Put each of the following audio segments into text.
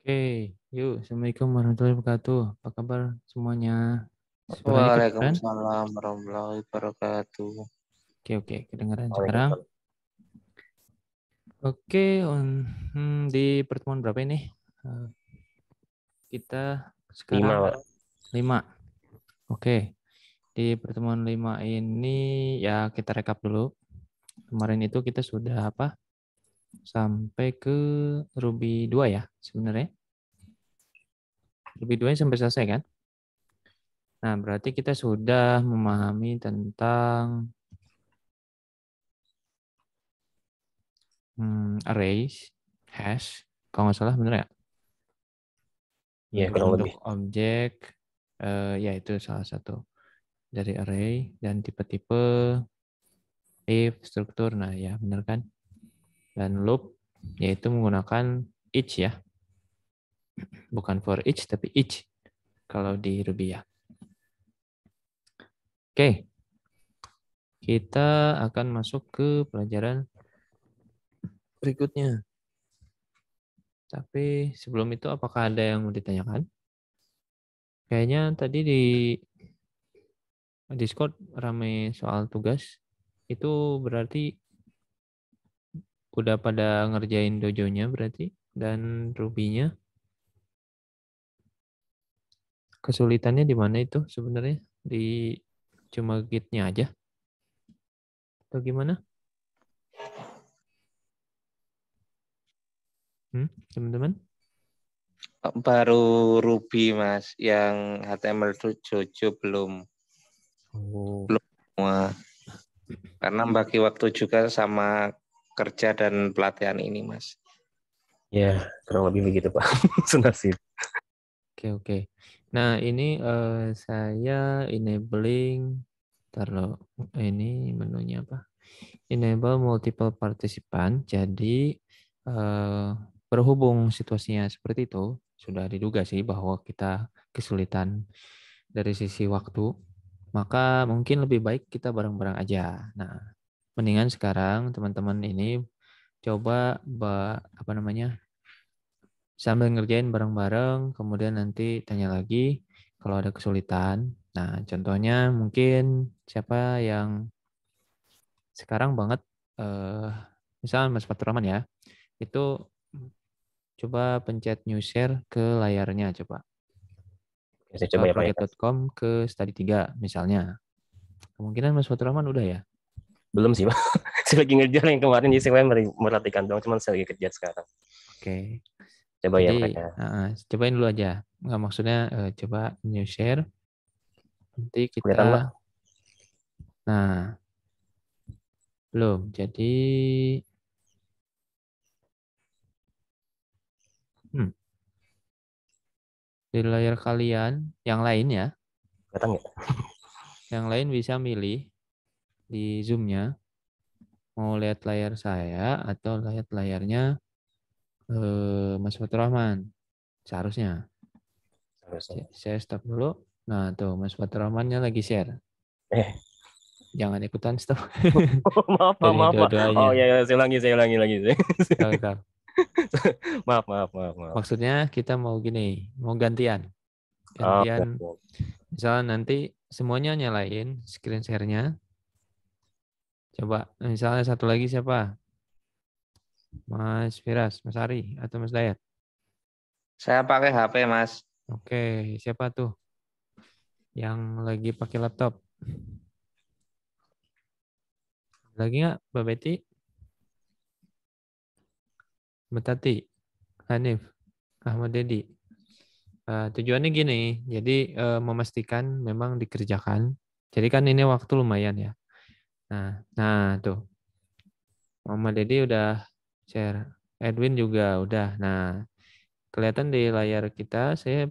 Oke, yuk. Assalamualaikum warahmatullahi wabarakatuh. Apa kabar semuanya? Waalaikumsalam warahmatullahi wabarakatuh. Oke, oke. Kedengaran sekarang. Oke, hmm, di pertemuan berapa ini? Eh, kita sekarang lima. Pak. Oke. Di pertemuan lima ini ya kita rekap dulu. Kemarin itu kita sudah apa? sampai ke Ruby 2 ya sebenarnya. Ruby 2 sampai selesai kan? Nah, berarti kita sudah memahami tentang hmm, arrays, hash, kalau nggak salah benar ya? Iya, kurang lebih. Objek, uh, ya itu salah satu dari array dan tipe-tipe if, struktur, nah ya benar kan? dan loop yaitu menggunakan each ya. Bukan for each tapi each kalau di Ruby ya. Oke. Kita akan masuk ke pelajaran berikutnya. Tapi sebelum itu apakah ada yang mau ditanyakan? Kayaknya tadi di Discord rame soal tugas. Itu berarti udah pada ngerjain dojonya berarti dan rubinya kesulitannya di mana itu sebenarnya di cuma gitnya aja atau gimana hmm, teman-teman baru Ruby mas yang HTML tuh Jojo belum oh. belum semua karena bagi waktu juga sama kerja dan pelatihan ini, Mas. Ya, kurang lebih begitu, Pak. sih. Oke, oke. Nah, ini uh, saya enabling Taro, ini menunya apa? Enable multiple participant. Jadi uh, berhubung situasinya seperti itu, sudah diduga sih bahwa kita kesulitan dari sisi waktu, maka mungkin lebih baik kita bareng-bareng aja. Nah, mendingan sekarang teman-teman ini coba apa namanya sambil ngerjain bareng-bareng kemudian nanti tanya lagi kalau ada kesulitan nah contohnya mungkin siapa yang sekarang banget eh, misalnya Mas Faturahman ya itu coba pencet new share ke layarnya coba saya coba ya, ya. ke study 3 misalnya kemungkinan Mas Faturahman udah ya belum sih pak saya lagi ngejar yang kemarin jadi saya merhatikan doang cuman saya lagi kerja sekarang oke okay. coba ya, jadi, ya uh, cobain dulu aja nggak maksudnya uh, coba new share nanti kita Kelihatan, nah belum jadi hmm. di layar kalian yang lain ya Kelihatan, ya? yang lain bisa milih di zoomnya Mau lihat layar saya atau lihat layarnya eh, Mas Fatur Rahman? Seharusnya. Seharusnya. Saya stop dulu. Nah, tuh Mas Fatur Rahmannya lagi share. Eh. Jangan ikutan stop. maaf, maaf, maaf. Oh ya, ya, saya ulangi, saya ulangi lagi. maaf, maaf, maaf, maaf. Maksudnya kita mau gini, mau gantian. Ah, gantian. Oh, misalnya nanti semuanya nyalain screen sharenya Coba misalnya satu lagi siapa? Mas Firas, Mas Ari, atau Mas Dayat? Saya pakai HP, Mas. Oke, siapa tuh yang lagi pakai laptop? Lagi nggak, Mbak Betty? Mbak Tati, Hanif, Ahmad Dedi. Uh, eh, tujuannya gini, jadi uh, memastikan memang dikerjakan. Jadi kan ini waktu lumayan ya. Nah, nah tuh. Mama Dedi udah share. Edwin juga udah. Nah, kelihatan di layar kita saya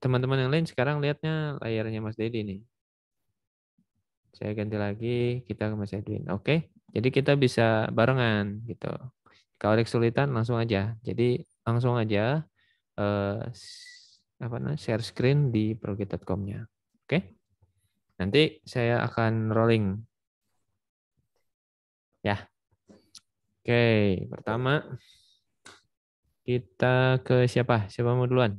teman-teman yang lain sekarang lihatnya layarnya Mas Dedi nih. Saya ganti lagi kita ke Mas Edwin. Oke. Jadi kita bisa barengan gitu. Kalau ada kesulitan langsung aja. Jadi langsung aja eh, apa namanya share screen di proget.com-nya. Oke. Nanti saya akan rolling Ya. Oke, pertama kita ke siapa? Siapa mau duluan?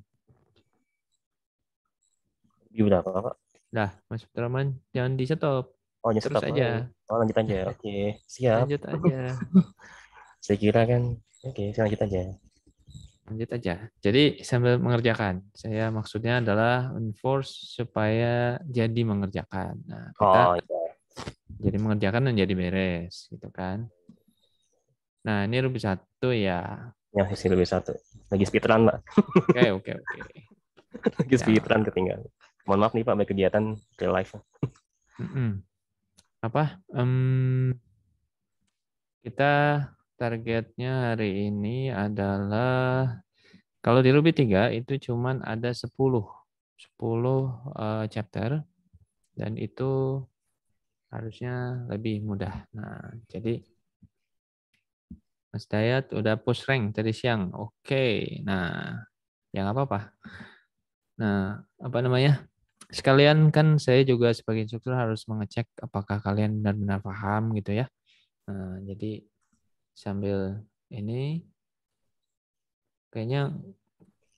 Di berapa, Pak? Dah, Mas Putraman, jangan di stop. Oh, ya Terus stop. aja. Oh, lanjut aja. Oke, okay. siap. Lanjut aja. Saya kira kan, oke, okay, lanjut aja. Lanjut aja. Jadi sambil mengerjakan, saya maksudnya adalah enforce supaya jadi mengerjakan. Nah, kita oh, iya jadi mengerjakan dan jadi beres gitu kan. Nah ini lebih satu ya. Ya sisi lebih satu. Lagi speedrun mbak Oke okay, oke okay, oke. Okay. Lagi ya. speedrun ketinggalan. Mohon maaf nih pak, ada kegiatan real life. Mm -mm. Apa? Um, kita targetnya hari ini adalah kalau di Ruby 3 itu cuman ada 10 10 uh, chapter dan itu harusnya lebih mudah. Nah, jadi Mas Dayat udah push rank tadi siang. Oke. Nah, yang apa-apa. Nah, apa namanya? Sekalian kan saya juga sebagai instruktur harus mengecek apakah kalian benar-benar paham gitu ya. Nah, jadi sambil ini kayaknya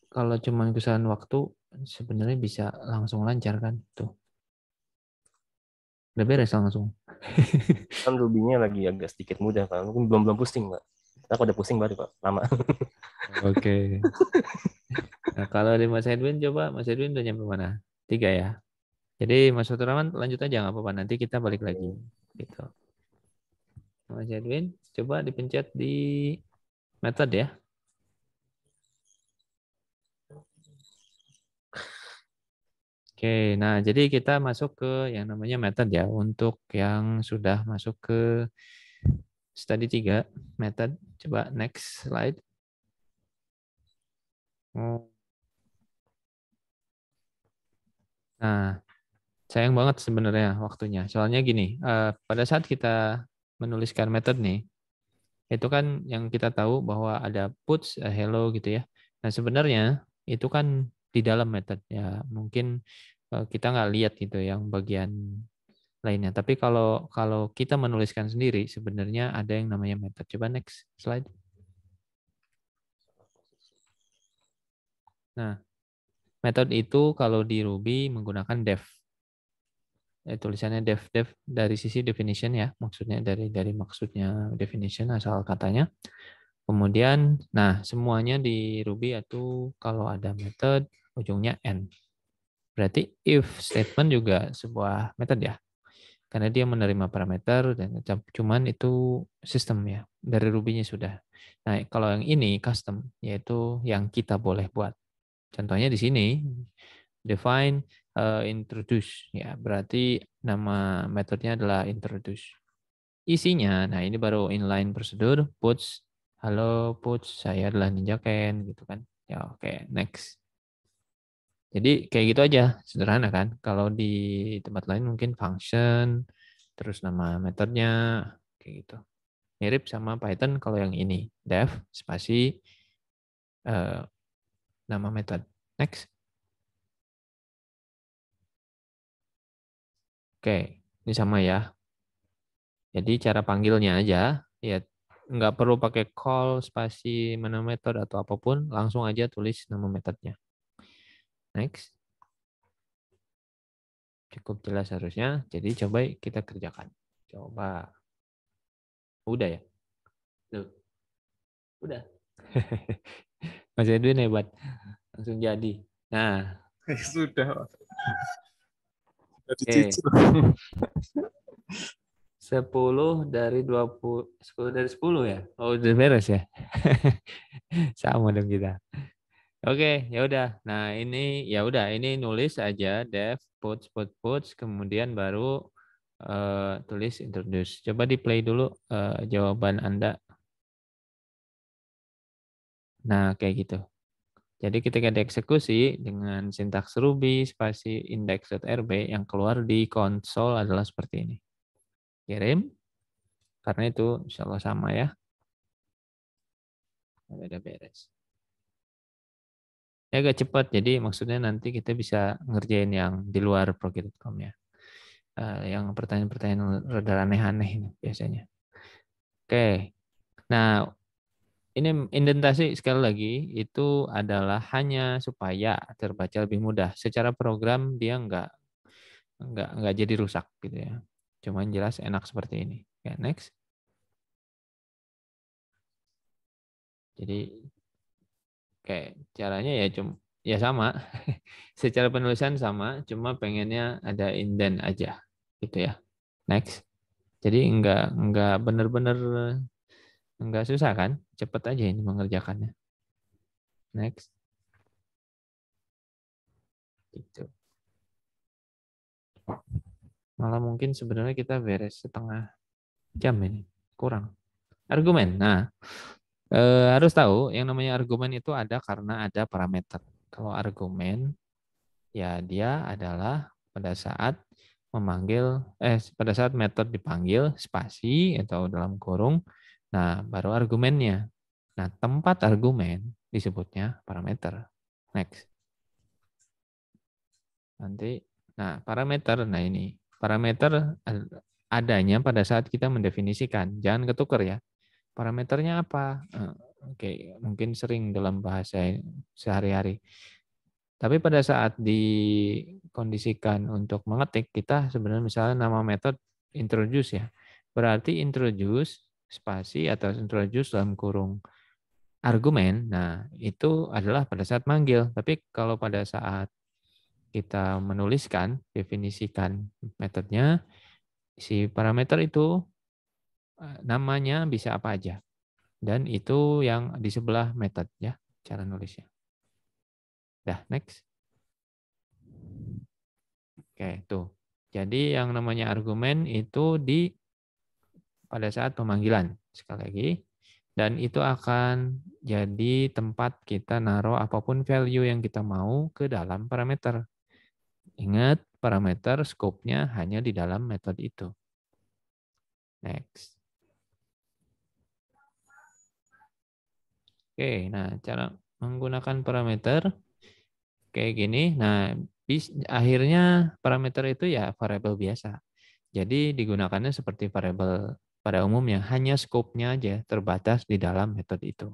kalau cuma kesalahan waktu sebenarnya bisa langsung lancar kan tuh udah beres langsung kan rubinya lagi agak sedikit mudah kan mungkin belum belum pusing pak aku udah pusing baru pak lama oke okay. nah kalau di mas Edwin coba mas Edwin udah nyampe mana tiga ya jadi mas Rahman lanjut aja nggak apa-apa nanti kita balik lagi gitu mas Edwin coba dipencet di method ya Oke, nah jadi kita masuk ke yang namanya method ya. Untuk yang sudah masuk ke study 3 method. Coba next slide. Nah, sayang banget sebenarnya waktunya. Soalnya gini, eh, pada saat kita menuliskan method nih, itu kan yang kita tahu bahwa ada puts, eh, hello gitu ya. Nah sebenarnya itu kan di dalam method ya mungkin eh, kita nggak lihat gitu yang bagian lainnya. Tapi kalau kalau kita menuliskan sendiri sebenarnya ada yang namanya method. Coba next slide. Nah, metode itu kalau di Ruby menggunakan def. Ya, eh, tulisannya def def dari sisi definition ya, maksudnya dari dari maksudnya definition asal katanya. Kemudian, nah semuanya di Ruby itu kalau ada method ujungnya n. Berarti if statement juga sebuah metode ya. Karena dia menerima parameter dan cuman itu sistem ya. Dari Ruby-nya sudah. Nah, kalau yang ini custom yaitu yang kita boleh buat. Contohnya di sini define uh, introduce ya. Berarti nama metodenya adalah introduce. Isinya, nah ini baru inline prosedur puts halo puts saya adalah ninja ken gitu kan. Ya oke, okay, next. Jadi kayak gitu aja, sederhana kan. Kalau di tempat lain mungkin function, terus nama metodenya, kayak gitu. Mirip sama Python kalau yang ini, def spasi uh, nama metode. Next. Oke, ini sama ya. Jadi cara panggilnya aja, ya nggak perlu pakai call, spasi, mana metode atau apapun, langsung aja tulis nama metodenya. Next. Cukup jelas harusnya. Jadi coba kita kerjakan. Coba. Udah ya? Loh. Udah. Mas Edwin hebat. Langsung jadi. Nah. Sudah. Okay. 10 dari 20 10 dari 10 ya. Oh, udah beres ya. Sama dong kita. Oke, okay, ya udah. Nah, ini ya udah ini nulis aja dev put put put kemudian baru uh, tulis introduce. Coba di play dulu uh, jawaban Anda. Nah, kayak gitu. Jadi ketika dieksekusi dengan sintaks Ruby spasi index.rb yang keluar di konsol adalah seperti ini. Kirim. Karena itu Insyaallah sama ya. Ada beres ya agak cepat jadi maksudnya nanti kita bisa ngerjain yang di luar proki.com ya eh, yang pertanyaan-pertanyaan rada aneh-aneh biasanya oke nah ini indentasi sekali lagi itu adalah hanya supaya terbaca lebih mudah secara program dia nggak nggak nggak jadi rusak gitu ya cuman jelas enak seperti ini oke next jadi Oke, caranya ya cuma ya sama. Secara penulisan sama, cuma pengennya ada indent aja, gitu ya. Next. Jadi enggak enggak benar-benar enggak susah kan? cepet aja ini mengerjakannya. Next. Gitu. Malah mungkin sebenarnya kita beres setengah jam ini, kurang. Argumen. Nah, E, harus tahu yang namanya argumen itu ada karena ada parameter. Kalau argumen ya dia adalah pada saat memanggil eh pada saat method dipanggil spasi atau dalam kurung nah baru argumennya. Nah, tempat argumen disebutnya parameter. Next. Nanti nah parameter nah ini parameter eh, adanya pada saat kita mendefinisikan. Jangan ketuker ya. Parameternya apa? Oke, okay. mungkin sering dalam bahasa sehari-hari. Tapi pada saat dikondisikan untuk mengetik, kita sebenarnya misalnya nama metode introduce ya. Berarti introduce spasi atau introduce dalam kurung argumen, nah itu adalah pada saat manggil. Tapi kalau pada saat kita menuliskan, definisikan metodenya, si parameter itu Eh, namanya bisa apa aja. Dan itu yang di sebelah method ya, cara nulisnya. Dah, next. Oke, tuh. Jadi yang namanya argumen itu di pada saat pemanggilan. Sekali lagi, dan itu akan jadi tempat kita naruh apapun value yang kita mau ke dalam parameter. Ingat, parameter scope-nya hanya di dalam method itu. Next. Oke, nah cara menggunakan parameter kayak gini. Nah, bis, akhirnya parameter itu ya variabel biasa. Jadi digunakannya seperti variabel pada umumnya, hanya scope-nya aja terbatas di dalam metode itu.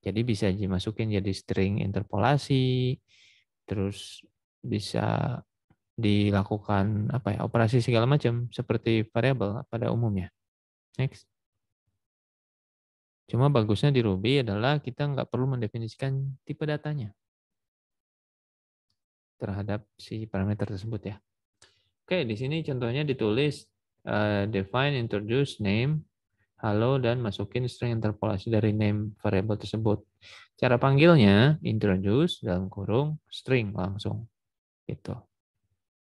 Jadi bisa dimasukin jadi string interpolasi, terus bisa dilakukan apa ya operasi segala macam seperti variabel pada umumnya. Next. Cuma bagusnya di Ruby adalah kita nggak perlu mendefinisikan tipe datanya terhadap si parameter tersebut ya. Oke, di sini contohnya ditulis uh, define, introduce, name, hello dan masukin string interpolasi dari name variable tersebut. Cara panggilnya introduce dalam kurung string langsung. Gitu.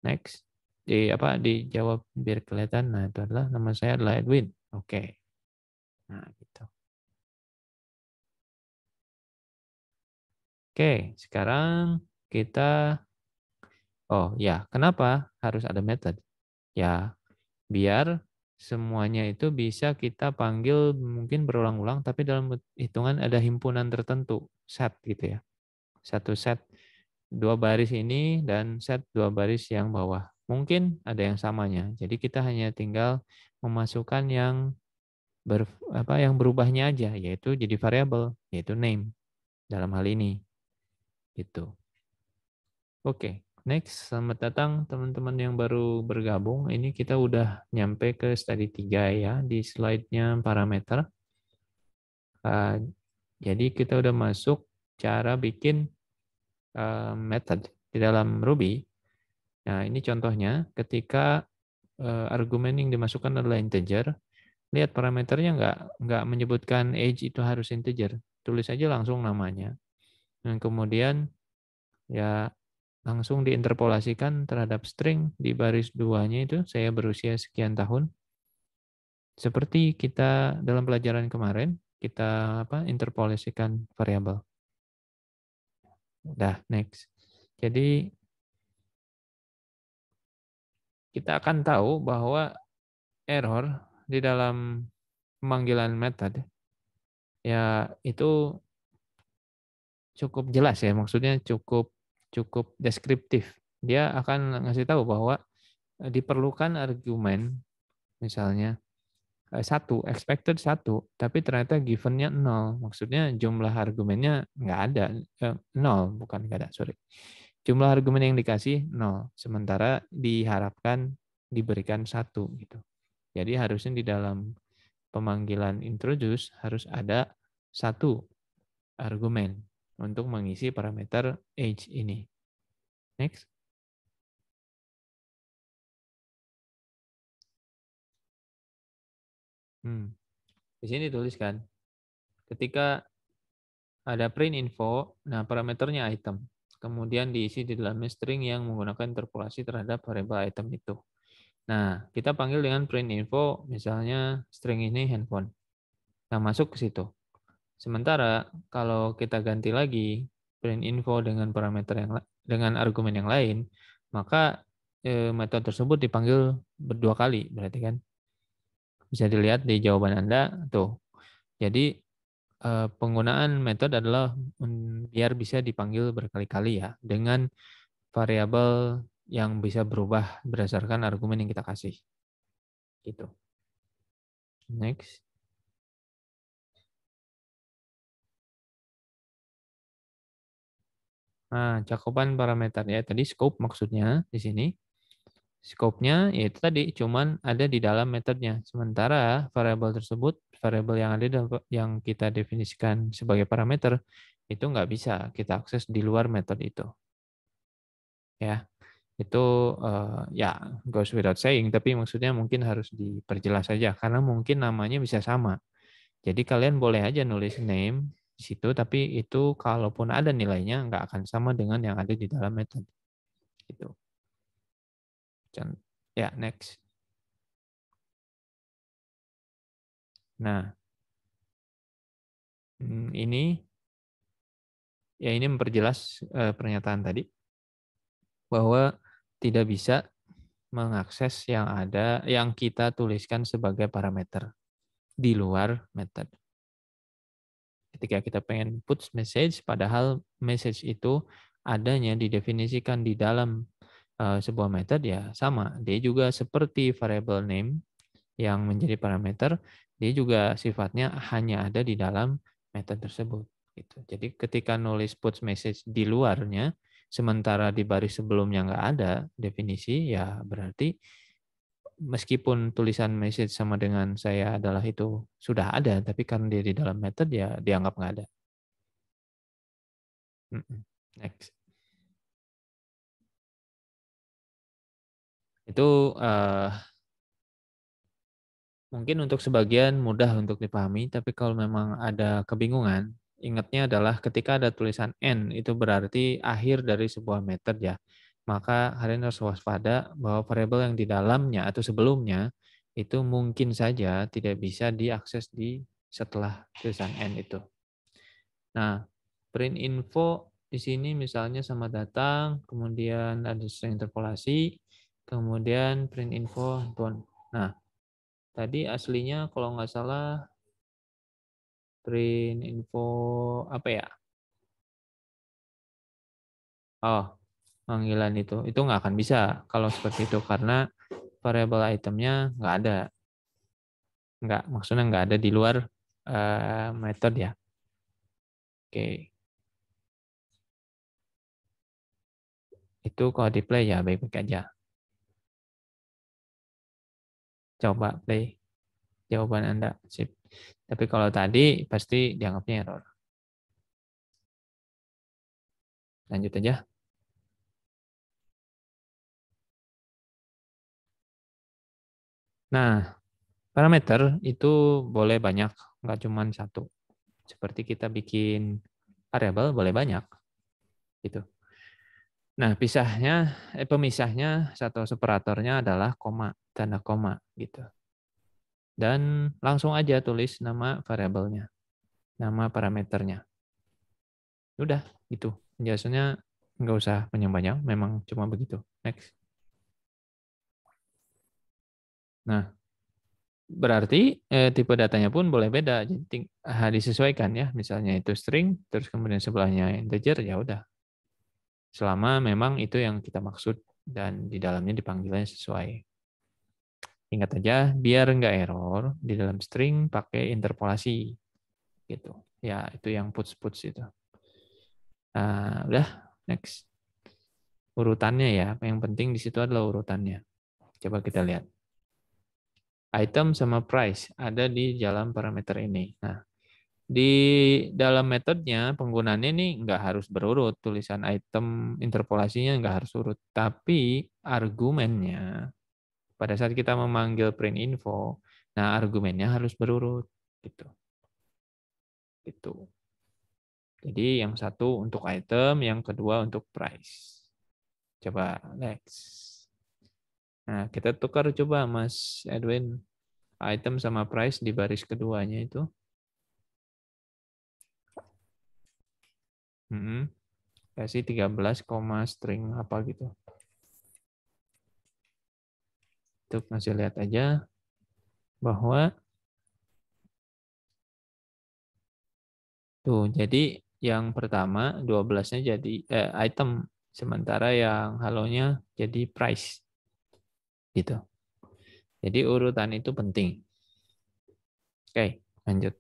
Next. Di apa dijawab biar kelihatan. Nah, itu adalah nama saya adalah Edwin. Oke. Nah, Oke, sekarang kita Oh, ya, kenapa harus ada method? Ya, biar semuanya itu bisa kita panggil mungkin berulang-ulang tapi dalam hitungan ada himpunan tertentu, set gitu ya. Satu set dua baris ini dan set dua baris yang bawah. Mungkin ada yang samanya. Jadi kita hanya tinggal memasukkan yang ber, apa yang berubahnya aja yaitu jadi variabel yaitu name dalam hal ini Gitu. Oke, okay. next. Selamat datang teman-teman yang baru bergabung. Ini kita udah nyampe ke study 3 ya, di slide-nya parameter. Uh, jadi kita udah masuk cara bikin uh, method di dalam Ruby. Nah, ini contohnya ketika uh, argumen yang dimasukkan adalah integer. Lihat parameternya nggak nggak menyebutkan age itu harus integer. Tulis aja langsung namanya. Dan kemudian ya langsung diinterpolasikan terhadap string di baris duanya itu saya berusia sekian tahun. Seperti kita dalam pelajaran kemarin, kita apa interpolasikan variabel. Dah, next. Jadi kita akan tahu bahwa error di dalam pemanggilan method ya itu cukup jelas ya, maksudnya cukup cukup deskriptif. Dia akan ngasih tahu bahwa eh, diperlukan argumen misalnya eh, satu expected satu tapi ternyata givennya nol maksudnya jumlah argumennya nggak ada eh, nol bukan nggak ada sorry jumlah argumen yang dikasih nol sementara diharapkan diberikan satu gitu jadi harusnya di dalam pemanggilan introduce harus ada satu argumen untuk mengisi parameter age ini. Next. Hmm. Di sini dituliskan, ketika ada print info, nah parameternya item. Kemudian diisi di dalam string yang menggunakan interpolasi terhadap variabel item itu. Nah, kita panggil dengan print info, misalnya string ini handphone. Nah, masuk ke situ. Sementara kalau kita ganti lagi print info dengan parameter yang dengan argumen yang lain, maka e, metode tersebut dipanggil berdua kali berarti kan. Bisa dilihat di jawaban Anda tuh. Jadi e, penggunaan metode adalah biar bisa dipanggil berkali-kali ya dengan variabel yang bisa berubah berdasarkan argumen yang kita kasih. Gitu. Next. Nah, cakupan ya tadi scope maksudnya di sini. Scope-nya yaitu tadi cuman ada di dalam metodenya. Sementara variabel tersebut, variabel yang ada dalam, yang kita definisikan sebagai parameter itu nggak bisa kita akses di luar metode itu. Ya, itu uh, ya goes without saying, tapi maksudnya mungkin harus diperjelas saja karena mungkin namanya bisa sama. Jadi kalian boleh aja nulis name situ, tapi itu kalaupun ada nilainya nggak akan sama dengan yang ada di dalam metode. Itu. Ya, next. Nah, hmm, ini ya ini memperjelas eh, pernyataan tadi bahwa tidak bisa mengakses yang ada yang kita tuliskan sebagai parameter di luar metode ketika kita pengen put message padahal message itu adanya didefinisikan di dalam uh, sebuah method ya sama dia juga seperti variable name yang menjadi parameter dia juga sifatnya hanya ada di dalam method tersebut gitu. Jadi ketika nulis put message di luarnya sementara di baris sebelumnya nggak ada definisi ya berarti meskipun tulisan message sama dengan saya adalah itu sudah ada, tapi karena dia di dalam method ya dianggap nggak ada. Next. Itu uh, mungkin untuk sebagian mudah untuk dipahami, tapi kalau memang ada kebingungan, ingatnya adalah ketika ada tulisan N, itu berarti akhir dari sebuah method ya maka hari ini harus waspada bahwa variabel yang di dalamnya atau sebelumnya itu mungkin saja tidak bisa diakses di setelah tulisan n itu. Nah, print info di sini misalnya sama datang, kemudian ada string interpolasi, kemudian print info tuan. Nah, tadi aslinya kalau nggak salah print info apa ya? Oh, panggilan itu itu nggak akan bisa kalau seperti itu karena variable itemnya nggak ada nggak maksudnya nggak ada di luar uh, method ya oke okay. itu kalau di play ya baik-baik aja coba play jawaban anda sip tapi kalau tadi pasti dianggapnya error lanjut aja Nah, parameter itu boleh banyak, nggak cuma satu. Seperti kita bikin variabel boleh banyak, gitu. Nah, pisahnya, eh, pemisahnya satu separatornya adalah koma, tanda koma, gitu. Dan langsung aja tulis nama variabelnya, nama parameternya. Udah, gitu. Penjelasannya nggak usah panjang-panjang, memang cuma begitu. Next. Nah, berarti eh, tipe datanya pun boleh beda. Jadi eh, disesuaikan ya. Misalnya itu string, terus kemudian sebelahnya integer, ya udah. Selama memang itu yang kita maksud dan di dalamnya dipanggilnya sesuai. Ingat aja, biar nggak error di dalam string pakai interpolasi gitu. Ya itu yang puts-puts itu. Nah, udah next urutannya ya. Yang penting di situ adalah urutannya. Coba kita lihat item sama price ada di dalam parameter ini. Nah, di dalam metodenya penggunaannya ini nggak harus berurut tulisan item interpolasinya nggak harus urut tapi argumennya pada saat kita memanggil print info nah argumennya harus berurut gitu gitu jadi yang satu untuk item yang kedua untuk price coba next Nah, kita tukar coba Mas Edwin item sama price di baris keduanya itu. -hmm. Kasih 13, string apa gitu. Itu masih lihat aja bahwa Tuh, jadi yang pertama 12-nya jadi eh, item, sementara yang halonya jadi price gitu. Jadi urutan itu penting. Oke, lanjut.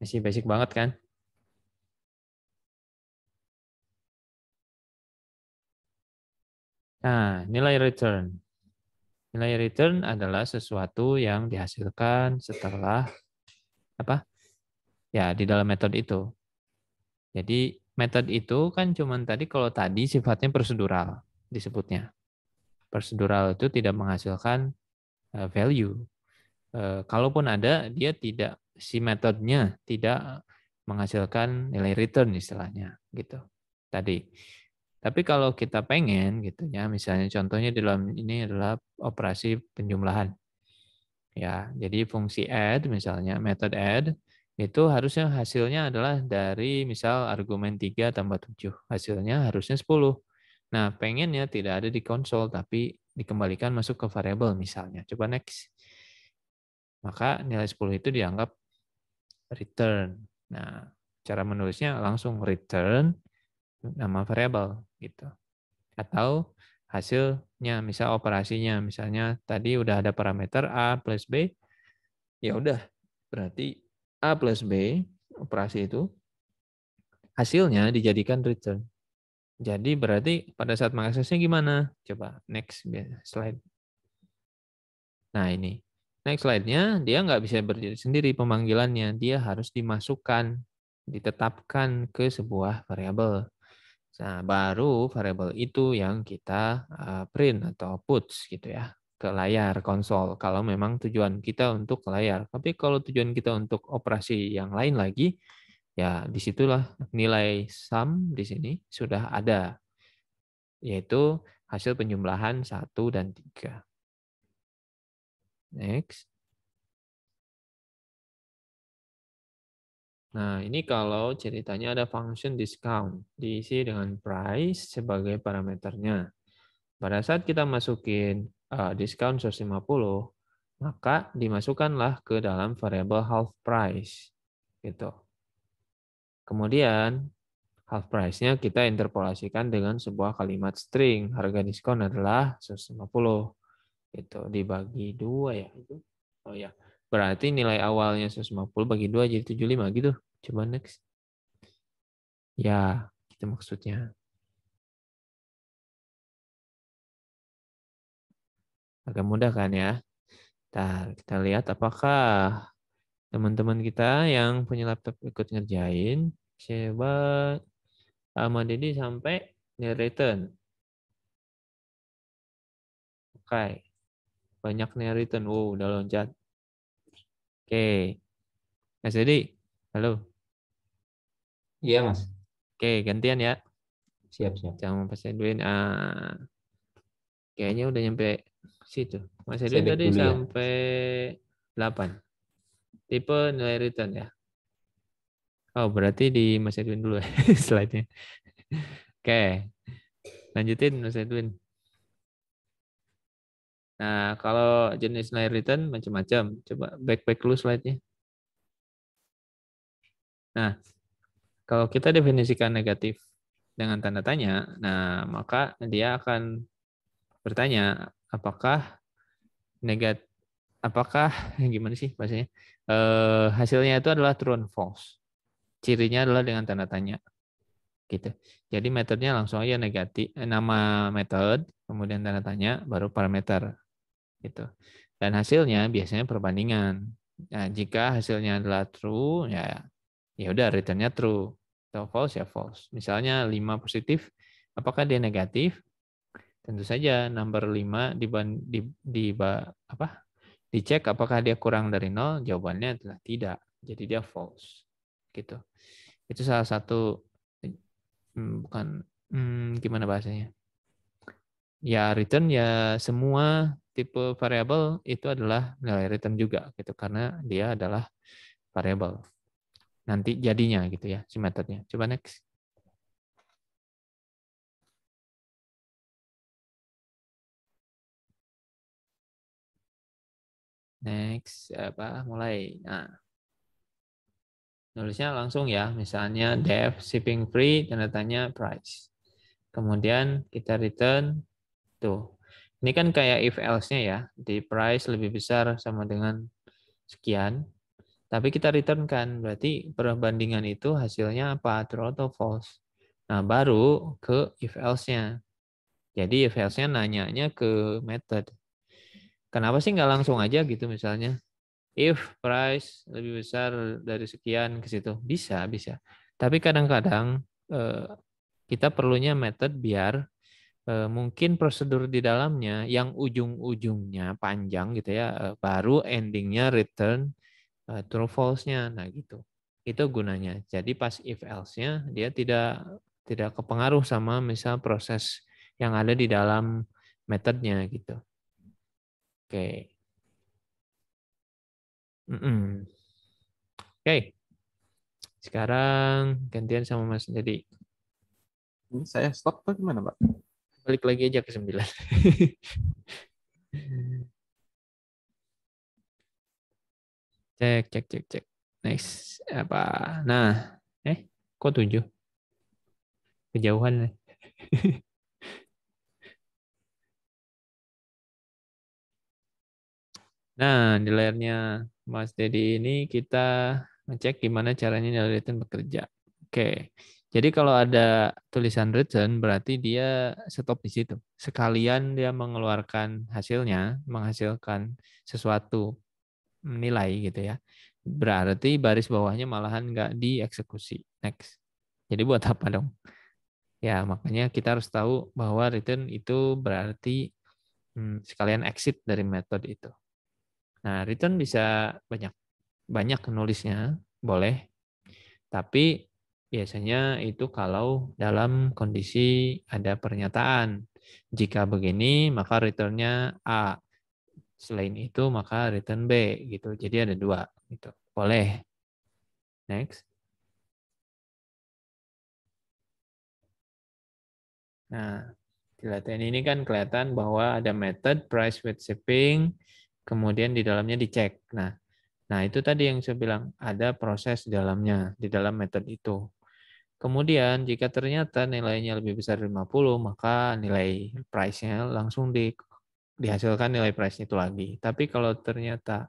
Masih basic banget kan? Nah, nilai return. Nilai return adalah sesuatu yang dihasilkan setelah apa? Ya, di dalam metode itu. Jadi, metode itu kan cuman tadi kalau tadi sifatnya prosedural disebutnya. Prosedural itu tidak menghasilkan eh, value. Eh, kalaupun ada, dia tidak si metodenya tidak menghasilkan nilai return istilahnya gitu tadi. Tapi kalau kita pengen gitu ya, misalnya contohnya di dalam ini adalah operasi penjumlahan. Ya, jadi fungsi add misalnya method add itu harusnya hasilnya adalah dari misal argumen 3 tambah 7. Hasilnya harusnya 10. Nah, pengennya tidak ada di konsol, tapi dikembalikan masuk ke variable misalnya. Coba next. Maka nilai 10 itu dianggap return. Nah, cara menulisnya langsung return nama variable gitu. Atau hasilnya, misal operasinya, misalnya tadi udah ada parameter A plus B, ya udah berarti A plus B operasi itu hasilnya dijadikan return. Jadi berarti pada saat mengaksesnya gimana? Coba next slide. Nah ini. Next slide-nya, dia nggak bisa berdiri sendiri pemanggilannya. Dia harus dimasukkan, ditetapkan ke sebuah variabel. Nah, baru variabel itu yang kita eh, print atau put gitu ya ke layar konsol. Kalau memang tujuan kita untuk layar. Tapi kalau tujuan kita untuk operasi yang lain lagi, Ya, disitulah nilai sum di sini sudah ada, yaitu hasil penjumlahan 1 dan 3. Next. Nah, ini kalau ceritanya ada function discount, diisi dengan price sebagai parameternya. Pada saat kita masukin uh, discount 150, maka dimasukkanlah ke dalam variable half price. Gitu. Kemudian half price-nya kita interpolasikan dengan sebuah kalimat string. Harga diskon adalah 150. Itu dibagi dua ya itu. Oh ya. Berarti nilai awalnya 150 bagi dua jadi 75 gitu. Coba next. Ya, itu maksudnya. Agak mudah kan ya? Nah, kita lihat apakah teman-teman kita yang punya laptop ikut ngerjain. Coba sama Dedi sampai di return. Oke. Okay. Banyak nih return. Oh, udah loncat. Oke. Okay. Mas Dedi, halo. Iya, Mas. Oke, okay, gantian ya. Siap, siap. Jangan pas Edwin. Ah, kayaknya udah nyampe situ. Mas Edwin tadi ya. sampai ya. 8 tipe nilai return ya. Oh, berarti di Mas Edwin dulu ya slide-nya. Oke. Lanjutin Mas Edwin. Nah, kalau jenis nilai return macam-macam. Coba backpack back slide-nya. Nah, kalau kita definisikan negatif dengan tanda tanya, nah maka dia akan bertanya apakah negatif apakah gimana sih bahasanya eh, hasilnya itu adalah true and false cirinya adalah dengan tanda tanya gitu jadi metodenya langsung aja negatif eh, nama metode kemudian tanda tanya baru parameter gitu dan hasilnya biasanya perbandingan nah, jika hasilnya adalah true ya ya udah returnnya true atau false ya false misalnya 5 positif apakah dia negatif tentu saja number 5 diban, di, di, apa Dicek apakah dia kurang dari nol, jawabannya adalah tidak. Jadi dia false. Gitu. Itu salah satu hmm, bukan hmm, gimana bahasanya? Ya return ya semua tipe variable itu adalah nilai return juga gitu karena dia adalah variable nanti jadinya gitu ya si metodenya. Coba next. next apa mulai nah nulisnya langsung ya misalnya dev shipping free tanda tanya price kemudian kita return tuh ini kan kayak if else-nya ya di price lebih besar sama dengan sekian tapi kita return kan berarti perbandingan itu hasilnya apa true atau false nah baru ke if else-nya jadi if else-nya nanyanya ke method Kenapa sih nggak langsung aja gitu misalnya? If price lebih besar dari sekian ke situ, bisa bisa. Tapi kadang-kadang eh, kita perlunya method biar eh, mungkin prosedur di dalamnya yang ujung-ujungnya panjang gitu ya, eh, baru endingnya return true false-nya. Nah gitu. Itu gunanya. Jadi pas if else-nya dia tidak tidak kepengaruh sama misal proses yang ada di dalam metodenya gitu. Oke. Mm -mm. Oke. Sekarang gantian sama Mas jadi. Ini saya stop atau gimana, Pak? Balik lagi aja ke 9. cek, cek, cek, cek. Next apa? Nah, eh kok 7? Kejauhan. Nah, di layarnya Mas Dedi ini kita ngecek gimana caranya nilai return bekerja. Oke, jadi kalau ada tulisan return berarti dia stop di situ. Sekalian dia mengeluarkan hasilnya, menghasilkan sesuatu nilai gitu ya. Berarti baris bawahnya malahan nggak dieksekusi. Next. Jadi buat apa dong? Ya makanya kita harus tahu bahwa return itu berarti hmm, sekalian exit dari metode itu. Nah, return bisa banyak banyak nulisnya, boleh. Tapi biasanya itu kalau dalam kondisi ada pernyataan. Jika begini, maka returnnya A. Selain itu, maka return B gitu. Jadi ada dua gitu. Boleh. Next. Nah, di latihan ini kan kelihatan bahwa ada method price with shipping, kemudian di dalamnya dicek. Nah, nah itu tadi yang saya bilang ada proses di dalamnya di dalam metode itu. Kemudian jika ternyata nilainya lebih besar dari 50, maka nilai price-nya langsung di, dihasilkan nilai price itu lagi. Tapi kalau ternyata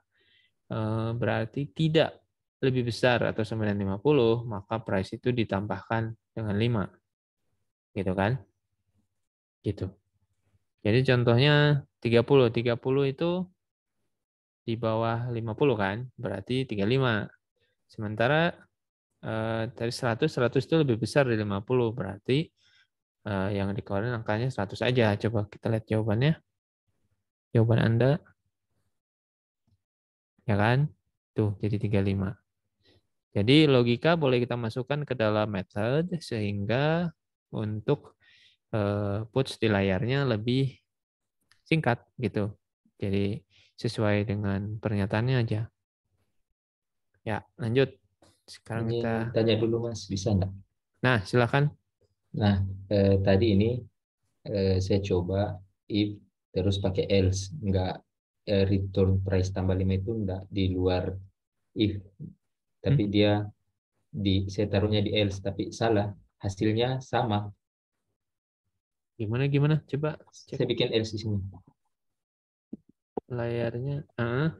eh, berarti tidak lebih besar atau 950, maka price itu ditambahkan dengan 5. Gitu kan? Gitu. Jadi contohnya 30. 30 itu di bawah 50 kan, berarti 35. Sementara eh, dari 100, 100 itu lebih besar dari 50, berarti eh, yang dikeluarkan angkanya 100 aja. Coba kita lihat jawabannya. Jawaban Anda. Ya kan? Tuh, jadi 35. Jadi logika boleh kita masukkan ke dalam method sehingga untuk eh, puts di layarnya lebih singkat gitu. Jadi sesuai dengan pernyataannya aja. Ya, lanjut. Sekarang ini kita tanya dulu Mas, bisa enggak? Nah, silakan. Nah, eh, tadi ini eh, saya coba if terus pakai else, enggak eh, return price tambah 5 itu enggak di luar if. Tapi hmm? dia di saya taruhnya di else tapi salah, hasilnya sama. Gimana gimana? Coba cek. Saya bikin else di sini layarnya ah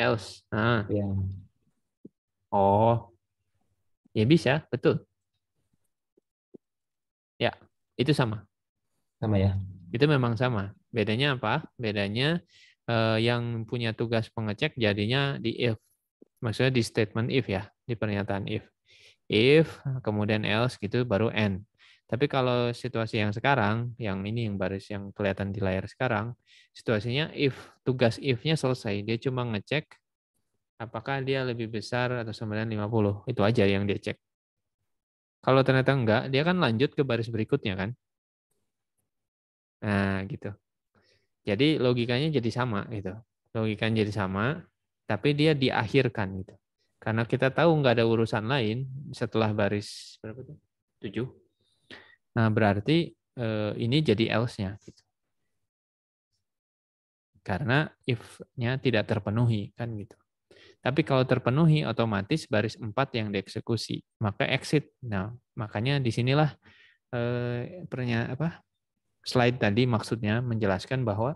else ah yeah. oh ya bisa betul ya itu sama sama ya itu memang sama bedanya apa bedanya eh, yang punya tugas pengecek jadinya di if maksudnya di statement if ya di pernyataan if if kemudian else gitu baru end tapi kalau situasi yang sekarang, yang ini yang baris yang kelihatan di layar sekarang, situasinya if tugas if-nya selesai, dia cuma ngecek apakah dia lebih besar atau sama dengan puluh, Itu aja yang dia cek. Kalau ternyata enggak, dia kan lanjut ke baris berikutnya kan. Nah, gitu. Jadi logikanya jadi sama gitu. Logikanya jadi sama, tapi dia diakhirkan gitu. Karena kita tahu nggak ada urusan lain setelah baris berapa tuh? 7 Nah, berarti eh, ini jadi else-nya. Gitu. Karena if-nya tidak terpenuhi, kan gitu. Tapi kalau terpenuhi, otomatis baris 4 yang dieksekusi. Maka exit. Nah, makanya disinilah eh, slide tadi maksudnya menjelaskan bahwa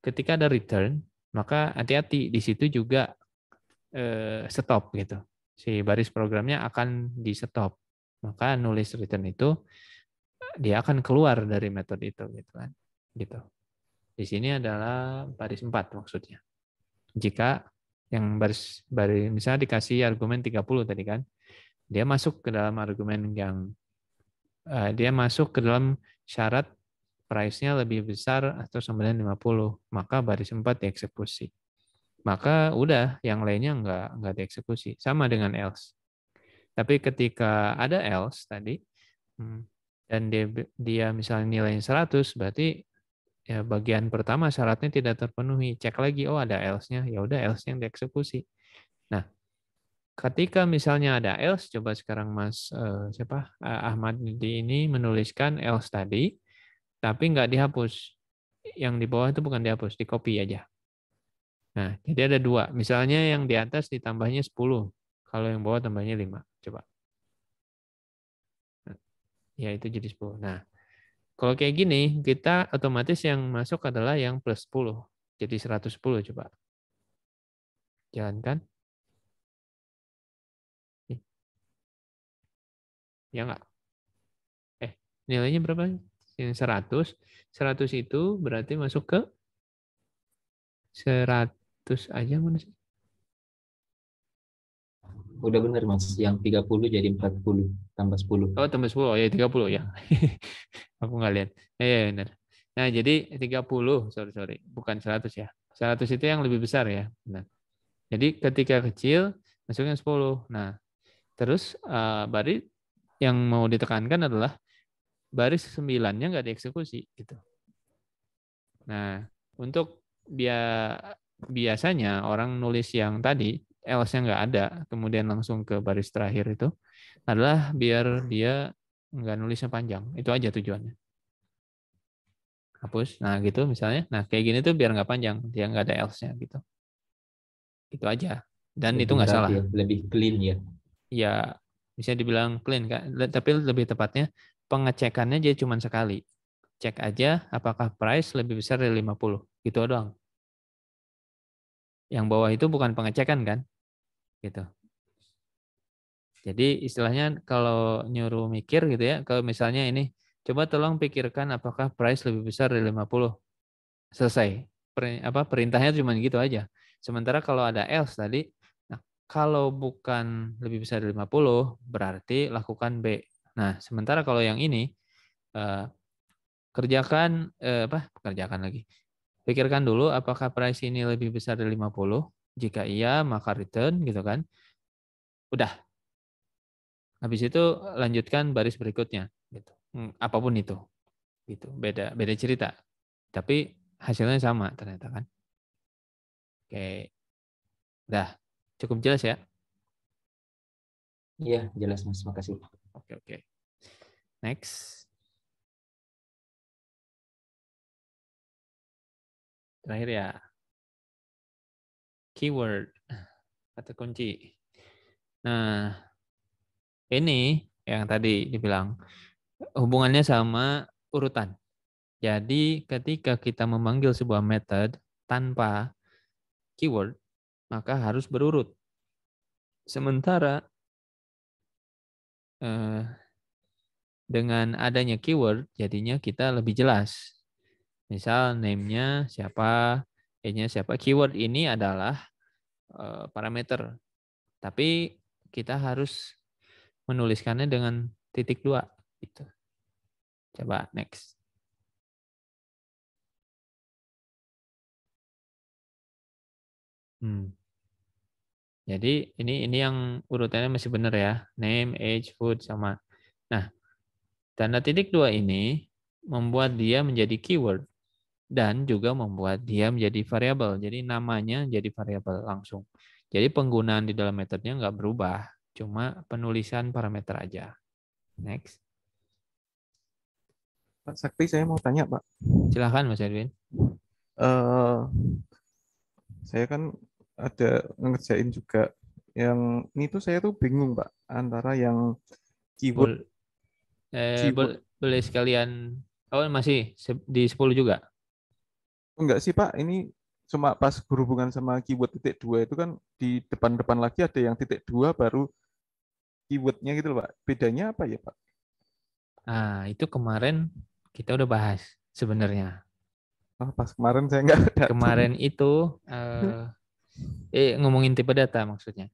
ketika ada return, maka hati-hati di situ juga eh, stop gitu. Si baris programnya akan di stop. Maka nulis return itu dia akan keluar dari metode itu gitu kan gitu di sini adalah baris 4 maksudnya jika yang baris baris misalnya dikasih argumen 30 tadi kan dia masuk ke dalam argumen yang eh, dia masuk ke dalam syarat price-nya lebih besar atau sama dengan 50 maka baris 4 dieksekusi maka udah yang lainnya nggak nggak dieksekusi sama dengan else tapi ketika ada else tadi hmm, dan dia, dia misalnya nilainya 100, berarti ya bagian pertama syaratnya tidak terpenuhi. Cek lagi, oh ada else-nya, ya udah else-nya yang dieksekusi. Nah, ketika misalnya ada else, coba sekarang Mas eh, siapa Ahmad di ini menuliskan else tadi, tapi nggak dihapus. Yang di bawah itu bukan dihapus, di copy aja. Nah, jadi ada dua. Misalnya yang di atas ditambahnya 10, kalau yang bawah tambahnya 5. Coba ya itu jadi 10. Nah, kalau kayak gini, kita otomatis yang masuk adalah yang plus 10. Jadi 110 coba. Jalankan. Ya enggak? Eh, nilainya berapa? Yang 100. 100 itu berarti masuk ke 100 aja mana sih? Udah benar Mas, yang 30 jadi 40 tambah 10. Oh, tambah 10. Oh, ya 30 ya. Aku nggak lihat. Ya, ya benar. Nah, jadi 30, sorry, sorry. Bukan 100 ya. 100 itu yang lebih besar ya. Benar. Jadi ketika kecil, masuknya 10. Nah, terus uh, baris yang mau ditekankan adalah baris 9-nya nggak dieksekusi. gitu. Nah, untuk biar biasanya orang nulis yang tadi, else-nya nggak ada, kemudian langsung ke baris terakhir itu adalah biar dia nggak nulisnya panjang. Itu aja tujuannya. Hapus. Nah gitu misalnya. Nah kayak gini tuh biar nggak panjang, dia nggak ada else-nya gitu. Itu aja. Dan lebih itu nggak salah. Ya, lebih clean ya. Ya bisa dibilang clean tapi lebih tepatnya pengecekannya dia cuma sekali. Cek aja apakah price lebih besar dari 50. Gitu doang. Yang bawah itu bukan pengecekan kan? Gitu. Jadi istilahnya kalau nyuruh mikir gitu ya, kalau misalnya ini coba tolong pikirkan apakah price lebih besar dari 50. Selesai. Per, apa perintahnya cuma gitu aja. Sementara kalau ada else tadi, nah kalau bukan lebih besar dari 50 berarti lakukan B. Nah, sementara kalau yang ini eh, kerjakan eh, apa? Kerjakan lagi. Pikirkan dulu apakah price ini lebih besar dari 50? Jika iya, maka return gitu kan. Udah. Habis itu lanjutkan baris berikutnya gitu. Hmm, apapun itu. Gitu. Beda beda cerita. Tapi hasilnya sama ternyata kan. Oke. Udah. Cukup jelas ya? Iya, jelas Mas. Makasih. Oke, oke. Next. terakhir ya keyword kata kunci. Nah, ini yang tadi dibilang hubungannya sama urutan. Jadi ketika kita memanggil sebuah method tanpa keyword, maka harus berurut. Sementara eh, dengan adanya keyword, jadinya kita lebih jelas. Misal name-nya siapa, e-nya siapa. Keyword ini adalah eh, parameter. Tapi kita harus menuliskannya dengan titik dua. Gitu. Coba next. Hmm. Jadi ini ini yang urutannya masih benar ya. Name, age, food sama. Nah, tanda titik dua ini membuat dia menjadi keyword dan juga membuat dia menjadi variabel. Jadi namanya jadi variabel langsung. Jadi penggunaan di dalam metodenya nggak berubah, cuma penulisan parameter aja. Next. Pak Sakti, saya mau tanya, Pak. Silahkan, Mas Edwin. Uh, eh, saya kan ada ngerjain juga yang ini tuh saya tuh bingung pak antara yang keyword, Bol, eh, keyword. boleh sekalian oh masih di 10 juga Enggak sih Pak, ini cuma pas berhubungan sama keyword titik dua itu kan di depan-depan lagi ada yang titik dua baru keywordnya gitu loh Pak. Bedanya apa ya Pak? Ah itu kemarin kita udah bahas sebenarnya. Oh, pas kemarin saya enggak ada. Kemarin itu uh, eh ngomongin tipe data maksudnya.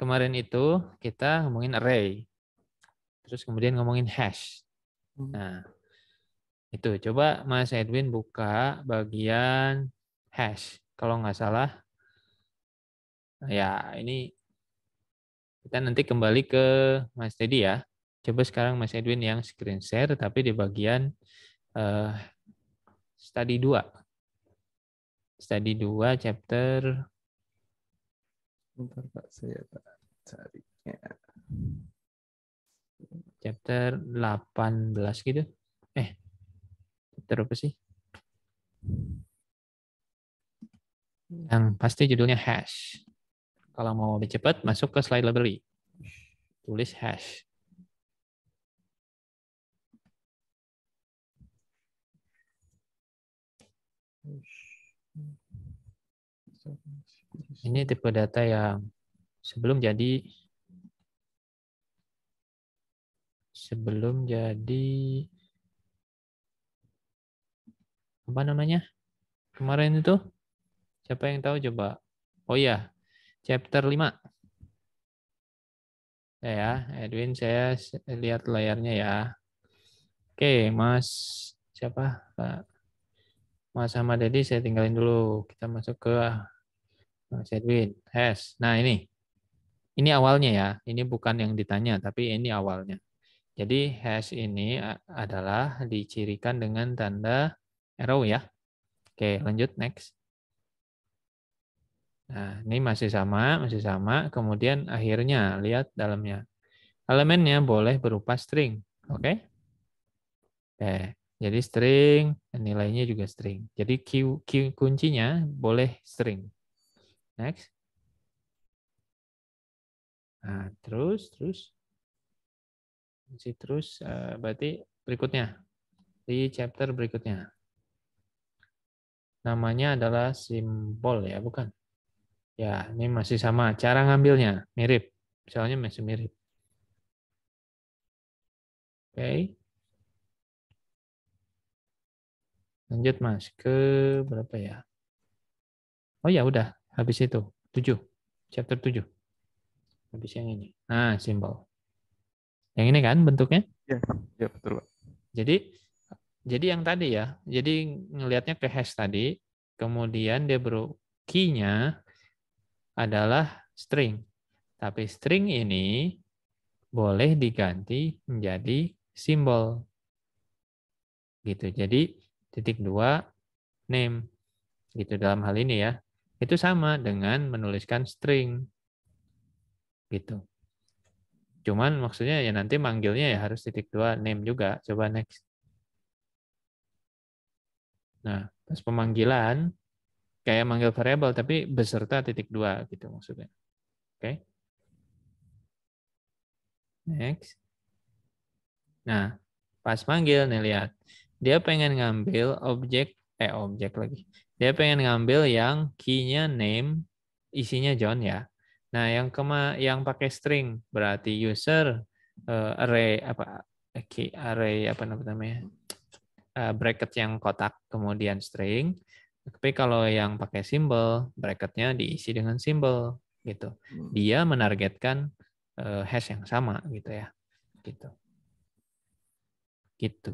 Kemarin itu kita ngomongin array. Terus kemudian ngomongin hash. Hmm. Nah, itu, coba Mas Edwin buka bagian hash. Kalau nggak salah, ya ini kita nanti kembali ke Mas Teddy ya. Coba sekarang Mas Edwin yang screen share, tapi di bagian uh, study 2. Study 2 chapter. Bentar Pak, saya cari Chapter 18 gitu. Eh, chapter apa sih? Yang pasti judulnya hash. Kalau mau lebih cepat, masuk ke slide library. Tulis hash. Ini tipe data yang sebelum jadi sebelum jadi apa namanya kemarin itu siapa yang tahu coba oh iya, ya chapter 5 ya Edwin saya lihat layarnya ya oke Mas siapa Mas Ahmad Dedi saya tinggalin dulu kita masuk ke Mas Edwin Hes nah ini ini awalnya ya ini bukan yang ditanya tapi ini awalnya jadi hash ini adalah dicirikan dengan tanda Arrow ya. Oke, lanjut next. Nah, ini masih sama, masih sama. Kemudian akhirnya lihat dalamnya. Elemennya boleh berupa string, oke? Okay? Oke, jadi string, nilainya juga string. Jadi key, kuncinya boleh string. Next. Nah, terus, terus. Masih terus, eh, berarti berikutnya. Di chapter berikutnya namanya adalah simbol ya, bukan? Ya, ini masih sama. Cara ngambilnya mirip. Misalnya masih mirip. Oke. Lanjut Mas, ke berapa ya? Oh ya udah, habis itu. tujuh Chapter tujuh Habis yang ini. Nah, simbol. Yang ini kan bentuknya? ya, ya, betul Jadi jadi yang tadi ya, jadi ngelihatnya ke hash tadi, kemudian dia baru key-nya adalah string. Tapi string ini boleh diganti menjadi simbol. Gitu. Jadi titik dua name. Gitu dalam hal ini ya. Itu sama dengan menuliskan string. Gitu. Cuman maksudnya ya nanti manggilnya ya harus titik dua name juga. Coba next. Nah, pas pemanggilan kayak manggil variabel tapi beserta titik dua gitu maksudnya. Oke. Okay. Next. Nah, pas manggil nih lihat. Dia pengen ngambil objek eh objek lagi. Dia pengen ngambil yang key-nya name, isinya John ya. Nah, yang kema yang pakai string berarti user uh, array apa key array apa namanya? Eh, bracket yang kotak kemudian string. Tapi kalau yang pakai simbol, bracketnya diisi dengan simbol gitu. Hmm. Dia menargetkan eh, hash yang sama gitu ya. Gitu. Gitu.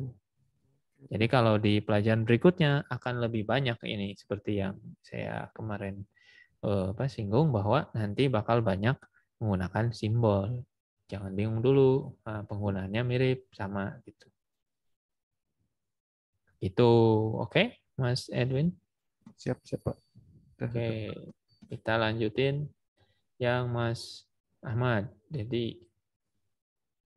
Jadi kalau di pelajaran berikutnya akan lebih banyak ini seperti yang saya kemarin eh, apa singgung bahwa nanti bakal banyak menggunakan simbol. Jangan bingung dulu, penggunaannya mirip sama gitu. Itu oke, okay, Mas Edwin? Siap, siap, Pak. Oke, okay. kita lanjutin yang Mas Ahmad. Jadi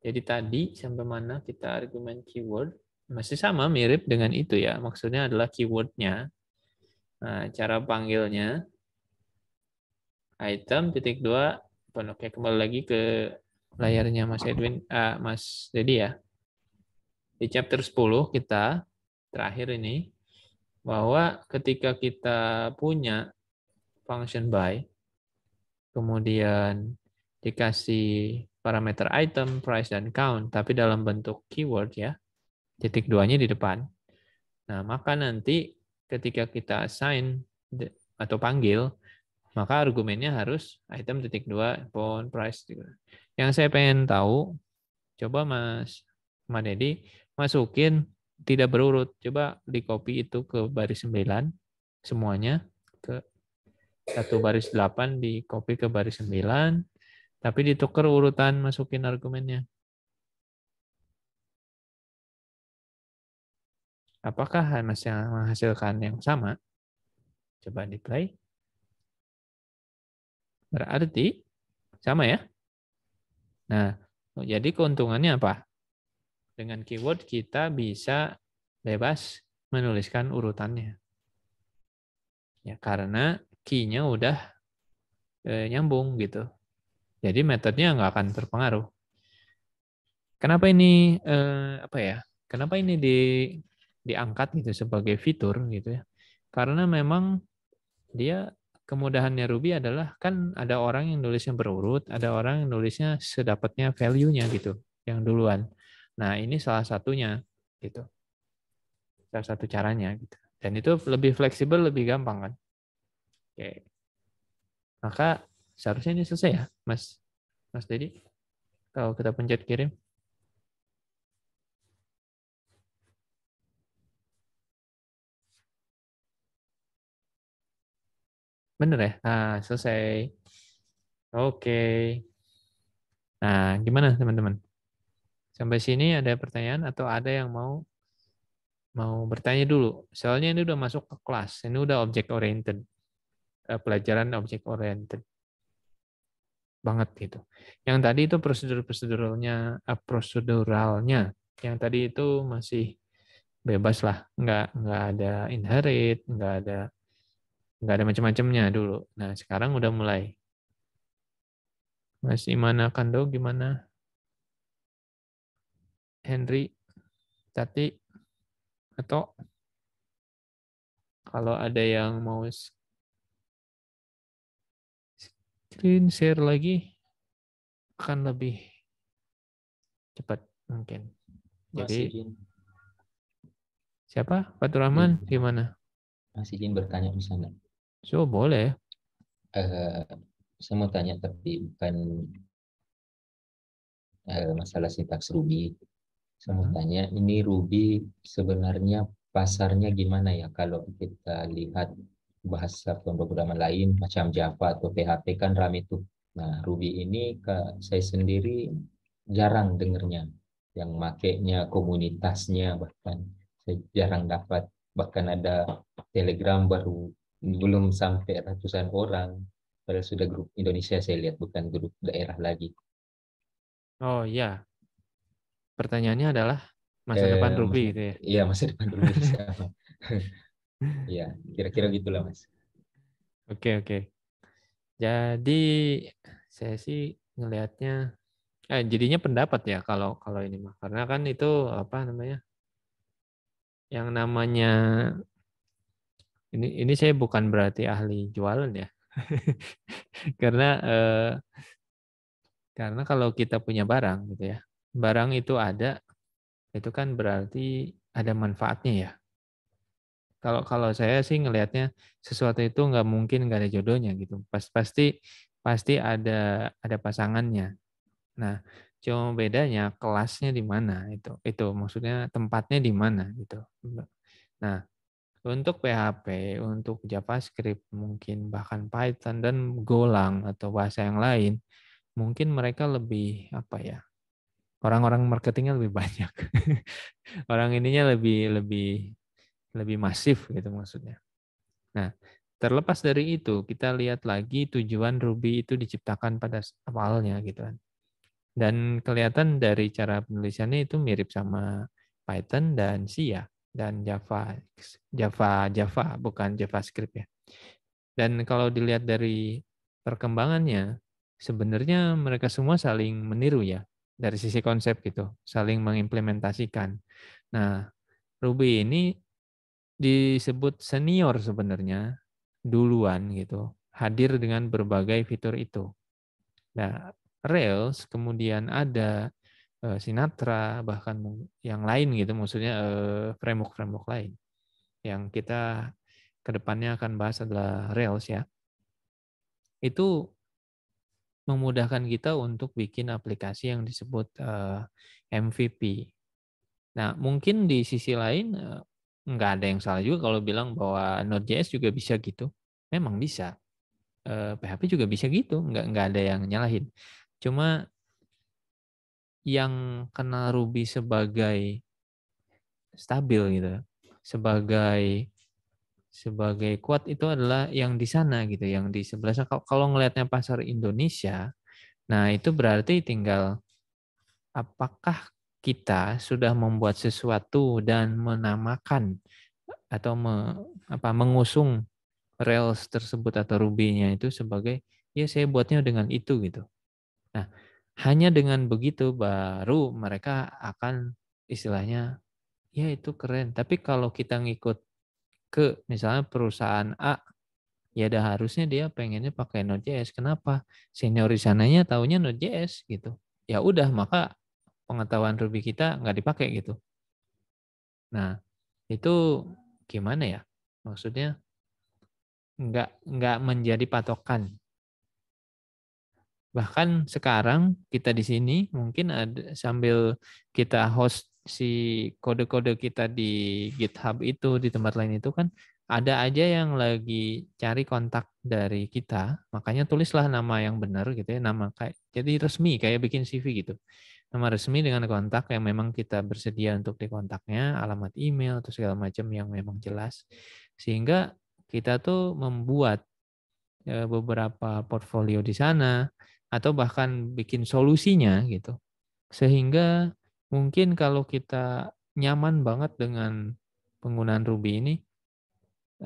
jadi tadi sampai mana kita argumen keyword masih sama mirip dengan itu ya. Maksudnya adalah keywordnya. Nah, cara panggilnya item titik dua. Oke, kembali lagi ke layarnya Mas Edwin, uh, Mas jadi ya. Di chapter 10 kita terakhir ini bahwa ketika kita punya function by kemudian dikasih parameter item, price, dan count, tapi dalam bentuk keyword ya, titik duanya di depan. Nah, maka nanti ketika kita assign atau panggil, maka argumennya harus item titik dua, phone, price. Yang saya pengen tahu, coba Mas deddy masukin tidak berurut. Coba di copy itu ke baris 9 semuanya ke satu baris 8 di copy ke baris 9 tapi ditukar urutan masukin argumennya. Apakah masih menghasilkan yang sama? Coba di play. Berarti sama ya? Nah, jadi keuntungannya apa? Dengan keyword kita bisa bebas menuliskan urutannya. Ya, karena key-nya udah eh, nyambung gitu. Jadi metodenya nggak akan terpengaruh. Kenapa ini eh, apa ya? Kenapa ini di diangkat gitu sebagai fitur gitu ya? Karena memang dia kemudahannya Ruby adalah kan ada orang yang nulisnya berurut, ada orang yang nulisnya sedapatnya value-nya gitu, yang duluan. Nah, ini salah satunya gitu. Salah satu caranya gitu. Dan itu lebih fleksibel, lebih gampang kan. Oke. Maka seharusnya ini selesai ya, Mas. Mas Dedi. Kalau kita pencet kirim. Bener ya? Nah, selesai. Oke. Nah, gimana teman-teman? Sampai sini ada pertanyaan atau ada yang mau mau bertanya dulu. Soalnya ini udah masuk ke kelas, ini udah object oriented. Eh, pelajaran object oriented. Banget gitu. Yang tadi itu prosedur-proseduralnya eh, proseduralnya. Yang tadi itu masih bebas lah, nggak nggak ada inherit, nggak ada nggak ada macam-macamnya dulu. Nah sekarang udah mulai. masih mana Kando gimana? Henry, Tati, atau kalau ada yang mau screen share lagi akan lebih cepat mungkin. Jadi siapa? Pak Rahman di mana? Masih izin bertanya di sana. So boleh. Uh, saya mau tanya tapi bukan uh, masalah sintaks Ruby saya mau tanya ini ruby sebenarnya pasarnya gimana ya kalau kita lihat bahasa pemrograman lain macam Java atau PHP kan ramai tuh. Nah, Ruby ini saya sendiri jarang dengernya. Yang makainya komunitasnya bahkan saya jarang dapat. Bahkan ada Telegram baru belum sampai ratusan orang. Padahal sudah grup Indonesia saya lihat bukan grup daerah lagi. Oh iya, pertanyaannya adalah masa eh, depan Ruby gitu ya? Iya masa depan Ruby siapa? Iya kira-kira gitulah mas. Oke okay, oke. Okay. Jadi saya sih ngelihatnya eh, jadinya pendapat ya kalau kalau ini mah karena kan itu apa namanya yang namanya ini ini saya bukan berarti ahli jualan ya karena eh, karena kalau kita punya barang gitu ya barang itu ada, itu kan berarti ada manfaatnya ya. Kalau kalau saya sih ngelihatnya sesuatu itu nggak mungkin nggak ada jodohnya gitu. Pas, pasti pasti ada ada pasangannya. Nah, cuma bedanya kelasnya di mana itu. Itu maksudnya tempatnya di mana gitu. Nah, untuk PHP, untuk JavaScript, mungkin bahkan Python dan Golang atau bahasa yang lain, mungkin mereka lebih apa ya? orang-orang marketingnya lebih banyak orang ininya lebih lebih lebih masif gitu maksudnya nah terlepas dari itu kita lihat lagi tujuan Ruby itu diciptakan pada awalnya gitu kan dan kelihatan dari cara penulisannya itu mirip sama Python dan C ya dan Java Java Java bukan JavaScript ya dan kalau dilihat dari perkembangannya sebenarnya mereka semua saling meniru ya dari sisi konsep gitu, saling mengimplementasikan. Nah, Ruby ini disebut senior sebenarnya duluan gitu, hadir dengan berbagai fitur itu. Nah, Rails kemudian ada eh, Sinatra bahkan yang lain gitu, maksudnya eh, framework-framework lain yang kita kedepannya akan bahas adalah Rails ya. Itu memudahkan kita untuk bikin aplikasi yang disebut eh, MVP. Nah, mungkin di sisi lain eh, nggak ada yang salah juga kalau bilang bahwa Node.js juga bisa gitu. Memang bisa. PHP eh, juga bisa gitu. Nggak nggak ada yang nyalahin. Cuma yang kenal Ruby sebagai stabil gitu, sebagai sebagai kuat itu adalah yang di sana gitu, yang di sebelah sana. Kalau ngelihatnya pasar Indonesia, nah itu berarti tinggal apakah kita sudah membuat sesuatu dan menamakan atau me, apa mengusung Rails tersebut atau rubinya itu sebagai ya saya buatnya dengan itu gitu. Nah, hanya dengan begitu baru mereka akan istilahnya ya itu keren. Tapi kalau kita ngikut ke misalnya perusahaan A ya ada harusnya dia pengennya pakai Node.js. Kenapa? Senior di sananya taunya Node.js gitu. Ya udah maka pengetahuan Ruby kita nggak dipakai gitu. Nah itu gimana ya? Maksudnya nggak nggak menjadi patokan. Bahkan sekarang kita di sini mungkin ada sambil kita host si kode-kode kita di GitHub itu di tempat lain itu kan ada aja yang lagi cari kontak dari kita, makanya tulislah nama yang benar gitu ya, nama kayak jadi resmi kayak bikin CV gitu. Nama resmi dengan kontak yang memang kita bersedia untuk dikontaknya, alamat email atau segala macam yang memang jelas. Sehingga kita tuh membuat e, beberapa portfolio di sana atau bahkan bikin solusinya gitu. Sehingga mungkin kalau kita nyaman banget dengan penggunaan Ruby ini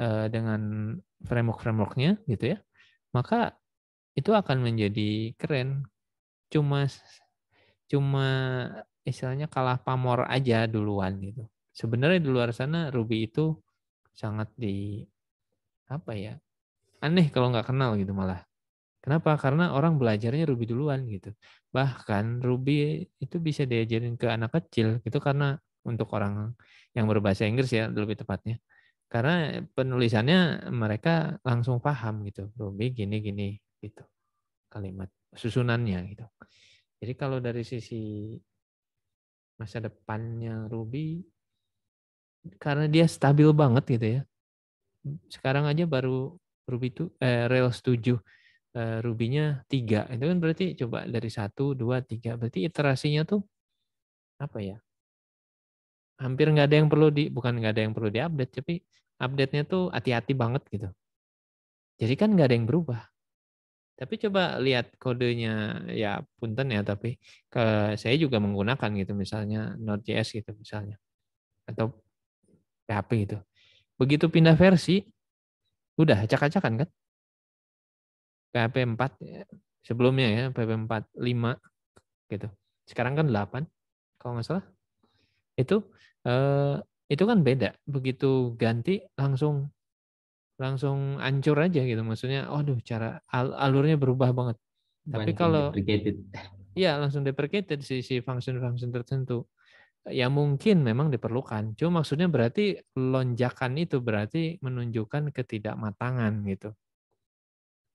eh, dengan framework-frameworknya gitu ya, maka itu akan menjadi keren. Cuma cuma istilahnya kalah pamor aja duluan gitu. Sebenarnya di luar sana Ruby itu sangat di apa ya aneh kalau nggak kenal gitu malah Kenapa? Karena orang belajarnya Ruby duluan gitu. Bahkan Ruby itu bisa diajarin ke anak kecil gitu karena untuk orang yang berbahasa Inggris ya lebih tepatnya. Karena penulisannya mereka langsung paham gitu. Ruby gini gini gitu. Kalimat susunannya gitu. Jadi kalau dari sisi masa depannya Ruby karena dia stabil banget gitu ya. Sekarang aja baru Ruby itu eh, Rails 7 Eh, rubinya tiga itu kan berarti coba dari satu dua tiga berarti iterasinya tuh apa ya hampir nggak ada yang perlu di bukan nggak ada yang perlu diupdate tapi update-nya tuh hati-hati banget gitu jadi kan nggak ada yang berubah tapi coba lihat kodenya ya punten ya tapi ke saya juga menggunakan gitu misalnya Node.js gitu misalnya atau PHP gitu begitu pindah versi udah acak-acakan kan PP4 ya, sebelumnya ya PP4 5 gitu. Sekarang kan 8 kalau nggak salah. Itu eh, itu kan beda. Begitu ganti langsung langsung ancur aja gitu maksudnya. Aduh cara alurnya berubah banget. Tapi kalau deprecated. ya langsung deprecated si si function-function tertentu ya mungkin memang diperlukan. Cuma maksudnya berarti lonjakan itu berarti menunjukkan ketidakmatangan gitu.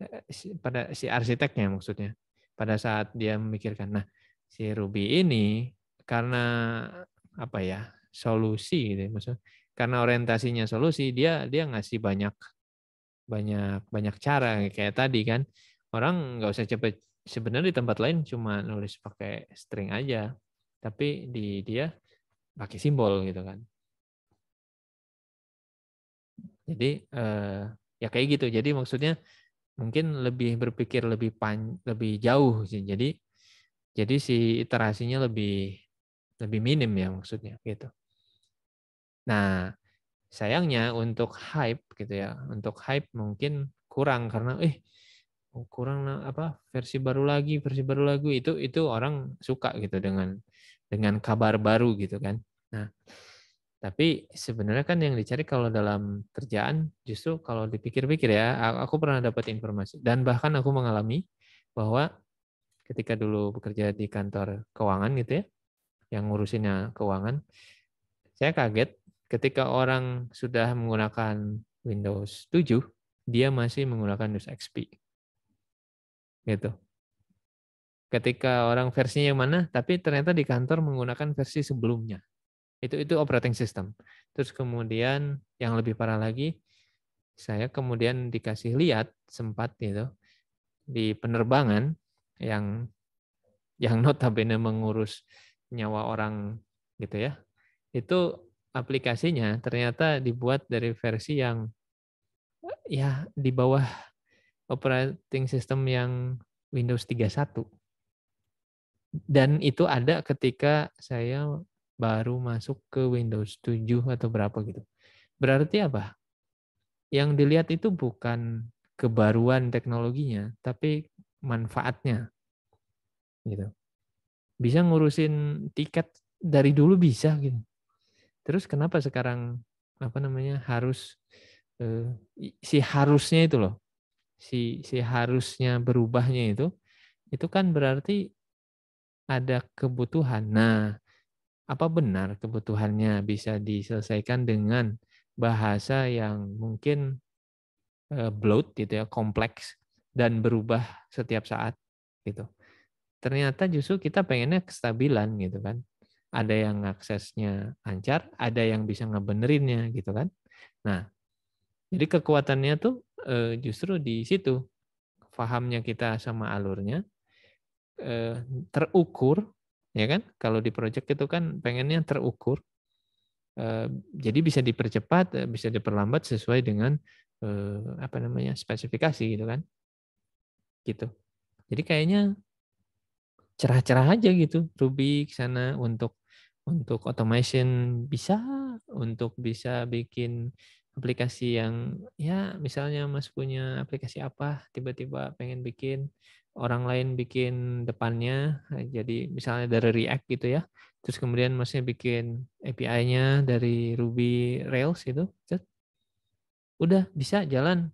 Eh, pada si arsiteknya maksudnya pada saat dia memikirkan nah si Ruby ini karena apa ya solusi gitu ya, maksud karena orientasinya solusi dia dia ngasih banyak banyak banyak cara kayak tadi kan orang nggak usah cepet sebenarnya di tempat lain cuma nulis pakai string aja tapi di dia pakai simbol gitu kan jadi eh, ya kayak gitu jadi maksudnya mungkin lebih berpikir lebih pan lebih jauh sih jadi jadi si iterasinya lebih lebih minim ya maksudnya gitu nah sayangnya untuk hype gitu ya untuk hype mungkin kurang karena eh oh, kurang apa versi baru lagi versi baru lagi itu itu orang suka gitu dengan dengan kabar baru gitu kan nah tapi sebenarnya kan yang dicari kalau dalam kerjaan justru kalau dipikir-pikir ya, aku pernah dapat informasi dan bahkan aku mengalami bahwa ketika dulu bekerja di kantor keuangan gitu ya, yang ngurusinnya keuangan, saya kaget ketika orang sudah menggunakan Windows 7, dia masih menggunakan Windows XP. Gitu. Ketika orang versinya yang mana, tapi ternyata di kantor menggunakan versi sebelumnya itu itu operating system. Terus kemudian yang lebih parah lagi saya kemudian dikasih lihat sempat gitu di penerbangan yang yang notabene mengurus nyawa orang gitu ya. Itu aplikasinya ternyata dibuat dari versi yang ya di bawah operating system yang Windows 31. Dan itu ada ketika saya baru masuk ke Windows 7 atau berapa gitu. Berarti apa? Yang dilihat itu bukan kebaruan teknologinya, tapi manfaatnya. Gitu. Bisa ngurusin tiket dari dulu bisa gitu. Terus kenapa sekarang apa namanya harus eh, si harusnya itu loh. Si si harusnya berubahnya itu itu kan berarti ada kebutuhan. Nah, apa benar kebutuhannya bisa diselesaikan dengan bahasa yang mungkin eh, bloat gitu ya, kompleks dan berubah setiap saat gitu. Ternyata justru kita pengennya kestabilan gitu kan. Ada yang aksesnya lancar, ada yang bisa ngebenerinnya gitu kan. Nah, jadi kekuatannya tuh eh, justru di situ. Fahamnya kita sama alurnya eh, terukur ya kan? Kalau di project itu kan pengennya terukur. Eh, jadi bisa dipercepat, eh, bisa diperlambat sesuai dengan eh, apa namanya spesifikasi gitu kan? Gitu. Jadi kayaknya cerah-cerah aja gitu Ruby sana untuk untuk automation bisa, untuk bisa bikin aplikasi yang ya misalnya Mas punya aplikasi apa tiba-tiba pengen bikin orang lain bikin depannya, eh, jadi misalnya dari React gitu ya, terus kemudian masnya bikin API-nya dari Ruby Rails itu, udah bisa jalan.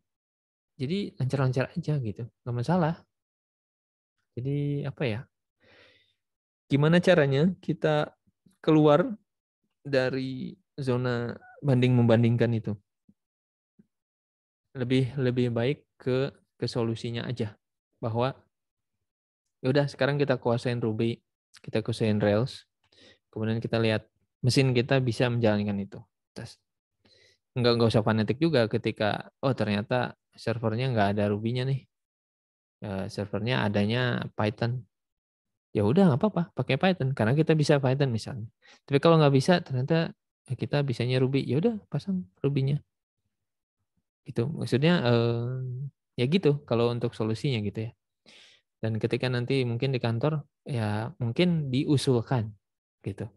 Jadi lancar-lancar aja gitu, nggak masalah. Jadi apa ya? Gimana caranya kita keluar dari zona banding membandingkan itu? Lebih lebih baik ke ke solusinya aja bahwa ya udah sekarang kita kuasain Ruby, kita kuasain Rails, kemudian kita lihat mesin kita bisa menjalankan itu. Terus nggak nggak usah fanatik juga ketika oh ternyata servernya nggak ada Ruby-nya nih, ya, servernya adanya Python. Ya udah nggak apa-apa, pakai Python karena kita bisa Python misalnya. Tapi kalau nggak bisa ternyata kita bisanya Ruby, ya udah pasang Ruby-nya. Gitu. Maksudnya eh, ya gitu kalau untuk solusinya gitu ya dan ketika nanti mungkin di kantor ya mungkin diusulkan gitu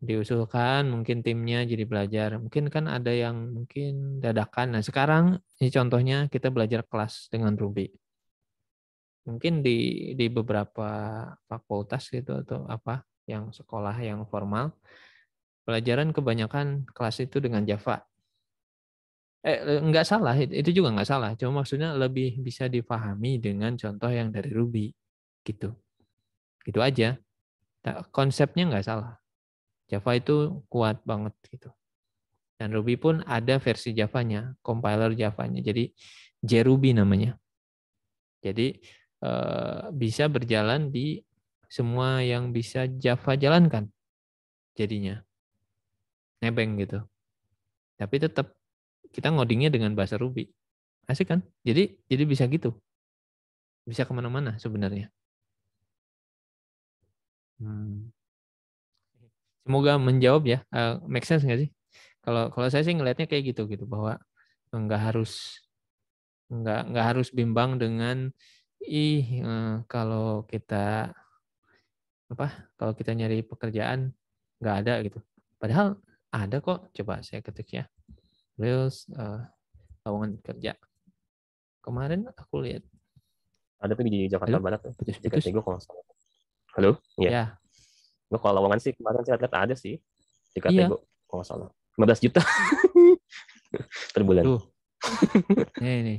diusulkan mungkin timnya jadi belajar mungkin kan ada yang mungkin dadakan nah sekarang ini contohnya kita belajar kelas dengan Ruby mungkin di di beberapa fakultas gitu atau apa yang sekolah yang formal pelajaran kebanyakan kelas itu dengan Java eh nggak salah itu juga nggak salah cuma maksudnya lebih bisa difahami dengan contoh yang dari Ruby gitu gitu aja konsepnya nggak salah Java itu kuat banget gitu dan Ruby pun ada versi Javanya compiler Javanya jadi JRuby namanya jadi eh, bisa berjalan di semua yang bisa Java jalankan jadinya nebeng gitu tapi tetap kita ngodingnya dengan bahasa Ruby. Asik kan? Jadi jadi bisa gitu. Bisa kemana-mana sebenarnya. Hmm. Semoga menjawab ya. Uh, make sense nggak sih? Kalau kalau saya sih ngelihatnya kayak gitu gitu bahwa nggak harus nggak nggak harus bimbang dengan ih uh, kalau kita apa kalau kita nyari pekerjaan nggak ada gitu. Padahal ada kok. Coba saya ketik ya. Reels, uh, eh, lowongan kerja. Kemarin aku lihat ada tuh di Jakarta Halo? Barat tuh. Putus, putus. Tiga kalau salah. Halo? Iya. Yeah. Gue kalau lowongan sih kemarin saya lihat ada sih Tiga kategori iya. yeah. kalau salah. 15 juta per bulan. Tuh. nih, nih.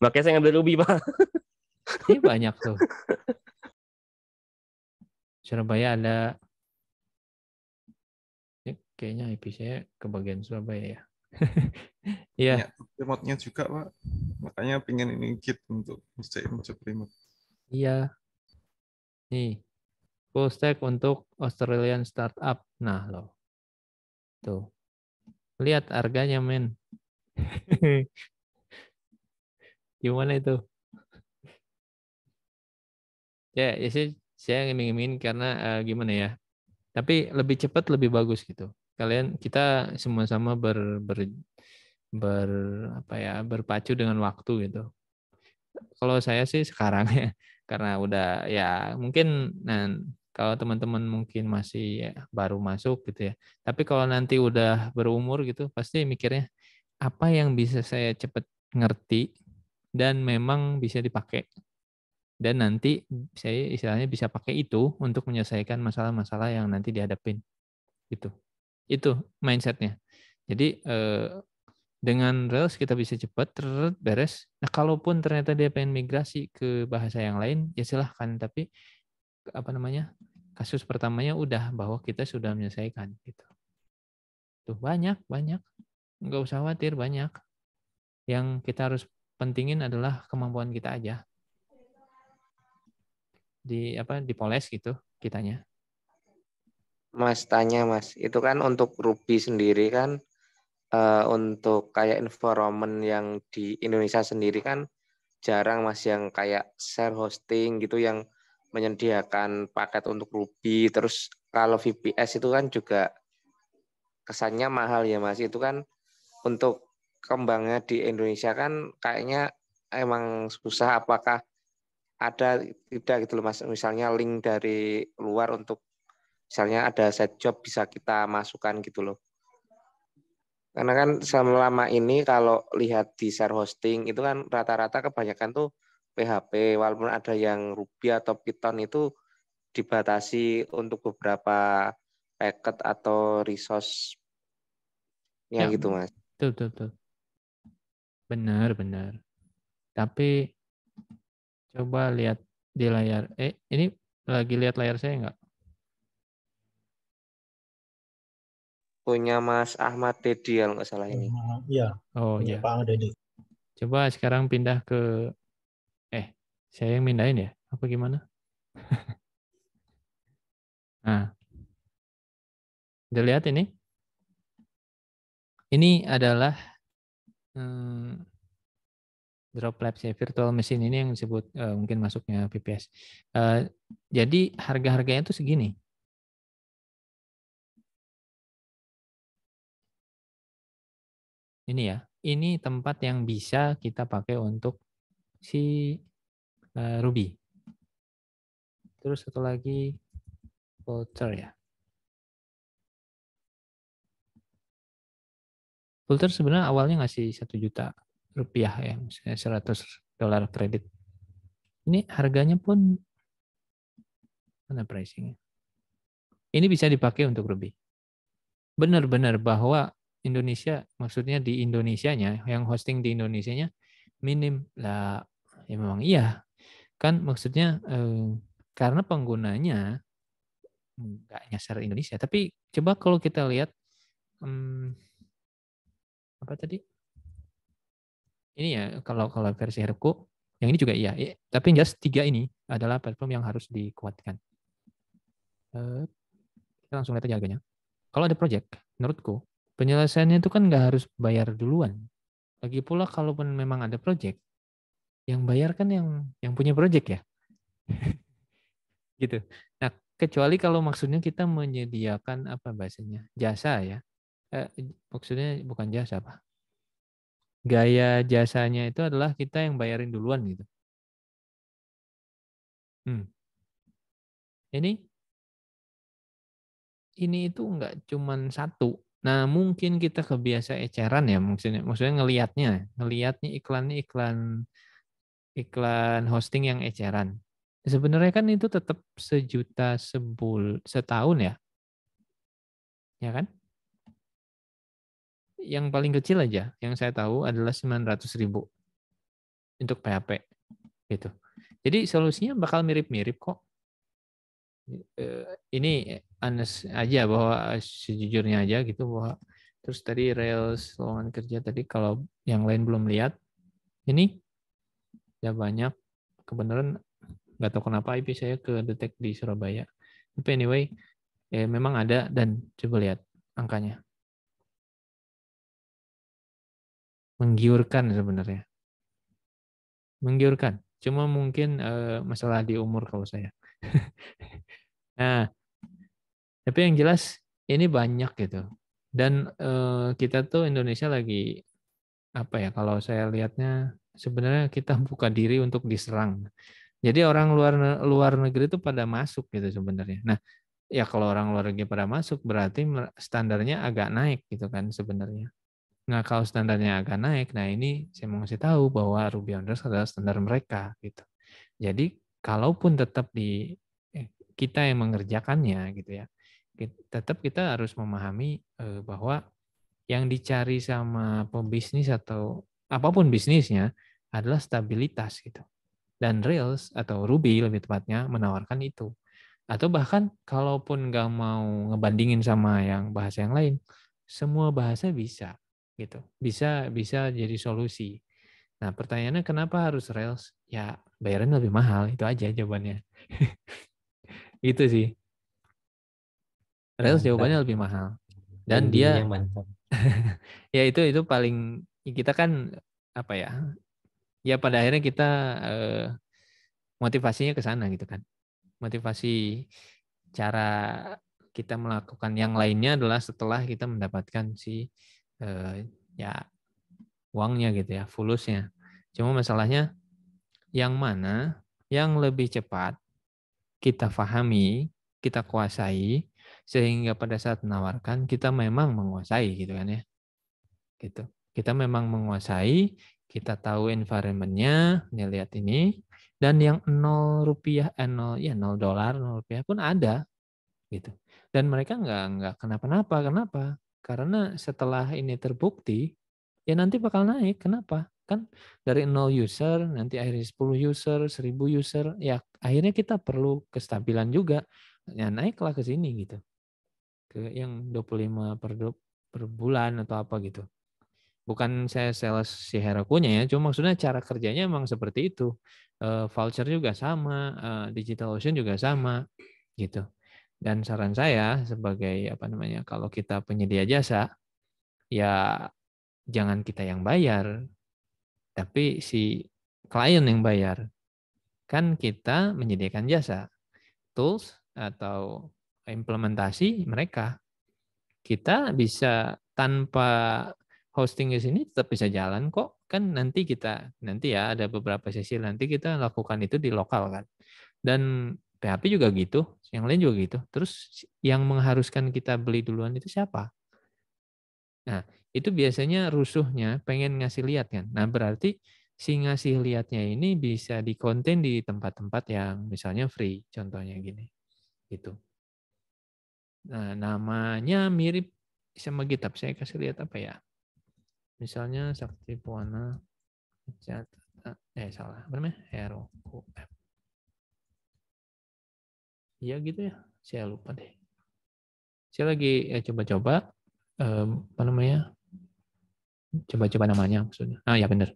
Makanya saya ngambil Ruby, Pak. Ini banyak tuh. Surabaya ada Ini kayaknya IP saya ke bagian Surabaya ya. Iya. yeah. Remote-nya juga, Pak. Makanya pengen ini kit untuk ngerjain mencoba remote. Iya. Nih. Full stack untuk Australian startup. Nah, lo, Tuh. Lihat harganya, men. Gimana itu? Ya, yeah, saya ingin ingin karena uh, gimana ya. Tapi lebih cepat lebih bagus gitu kalian kita semua sama ber, ber ber apa ya berpacu dengan waktu gitu. Kalau saya sih sekarang ya karena udah ya mungkin nah, kalau teman-teman mungkin masih ya, baru masuk gitu ya. Tapi kalau nanti udah berumur gitu pasti mikirnya apa yang bisa saya cepat ngerti dan memang bisa dipakai dan nanti saya istilahnya bisa pakai itu untuk menyelesaikan masalah-masalah yang nanti dihadapin gitu. Itu mindsetnya. Jadi eh, dengan Rails kita bisa cepat beres. Nah, kalaupun ternyata dia pengen migrasi ke bahasa yang lain, ya silahkan. Tapi apa namanya kasus pertamanya udah bahwa kita sudah menyelesaikan gitu. Tuh banyak banyak, nggak usah khawatir banyak. Yang kita harus pentingin adalah kemampuan kita aja. Di apa dipoles gitu kitanya. Mas tanya Mas, itu kan untuk Ruby sendiri kan uh, untuk kayak environment yang di Indonesia sendiri kan jarang Mas yang kayak share hosting gitu yang menyediakan paket untuk Ruby terus kalau VPS itu kan juga kesannya mahal ya Mas. Itu kan untuk kembangnya di Indonesia kan kayaknya emang susah apakah ada tidak gitu loh Mas misalnya link dari luar untuk misalnya ada set job bisa kita masukkan gitu loh. Karena kan selama ini kalau lihat di share hosting itu kan rata-rata kebanyakan tuh PHP, walaupun ada yang Ruby atau Python itu dibatasi untuk beberapa packet atau resource ya, ya gitu mas. Betul, betul, betul. Benar, benar. Tapi coba lihat di layar. Eh, ini lagi lihat layar saya nggak? punya Mas Ahmad Dedi kalau nggak salah ini. Nah, iya. Oh iya. Pak Ahmad Dedi. Coba sekarang pindah ke eh saya yang pindahin ya? Apa gimana? nah. Udah lihat ini? Ini adalah hmm, drop ya virtual machine ini yang disebut uh, mungkin masuknya VPS. Uh, eh, jadi harga-harganya itu segini. ini ya, ini tempat yang bisa kita pakai untuk si eh, Ruby. Terus satu lagi voucher ya. Filter sebenarnya awalnya ngasih satu juta rupiah ya, misalnya 100 dolar kredit. Ini harganya pun mana pricingnya? Ini bisa dipakai untuk Ruby. Benar-benar bahwa Indonesia, maksudnya di Indonesianya, yang hosting di Indonesianya minim. Lah, ya memang iya. Kan maksudnya eh, karena penggunanya nggak nyasar Indonesia. Tapi coba kalau kita lihat hmm, apa tadi? Ini ya kalau kalau versi Herku, yang ini juga iya. Eh, tapi jelas tiga ini adalah platform yang harus dikuatkan. Eh, kita langsung lihat aja harganya. Kalau ada project, menurutku penyelesaiannya itu kan nggak harus bayar duluan. Lagi pula kalaupun memang ada project, yang bayar kan yang yang punya project ya. gitu. Nah, kecuali kalau maksudnya kita menyediakan apa bahasanya? jasa ya. Eh, maksudnya bukan jasa, apa? Gaya jasanya itu adalah kita yang bayarin duluan gitu. Hmm. Ini ini itu enggak cuman satu Nah, mungkin kita kebiasa eceran ya, maksudnya maksudnya ngelihatnya, ngelihatnya iklannya iklan iklan hosting yang eceran. Sebenarnya kan itu tetap sejuta sebul setahun ya. Ya kan? Yang paling kecil aja yang saya tahu adalah ratus ribu untuk PHP gitu. Jadi solusinya bakal mirip-mirip kok. Eh, ini anes aja bahwa sejujurnya aja gitu bahwa terus tadi Rails lowongan kerja tadi kalau yang lain belum lihat ini ya banyak kebenaran nggak tahu kenapa IP saya ke detek di Surabaya tapi anyway eh, memang ada dan coba lihat angkanya menggiurkan sebenarnya menggiurkan cuma mungkin eh, masalah di umur kalau saya Nah, tapi yang jelas ini banyak gitu. Dan eh, kita tuh Indonesia lagi apa ya kalau saya lihatnya sebenarnya kita buka diri untuk diserang. Jadi orang luar luar negeri itu pada masuk gitu sebenarnya. Nah, ya kalau orang luar negeri pada masuk berarti standarnya agak naik gitu kan sebenarnya. Nah, kalau standarnya agak naik, nah ini saya mau ngasih tahu bahwa Ruby on Rails adalah standar mereka gitu. Jadi, kalaupun tetap di kita yang mengerjakannya gitu ya tetap kita harus memahami eh, bahwa yang dicari sama pebisnis atau apapun bisnisnya adalah stabilitas gitu dan Rails atau Ruby lebih tepatnya menawarkan itu atau bahkan kalaupun nggak mau ngebandingin sama yang bahasa yang lain semua bahasa bisa gitu bisa bisa jadi solusi nah pertanyaannya kenapa harus Rails ya bayaran lebih mahal itu aja jawabannya itu sih Rails jawabannya lebih mahal dan dia mantap. ya itu itu paling kita kan apa ya ya pada akhirnya kita eh, motivasinya ke sana gitu kan motivasi cara kita melakukan yang lainnya adalah setelah kita mendapatkan si eh, ya uangnya gitu ya fulusnya cuma masalahnya yang mana yang lebih cepat kita fahami, kita kuasai, sehingga pada saat menawarkan kita memang menguasai gitu kan ya. Gitu. Kita memang menguasai, kita tahu environmentnya, nih lihat ini, dan yang nol rupiah, eh, 0, ya nol dolar, nol rupiah pun ada gitu. Dan mereka nggak nggak kenapa-napa, kenapa? Karena setelah ini terbukti, ya nanti bakal naik. Kenapa? Kan dari nol user, nanti akhirnya 10 user, 1000 user, ya akhirnya kita perlu kestabilan juga. Ya naiklah ke sini gitu. Ke yang 25 per, per bulan atau apa gitu. Bukan saya sales si Herakunya ya, cuma maksudnya cara kerjanya emang seperti itu. E, voucher juga sama, e, digital ocean juga sama gitu. Dan saran saya sebagai apa namanya kalau kita penyedia jasa ya jangan kita yang bayar, tapi si klien yang bayar. Kan kita menyediakan jasa, tools atau implementasi mereka. Kita bisa tanpa hosting di sini tetap bisa jalan kok. Kan nanti kita nanti ya ada beberapa sesi nanti kita lakukan itu di lokal kan. Dan PHP juga gitu, yang lain juga gitu. Terus yang mengharuskan kita beli duluan itu siapa? Nah, itu biasanya rusuhnya pengen ngasih lihat kan. Nah berarti si ngasih lihatnya ini bisa dikonten di tempat-tempat yang misalnya free, contohnya gini, itu, Nah namanya mirip sama kitab Saya kasih lihat apa ya? Misalnya Sakti Puana eh salah, apa namanya? Hero Iya gitu ya, saya lupa deh. Saya lagi ya, coba-coba eh, apa namanya coba-coba namanya maksudnya. Ah ya benar.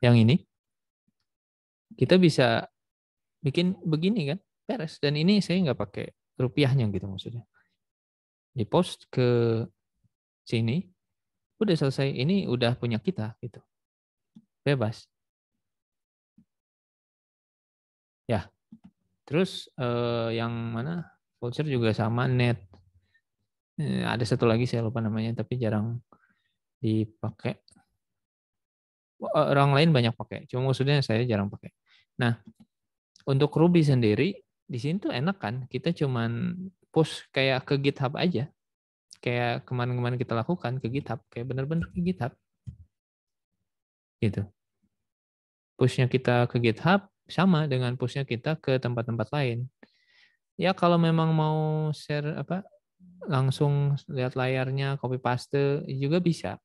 Yang ini kita bisa bikin begini kan, beres. Dan ini saya nggak pakai rupiahnya gitu maksudnya. Di post ke sini, udah selesai. Ini udah punya kita gitu, bebas. Ya, terus eh, yang mana? Voucher juga sama net. Eh, ada satu lagi saya lupa namanya, tapi jarang dipakai eh, orang lain banyak pakai cuma maksudnya saya jarang pakai nah untuk Ruby sendiri di sini tuh enak kan kita cuman push kayak ke GitHub aja kayak kemarin-kemarin kita lakukan ke GitHub kayak bener-bener ke GitHub gitu pushnya kita ke GitHub sama dengan pushnya kita ke tempat-tempat lain ya kalau memang mau share apa langsung lihat layarnya copy paste juga bisa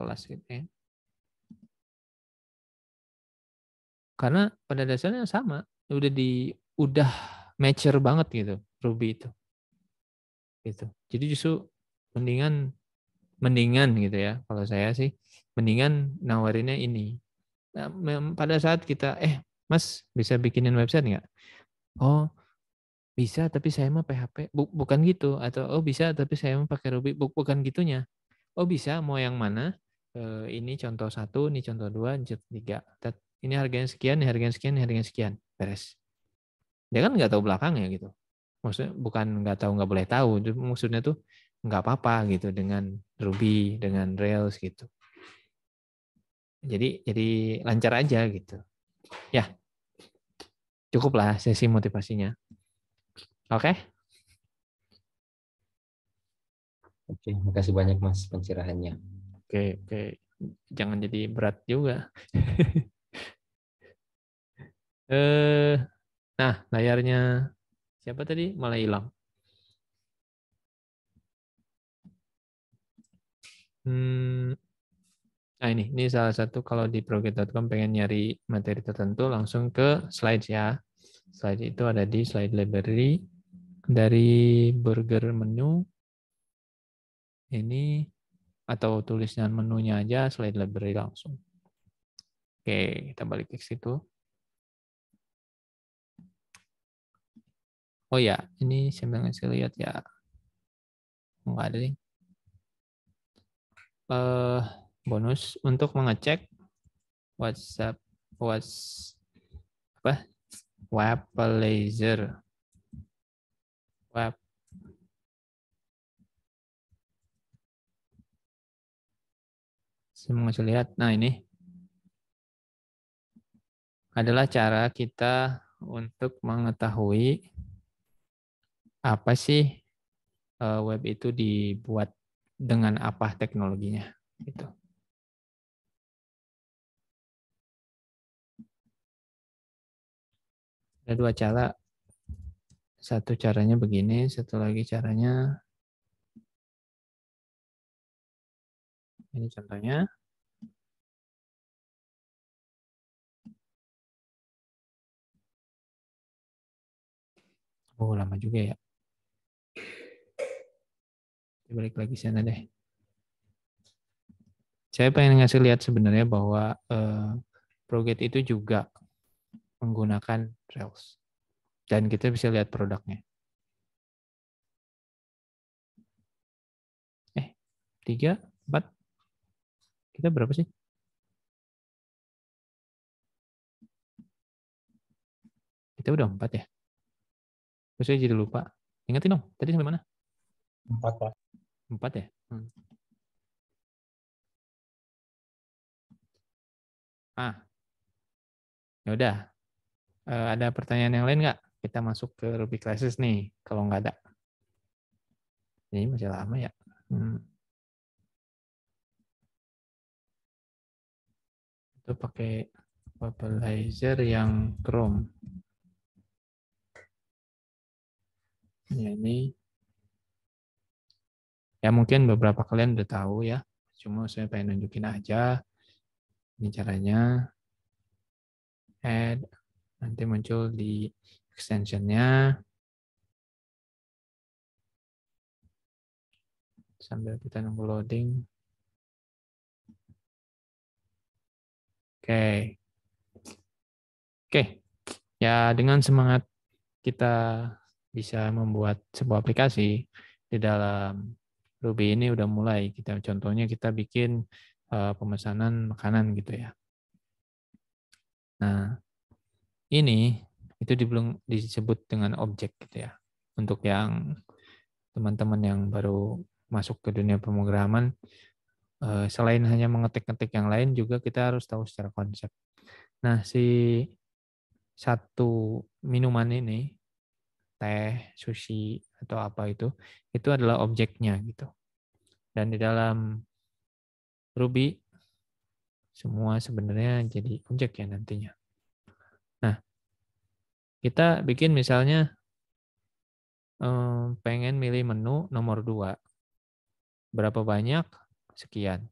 kelas gitu ya. Karena pada dasarnya sama, udah di udah mature banget gitu Ruby itu. Gitu. Jadi justru mendingan mendingan gitu ya kalau saya sih mendingan nawarinnya ini. Nah, pada saat kita eh Mas bisa bikinin website nggak? Oh bisa tapi saya mah PHP bukan gitu atau oh bisa tapi saya mah pakai Ruby bukan gitunya. Oh bisa mau yang mana? Eh, ini contoh satu, ini contoh dua, ini contoh tiga. Ini harganya sekian, ini harganya sekian, ini harganya sekian. Beres. Dia kan nggak tahu belakangnya gitu. Maksudnya bukan nggak tahu nggak boleh tahu. Maksudnya tuh nggak apa-apa gitu dengan Ruby, dengan Rails gitu. Jadi jadi lancar aja gitu. Ya, cukuplah sesi motivasinya. Oke? Okay? Oke, makasih banyak Mas pencerahannya. Oke, oke. Jangan jadi berat juga. eh, nah, layarnya siapa tadi? Malah hilang. Hmm, nah ini, ini salah satu kalau di proget.com pengen nyari materi tertentu langsung ke slide ya. Slide itu ada di slide library dari burger menu. Ini atau tulisan menunya aja slide library langsung. Oke, kita balik ke situ. Oh ya, ini sambil ngasih lihat ya. Enggak ada nih Uh, bonus untuk mengecek WhatsApp what's apa? Web laser. Web Saya mau ngasih lihat. Nah ini adalah cara kita untuk mengetahui apa sih eh, web itu dibuat dengan apa teknologinya itu Ada dua cara. Satu caranya begini, satu lagi caranya ini contohnya. Oh, lama juga ya. Balik lagi sana deh. Saya pengen ngasih lihat sebenarnya bahwa eh, Proget itu juga menggunakan Rails. Dan kita bisa lihat produknya. Eh, tiga, empat. Kita berapa sih? Kita udah empat ya? Terus saya jadi lupa. ingatin dong, tadi sampai mana? Empat, Pak. Empat ya? Hmm. Ah, ya udah. E, ada pertanyaan yang lain nggak? Kita masuk ke Ruby Classes nih, kalau nggak ada. Ini masih lama ya. Hmm. Itu pakai Wabalizer yang Chrome. ya ini ya mungkin beberapa kalian udah tahu ya cuma saya pengen nunjukin aja ini caranya add nanti muncul di extensionnya sambil kita nunggu loading oke okay. oke okay. ya dengan semangat kita bisa membuat sebuah aplikasi di dalam Ruby ini udah mulai kita contohnya kita bikin uh, pemesanan makanan gitu ya. Nah, ini itu belum disebut dengan objek gitu ya. Untuk yang teman-teman yang baru masuk ke dunia pemrograman uh, selain hanya mengetik-ketik yang lain juga kita harus tahu secara konsep. Nah, si satu minuman ini teh, sushi atau apa itu, itu adalah objeknya gitu. Dan di dalam Ruby semua sebenarnya jadi objek ya nantinya. Nah, kita bikin misalnya eh, pengen milih menu nomor 2. Berapa banyak? Sekian.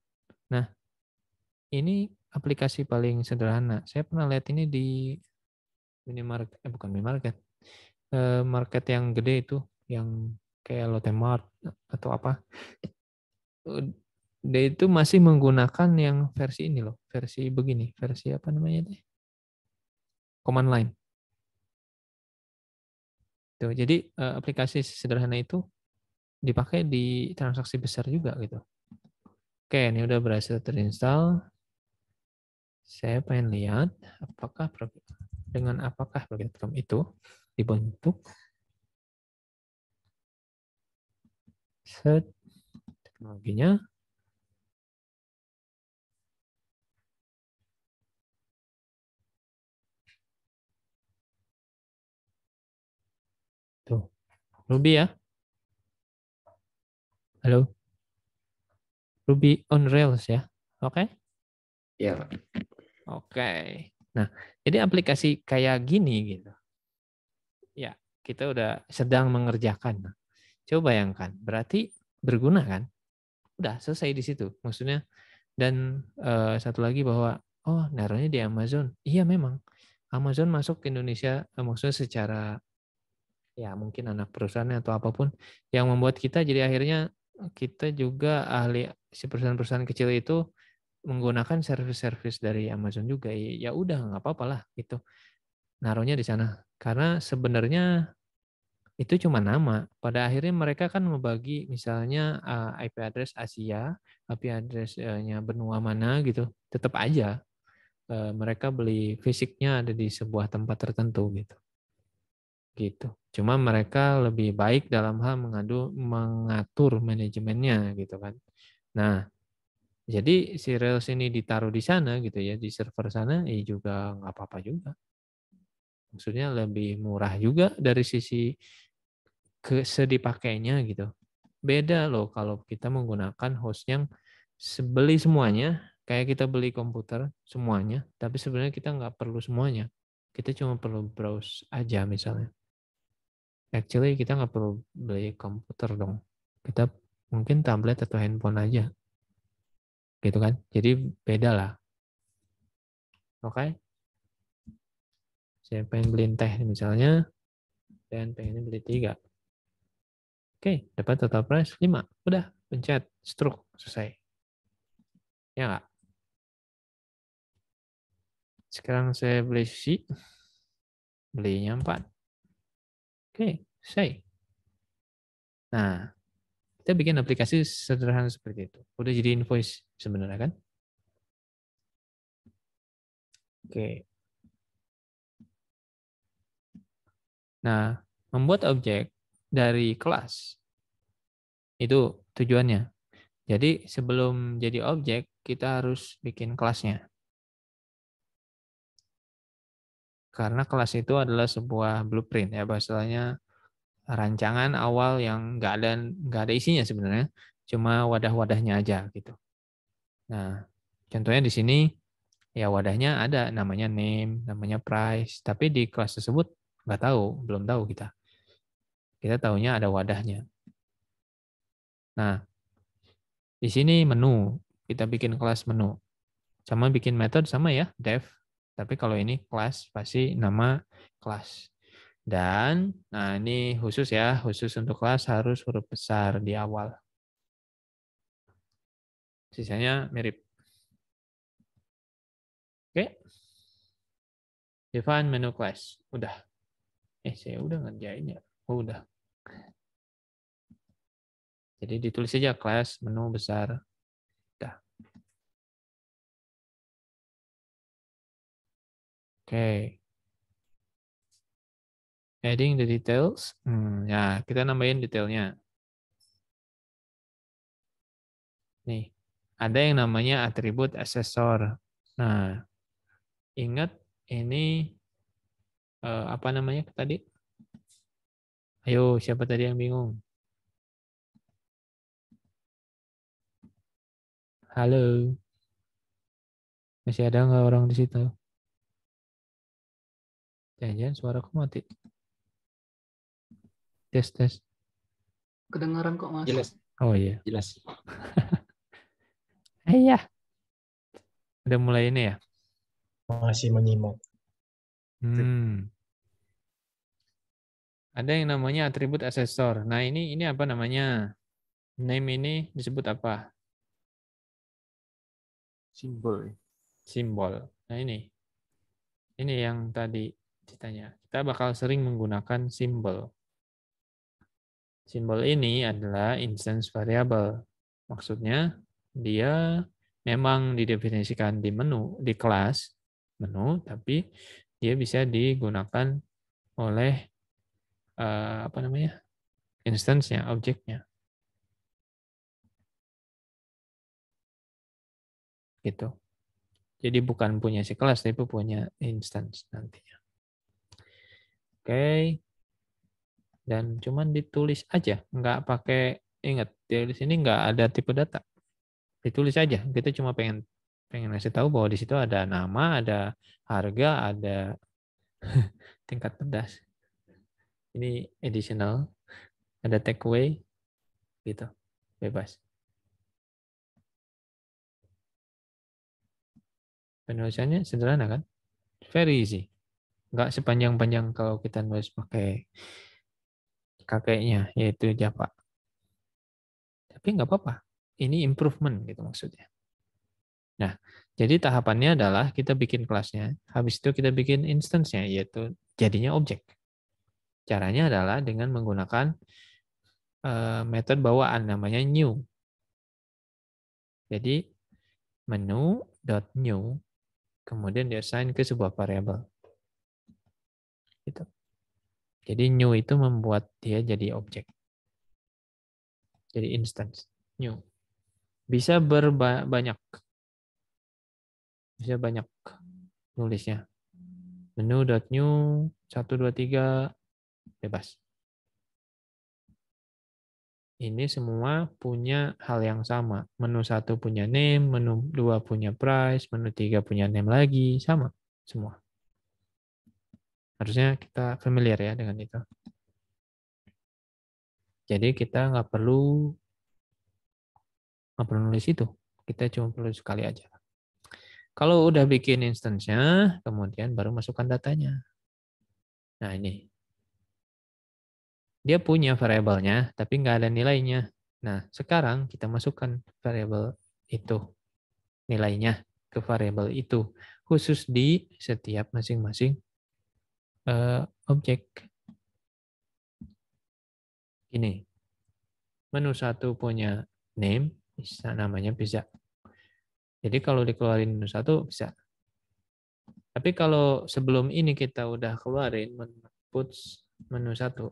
Nah, ini aplikasi paling sederhana. Saya pernah lihat ini di minimarket, eh bukan minimarket, Eh, market yang gede itu yang kayak Lotte Mart atau apa eh, dia itu masih menggunakan yang versi ini loh versi begini versi apa namanya deh command line Tuh, jadi eh, aplikasi sederhana itu dipakai di transaksi besar juga gitu. Oke, ini udah berhasil terinstall. Saya pengen lihat apakah dengan apakah program itu dibentuk set teknologinya tuh Ruby ya halo Ruby on Rails ya oke okay? ya yeah. oke okay. nah jadi aplikasi kayak gini gitu kita udah sedang mengerjakan. Coba bayangkan, berarti berguna kan? Udah selesai di situ. Maksudnya dan uh, satu lagi bahwa oh naruhnya di Amazon. Iya memang. Amazon masuk ke Indonesia eh, maksudnya secara ya mungkin anak perusahaannya atau apapun yang membuat kita jadi akhirnya kita juga ahli si perusahaan-perusahaan kecil itu menggunakan service-service dari Amazon juga ya, ya udah nggak apa apalah lah gitu naruhnya di sana karena sebenarnya itu cuma nama. Pada akhirnya mereka kan membagi misalnya eh, IP address Asia, IP addressnya eh, benua mana gitu. Tetap aja eh, mereka beli fisiknya ada di sebuah tempat tertentu gitu. Gitu. Cuma mereka lebih baik dalam hal mengadu mengatur manajemennya gitu kan. Nah, jadi si Rails ini ditaruh di sana gitu ya di server sana ini ya eh juga nggak apa-apa juga maksudnya lebih murah juga dari sisi ke sedipakainya gitu. Beda loh kalau kita menggunakan host yang sebeli semuanya, kayak kita beli komputer semuanya, tapi sebenarnya kita nggak perlu semuanya. Kita cuma perlu browse aja misalnya. Actually kita nggak perlu beli komputer dong. Kita mungkin tablet atau handphone aja. Gitu kan? Jadi beda lah. Oke? Okay? Saya pengen beli teh misalnya, dan pengen beli tiga Oke, dapat total price 5. Udah, pencet, stroke, selesai. Ya nggak? Sekarang saya beli sushi. Belinya 4. Oke, selesai. Nah, kita bikin aplikasi sederhana seperti itu. Udah jadi invoice sebenarnya kan? Oke. Nah, membuat objek dari kelas. Itu tujuannya. Jadi sebelum jadi objek, kita harus bikin kelasnya. Karena kelas itu adalah sebuah blueprint ya bahasanya rancangan awal yang nggak ada nggak ada isinya sebenarnya, cuma wadah-wadahnya aja gitu. Nah, contohnya di sini ya wadahnya ada namanya name, namanya price, tapi di kelas tersebut nggak tahu, belum tahu kita. Kita tahunya ada wadahnya. Nah, di sini menu. Kita bikin kelas menu. Sama bikin metode sama ya, dev. Tapi kalau ini kelas, pasti nama kelas. Dan, nah ini khusus ya, khusus untuk kelas harus huruf besar di awal. Sisanya mirip. Oke. Define menu kelas Udah. Eh, saya udah ngerjain ya. Oh, udah. Jadi ditulis aja kelas menu besar. Dah. Oke. Okay. Adding the details. Hmm, ya, kita nambahin detailnya. Nih, ada yang namanya atribut asesor. Nah, ingat ini eh, apa namanya tadi? Ayo, siapa tadi yang bingung? Halo. Masih ada nggak orang di situ? Jangan-jangan suaraku mati. Tes, tes. Kedengaran kok, Mas. Jelas. Oh iya. Jelas. Iya. Udah mulai ini ya? Masih menyimak. Hmm. Ada yang namanya atribut asesor. Nah, ini ini apa namanya? Name ini disebut apa? Simbol. Ya. Simbol. Nah, ini. Ini yang tadi ditanya. Kita bakal sering menggunakan simbol. Simbol ini adalah instance variable. Maksudnya dia memang didefinisikan di menu, di kelas menu, tapi dia bisa digunakan oleh uh, apa namanya instance-nya, objeknya. Gitu. Jadi bukan punya si kelas, tapi punya instance nantinya. Oke. Okay. Dan cuman ditulis aja, nggak pakai ingat di sini nggak ada tipe data. Ditulis aja. Kita cuma pengen pengen ngasih tahu bahwa di situ ada nama, ada harga, ada tingkat pedas ini additional, ada takeaway, gitu, bebas. Penulisannya sederhana kan? Very easy. Nggak sepanjang-panjang kalau kita nulis pakai kakeknya, yaitu Java. Tapi nggak apa-apa. Ini improvement gitu maksudnya. Nah, jadi tahapannya adalah kita bikin kelasnya, habis itu kita bikin instance-nya, yaitu jadinya objek. Caranya adalah dengan menggunakan eh, metode bawaan namanya new. Jadi menu new, kemudian diassign ke sebuah variabel. Gitu. Jadi new itu membuat dia jadi objek. Jadi instance new. Bisa berbanyak. Bisa banyak nulisnya. Menu new satu dua tiga bebas. Ini semua punya hal yang sama. Menu satu punya name, menu dua punya price, menu tiga punya name lagi, sama semua. Harusnya kita familiar ya dengan itu. Jadi kita nggak perlu nggak perlu nulis itu. Kita cuma perlu sekali aja. Kalau udah bikin instance-nya, kemudian baru masukkan datanya. Nah ini, dia punya variabelnya, tapi nggak ada nilainya. Nah, sekarang kita masukkan variabel itu, nilainya ke variabel itu, khusus di setiap masing-masing uh, objek. Ini, menu satu punya name, bisa namanya bisa. Jadi kalau dikeluarin menu satu bisa. Tapi kalau sebelum ini kita udah keluarin menu menu satu,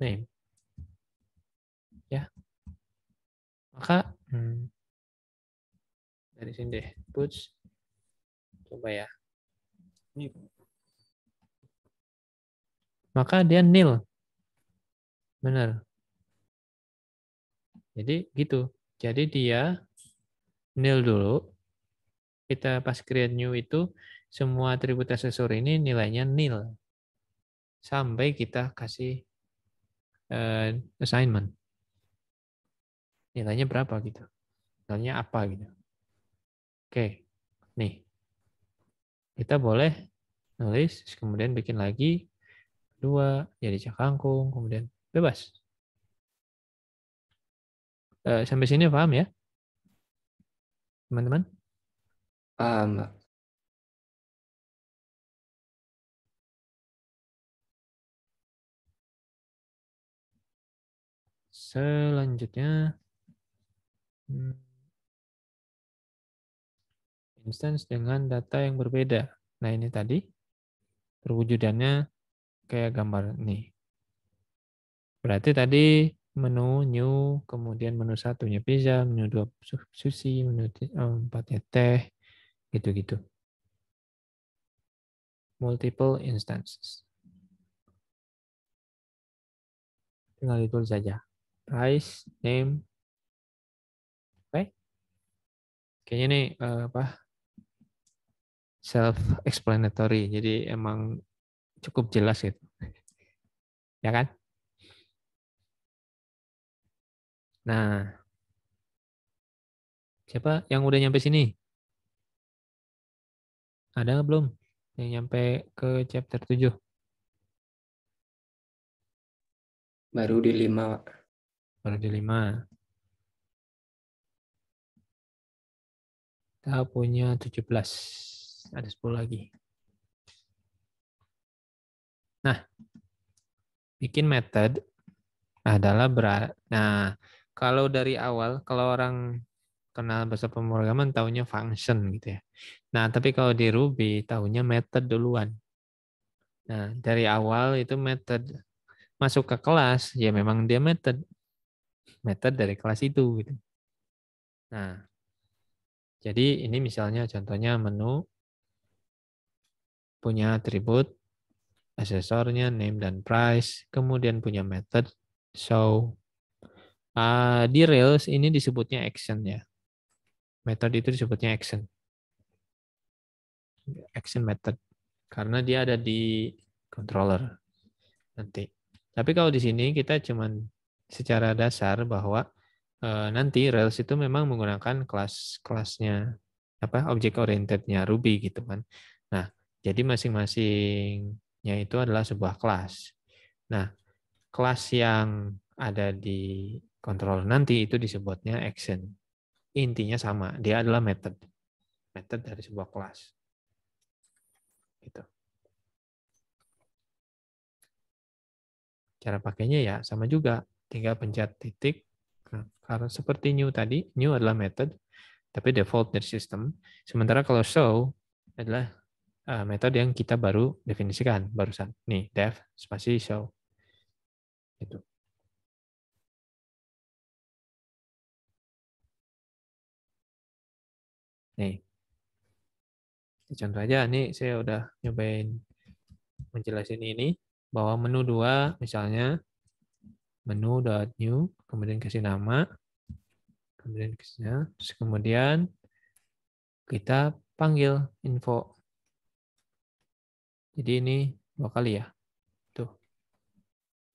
name. Ya. Maka hmm, dari sini deh, puts. Coba ya. Ini. Maka dia nil. Benar. Jadi gitu. Jadi dia nil dulu. Kita pas create new itu semua atribut asesor ini nilainya nil sampai kita kasih uh, assignment. Nilainya berapa gitu? Nilainya apa gitu? Oke, nih kita boleh nulis, kemudian bikin lagi dua, jadi ya cakangkung, kemudian bebas. Uh, sampai sini paham ya, teman-teman? Paham, Selanjutnya, hmm, instance dengan data yang berbeda. Nah ini tadi perwujudannya kayak gambar ini. Berarti tadi menu new, kemudian menu satunya pizza, menu dua sushi, menu eh, empatnya teh, gitu-gitu. Multiple instances. Tinggal itu saja price, name. Oke. Okay. Kayaknya nih eh, uh, apa? self explanatory. Jadi emang cukup jelas gitu. ya kan? Nah, siapa yang udah nyampe sini? Ada belum yang nyampe ke chapter 7? Baru di 5, berarti 5. Kita punya 17. Ada 10 lagi. Nah, bikin method adalah berat. Nah, kalau dari awal, kalau orang kenal bahasa pemrograman tahunya function gitu ya. Nah, tapi kalau di Ruby tahunya method duluan. Nah, dari awal itu method masuk ke kelas ya memang dia method method dari kelas itu. Gitu. Nah, jadi ini misalnya contohnya menu punya atribut asesornya name dan price, kemudian punya method show. Uh, di Rails ini disebutnya action ya. Method itu disebutnya action. Action method karena dia ada di controller nanti. Tapi kalau di sini kita cuman secara dasar bahwa e, nanti Rails itu memang menggunakan kelas-kelasnya apa objek orientednya Ruby gitu kan. Nah, jadi masing-masingnya itu adalah sebuah kelas. Nah, kelas yang ada di controller nanti itu disebutnya action. Intinya sama, dia adalah method. Method dari sebuah kelas. Gitu. Cara pakainya ya sama juga tinggal pencet titik. Nah, karena kalau seperti new tadi, new adalah method, tapi default dari sistem. Sementara kalau show adalah eh, metode yang kita baru definisikan barusan. Nih, def spasi show. Itu. Nih. Contoh aja, nih saya udah nyobain menjelasin ini, bahwa menu dua, misalnya menu dot new kemudian kasih nama, kemudian kasihnya terus kemudian kita panggil info. Jadi ini dua kali ya. Tuh.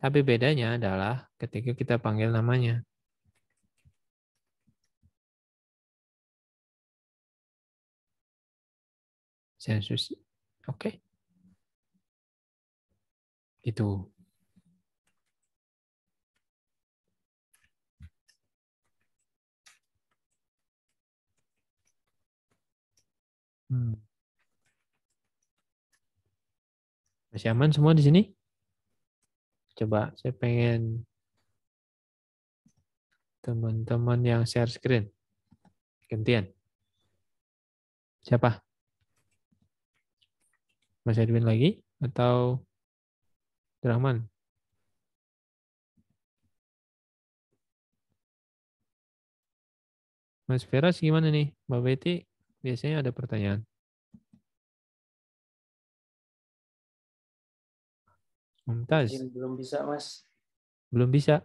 Tapi bedanya adalah ketika kita panggil namanya. Sensus. Oke. Okay. Itu. Hmm. Masih aman semua di sini? Coba saya pengen teman-teman yang share screen. Gantian. Siapa? Mas Edwin lagi atau Rahman? Mas Feras gimana nih? Mbak Betty Biasanya ada pertanyaan. Mumtaz. Belum bisa, Mas. Belum bisa.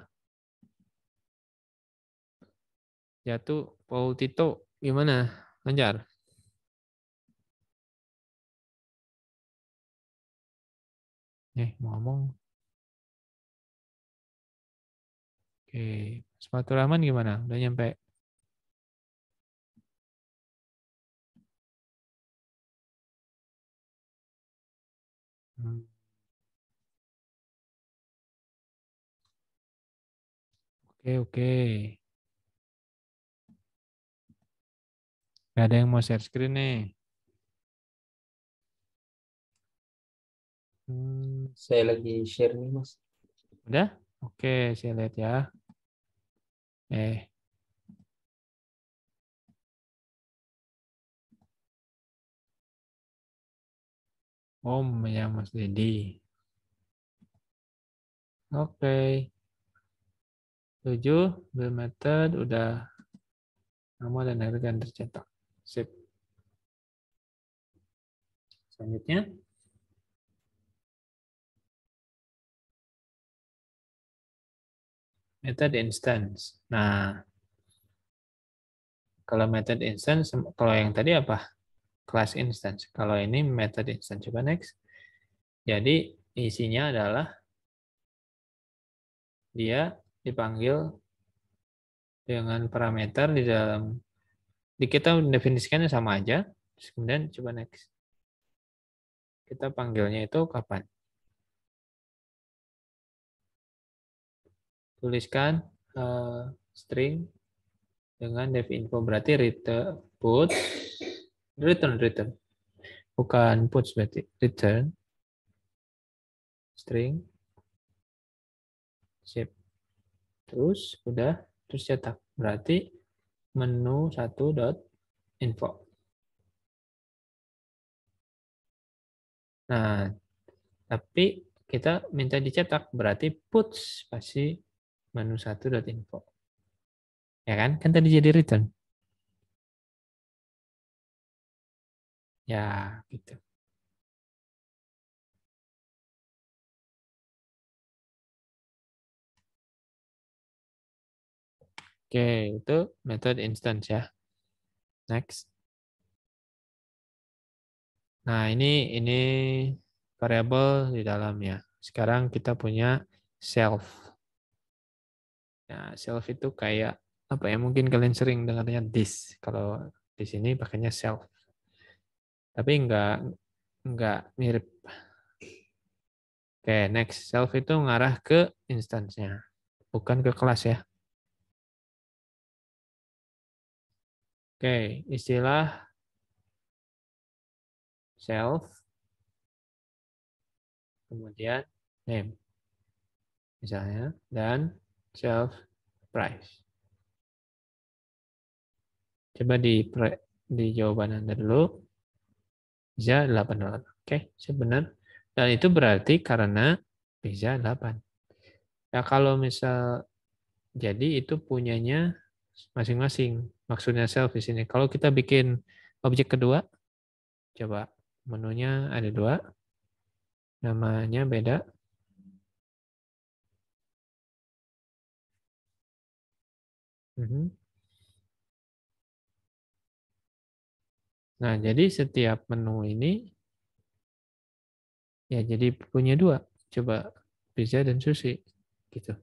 Jatuh, ya, Paul Tito, gimana? Lancar? Eh, mau ngomong. Oke, Sepatu Rahman gimana? Udah nyampe? Oke, oke. Gak ada yang mau share screen nih. Hmm, saya lagi share nih, Mas. Udah? Oke, saya lihat ya. Eh. Om ya Mas Dedi. Oke. Okay. 7, bill method, udah nama dan harga yang tercetak. Sip. Selanjutnya. Method instance. Nah, kalau method instance, kalau yang tadi apa? class instance. Kalau ini method instance. Coba next. Jadi isinya adalah dia dipanggil dengan parameter di dalam di kita definisikannya sama aja. Terus kemudian coba next. Kita panggilnya itu kapan? Tuliskan uh, string dengan dev info berarti return put return return bukan puts berarti return string shape terus udah terus cetak berarti menu satu dot info nah tapi kita minta dicetak berarti puts pasti menu satu dot info ya kan kan tadi jadi return Ya, gitu. Oke, itu method instance ya. Next. Nah, ini ini variable di dalamnya. Sekarang kita punya self. Nah, self itu kayak apa ya? Mungkin kalian sering dengarnya this. Kalau di sini pakainya self tapi nggak nggak mirip. Oke, okay, next. Self itu ngarah ke instansnya, bukan ke kelas ya. Oke, okay, istilah self, kemudian name, misalnya, dan self price. Coba di, di jawaban Anda dulu. Bisa 8 alat. Oke, okay, benar. Dan itu berarti karena bisa 8. Ya kalau misal jadi itu punyanya masing-masing. Maksudnya self di sini. Kalau kita bikin objek kedua, coba menunya ada dua. Namanya beda. Mm -hmm. Nah, jadi setiap menu ini ya jadi punya dua. Coba pizza dan sushi gitu.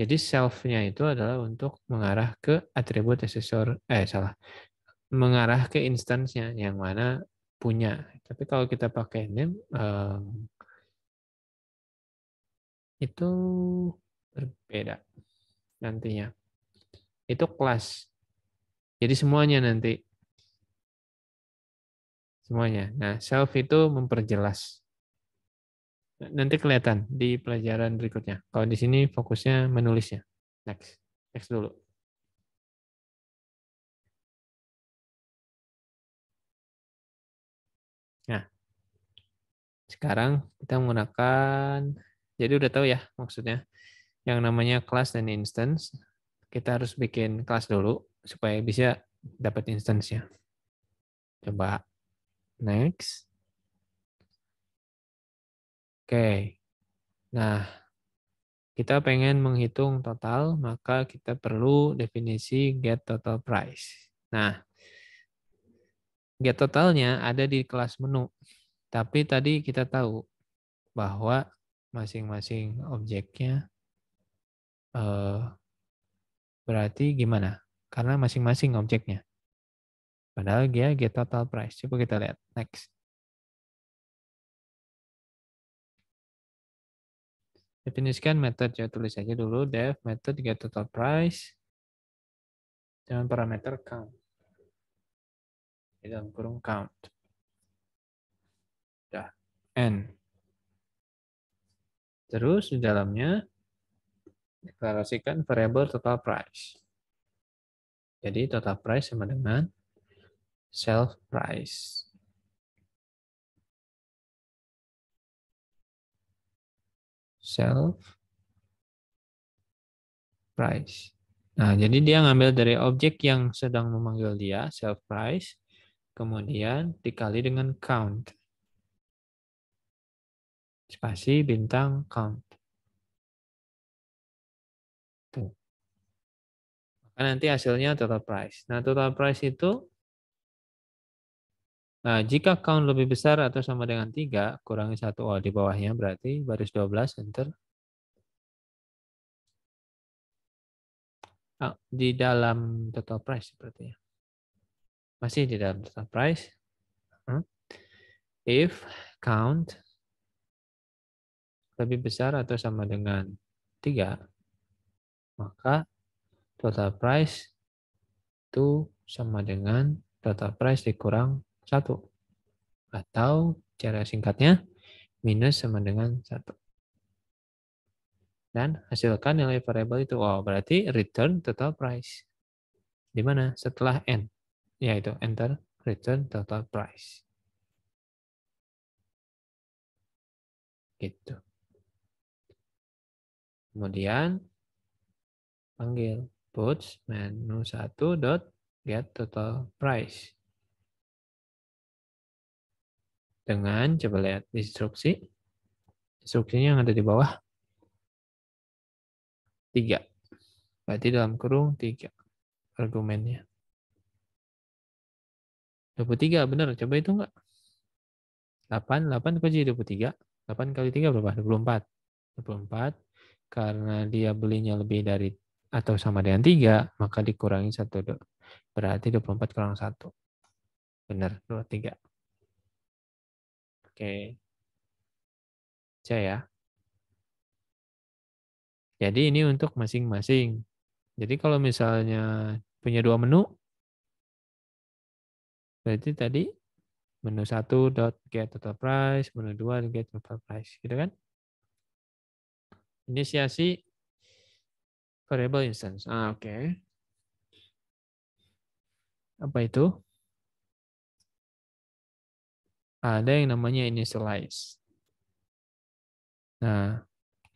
Jadi self-nya itu adalah untuk mengarah ke atribut asesor eh salah. Mengarah ke instansnya yang mana punya. Tapi kalau kita pakai name um, itu berbeda nantinya. Itu kelas. Jadi semuanya nanti semuanya. Nah, self itu memperjelas. Nanti kelihatan di pelajaran berikutnya. Kalau di sini fokusnya menulisnya. Next. Next dulu. Nah, sekarang kita menggunakan, jadi udah tahu ya maksudnya, yang namanya class dan instance. Kita harus bikin class dulu supaya bisa dapat instance ya. Coba Next. Oke. Nah, kita pengen menghitung total, maka kita perlu definisi get total price. Nah, get totalnya ada di kelas menu. Tapi tadi kita tahu bahwa masing-masing objeknya eh, berarti gimana? Karena masing-masing objeknya. Padahal dia get total price. Coba kita lihat. Next. Definisikan method ya tulis aja dulu dev method get total price dengan parameter count di dalam kurung count. Dah n. Terus di dalamnya deklarasikan variable total price. Jadi total price sama dengan self price. Self price. Nah, jadi dia ngambil dari objek yang sedang memanggil dia, self price, kemudian dikali dengan count. Spasi bintang count. Tuh. Maka nanti hasilnya total price. Nah, total price itu Nah, jika count lebih besar atau sama dengan 3, kurangi satu oh, di bawahnya berarti baris 12, enter. Ah, di dalam total price seperti ya. Masih di dalam total price. Hmm. If count lebih besar atau sama dengan 3, maka total price itu sama dengan total price dikurang 1. Atau cara singkatnya, minus sama dengan 1. Dan hasilkan nilai variable itu. Wow, berarti return total price. Di mana? Setelah N. Yaitu enter return total price. Gitu. Kemudian panggil puts menu 1 dot get total price. dengan coba lihat instruksi. Instruksinya yang ada di bawah 3. Berarti dalam kurung 3 argumennya. 23 benar, coba itu enggak? 8, 8 kok jadi 23? 8 kali 3 berapa? 24. 24 karena dia belinya lebih dari atau sama dengan 3, maka dikurangi 1. Berarti 24 kurang 1. Benar, 23. Oke. C ya. Jadi ini untuk masing-masing. Jadi kalau misalnya punya dua menu, berarti tadi menu satu dot get total price, menu dua get total price, gitu kan? Inisiasi variable instance. Ah, oke. Okay. Apa itu? ada yang namanya initialize. Nah,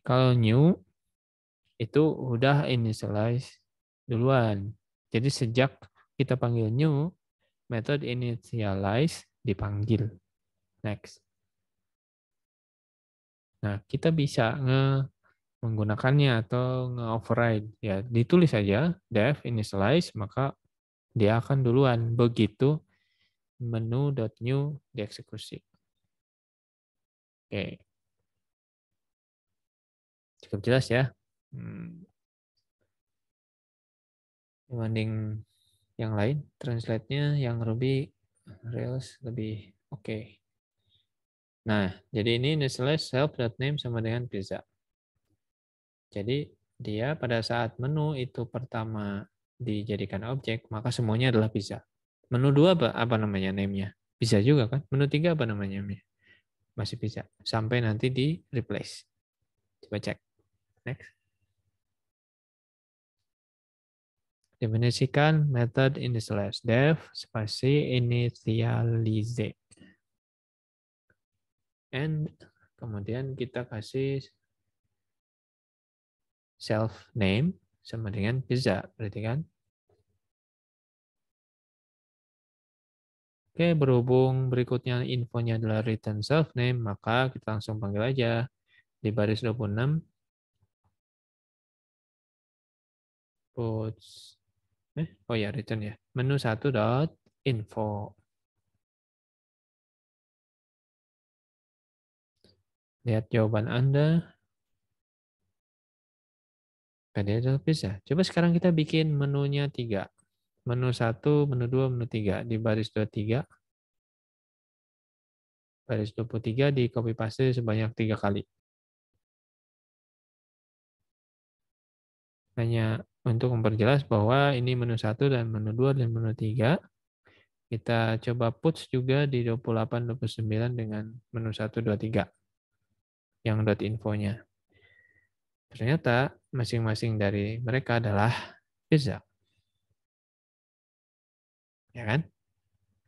kalau new itu udah initialize duluan. Jadi sejak kita panggil new, method initialize dipanggil. Next. Nah, kita bisa nge menggunakannya atau nge-override. Ya, ditulis aja dev initialize, maka dia akan duluan. Begitu menu menu.new dieksekusi. Oke. Cukup jelas ya. Hmm. Dibanding yang lain, translate-nya yang Ruby Rails lebih oke. Okay. Nah, jadi ini dot name sama dengan pizza. Jadi dia pada saat menu itu pertama dijadikan objek, maka semuanya adalah pizza. Menu dua apa, apa namanya namenya Bisa juga kan? Menu tiga apa namanya? Masih bisa. Sampai nanti di replace. Coba cek. Next. Definisikan method in the slash dev spasi initialize. And kemudian kita kasih self name sama dengan bisa berarti kan Oke, berhubung berikutnya infonya adalah return self name, maka kita langsung panggil aja di baris 26 puts eh oh ya return ya. Menu 1.info. Lihat jawaban Anda. Kadang -kadang bisa. Ya? Coba sekarang kita bikin menunya tiga menu 1, menu 2, menu 3 di baris 23. Baris 23 di copy paste sebanyak 3 kali. Hanya untuk memperjelas bahwa ini menu 1 dan menu 2 dan menu 3. Kita coba puts juga di 28, 29 dengan menu 1, 2, 3 yang dot infonya. Ternyata masing-masing dari mereka adalah pizza ya kan?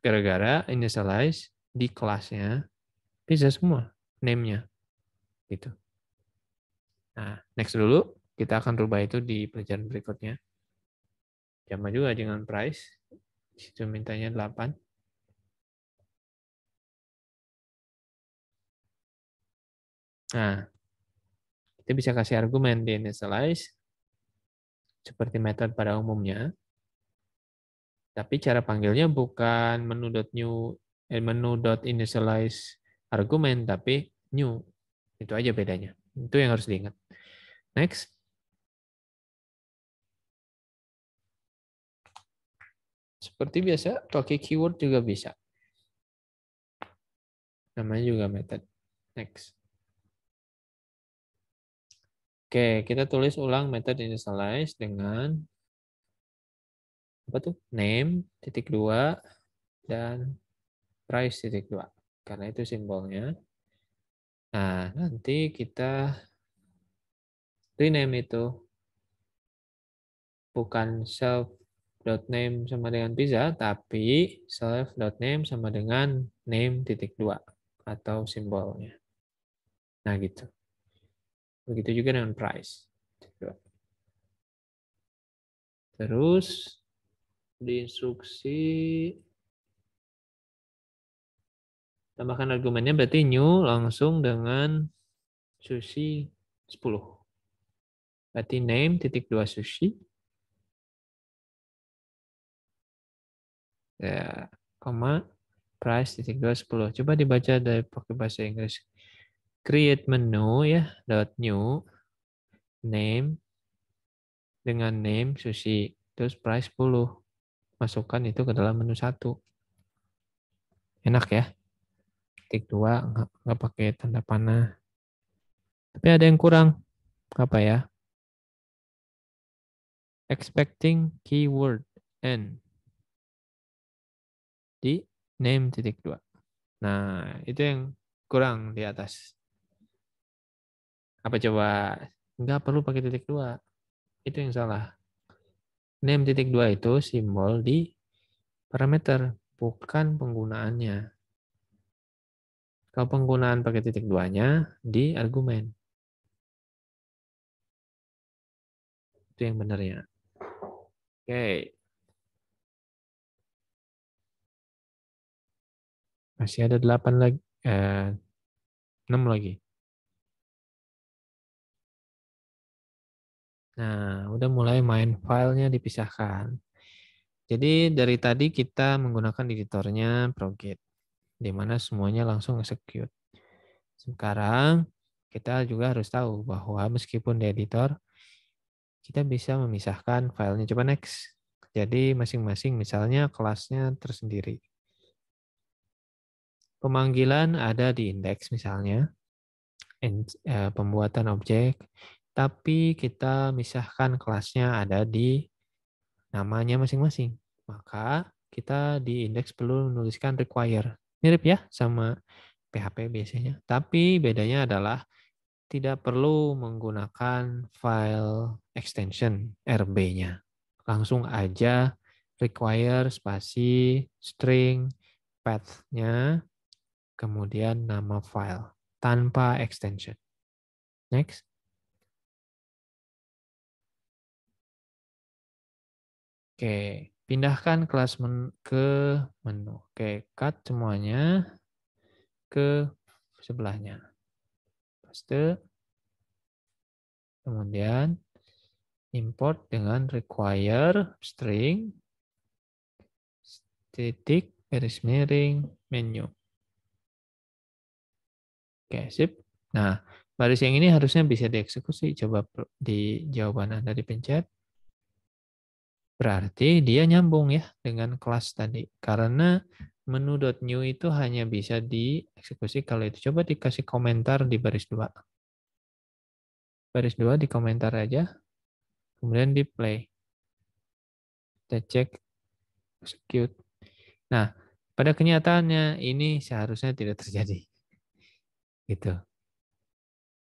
Gara-gara initialize di kelasnya bisa semua name-nya. Gitu. Nah, next dulu kita akan rubah itu di pelajaran berikutnya. Sama juga dengan price. Situ mintanya 8. Nah, kita bisa kasih argumen di initialize seperti metode pada umumnya. Tapi cara panggilnya bukan menu menu.new eh, initialize argument, tapi new. Itu aja bedanya. Itu yang harus diingat. Next. Seperti biasa, pakai keyword juga bisa. Namanya juga method. Next. Oke, kita tulis ulang method initialize dengan apa tuh name titik dua dan price titik dua karena itu simbolnya. Nah nanti kita rename itu bukan self dot name sama dengan pizza tapi self dot name sama dengan name titik dua atau simbolnya. Nah gitu. Begitu juga dengan price. Terus di instruksi tambahkan argumennya berarti new langsung dengan sushi 10. Berarti name titik dua sushi. Ya, koma price titik dua sepuluh. Coba dibaca dari pakai bahasa Inggris. Create menu ya dot new name dengan name sushi terus price 10 masukkan itu ke dalam menu satu. Enak ya. Titik dua nggak, nggak pakai tanda panah. Tapi ada yang kurang. Apa ya? Expecting keyword n di name titik dua. Nah, itu yang kurang di atas. Apa coba? Nggak perlu pakai titik dua. Itu yang salah name titik dua itu simbol di parameter, bukan penggunaannya. Kalau penggunaan pakai titik duanya di argumen. Itu yang benar ya. Oke. Masih ada 8 lagi, eh, 6 lagi. Nah, udah mulai main filenya dipisahkan. Jadi dari tadi kita menggunakan editornya ProGit, di mana semuanya langsung execute. Sekarang kita juga harus tahu bahwa meskipun di editor, kita bisa memisahkan filenya. Coba next. Jadi masing-masing misalnya kelasnya tersendiri. Pemanggilan ada di index, misalnya, eh, pembuatan objek, tapi kita misahkan kelasnya ada di namanya masing-masing. Maka kita di indeks perlu menuliskan require. Mirip ya sama PHP biasanya. Tapi bedanya adalah tidak perlu menggunakan file extension RB-nya. Langsung aja require spasi string path-nya kemudian nama file tanpa extension. Next. Oke, pindahkan kelas men ke menu. Oke, cut semuanya ke sebelahnya. Paste. Kemudian import dengan require string titik garis miring menu. Oke, sip. Nah, baris yang ini harusnya bisa dieksekusi. Coba di jawaban Anda dipencet. Berarti dia nyambung ya dengan kelas tadi. Karena menu .new itu hanya bisa dieksekusi kalau itu. Coba dikasih komentar di baris 2. Baris 2 di komentar aja. Kemudian di play. Kita cek execute. Nah, pada kenyataannya ini seharusnya tidak terjadi. Gitu.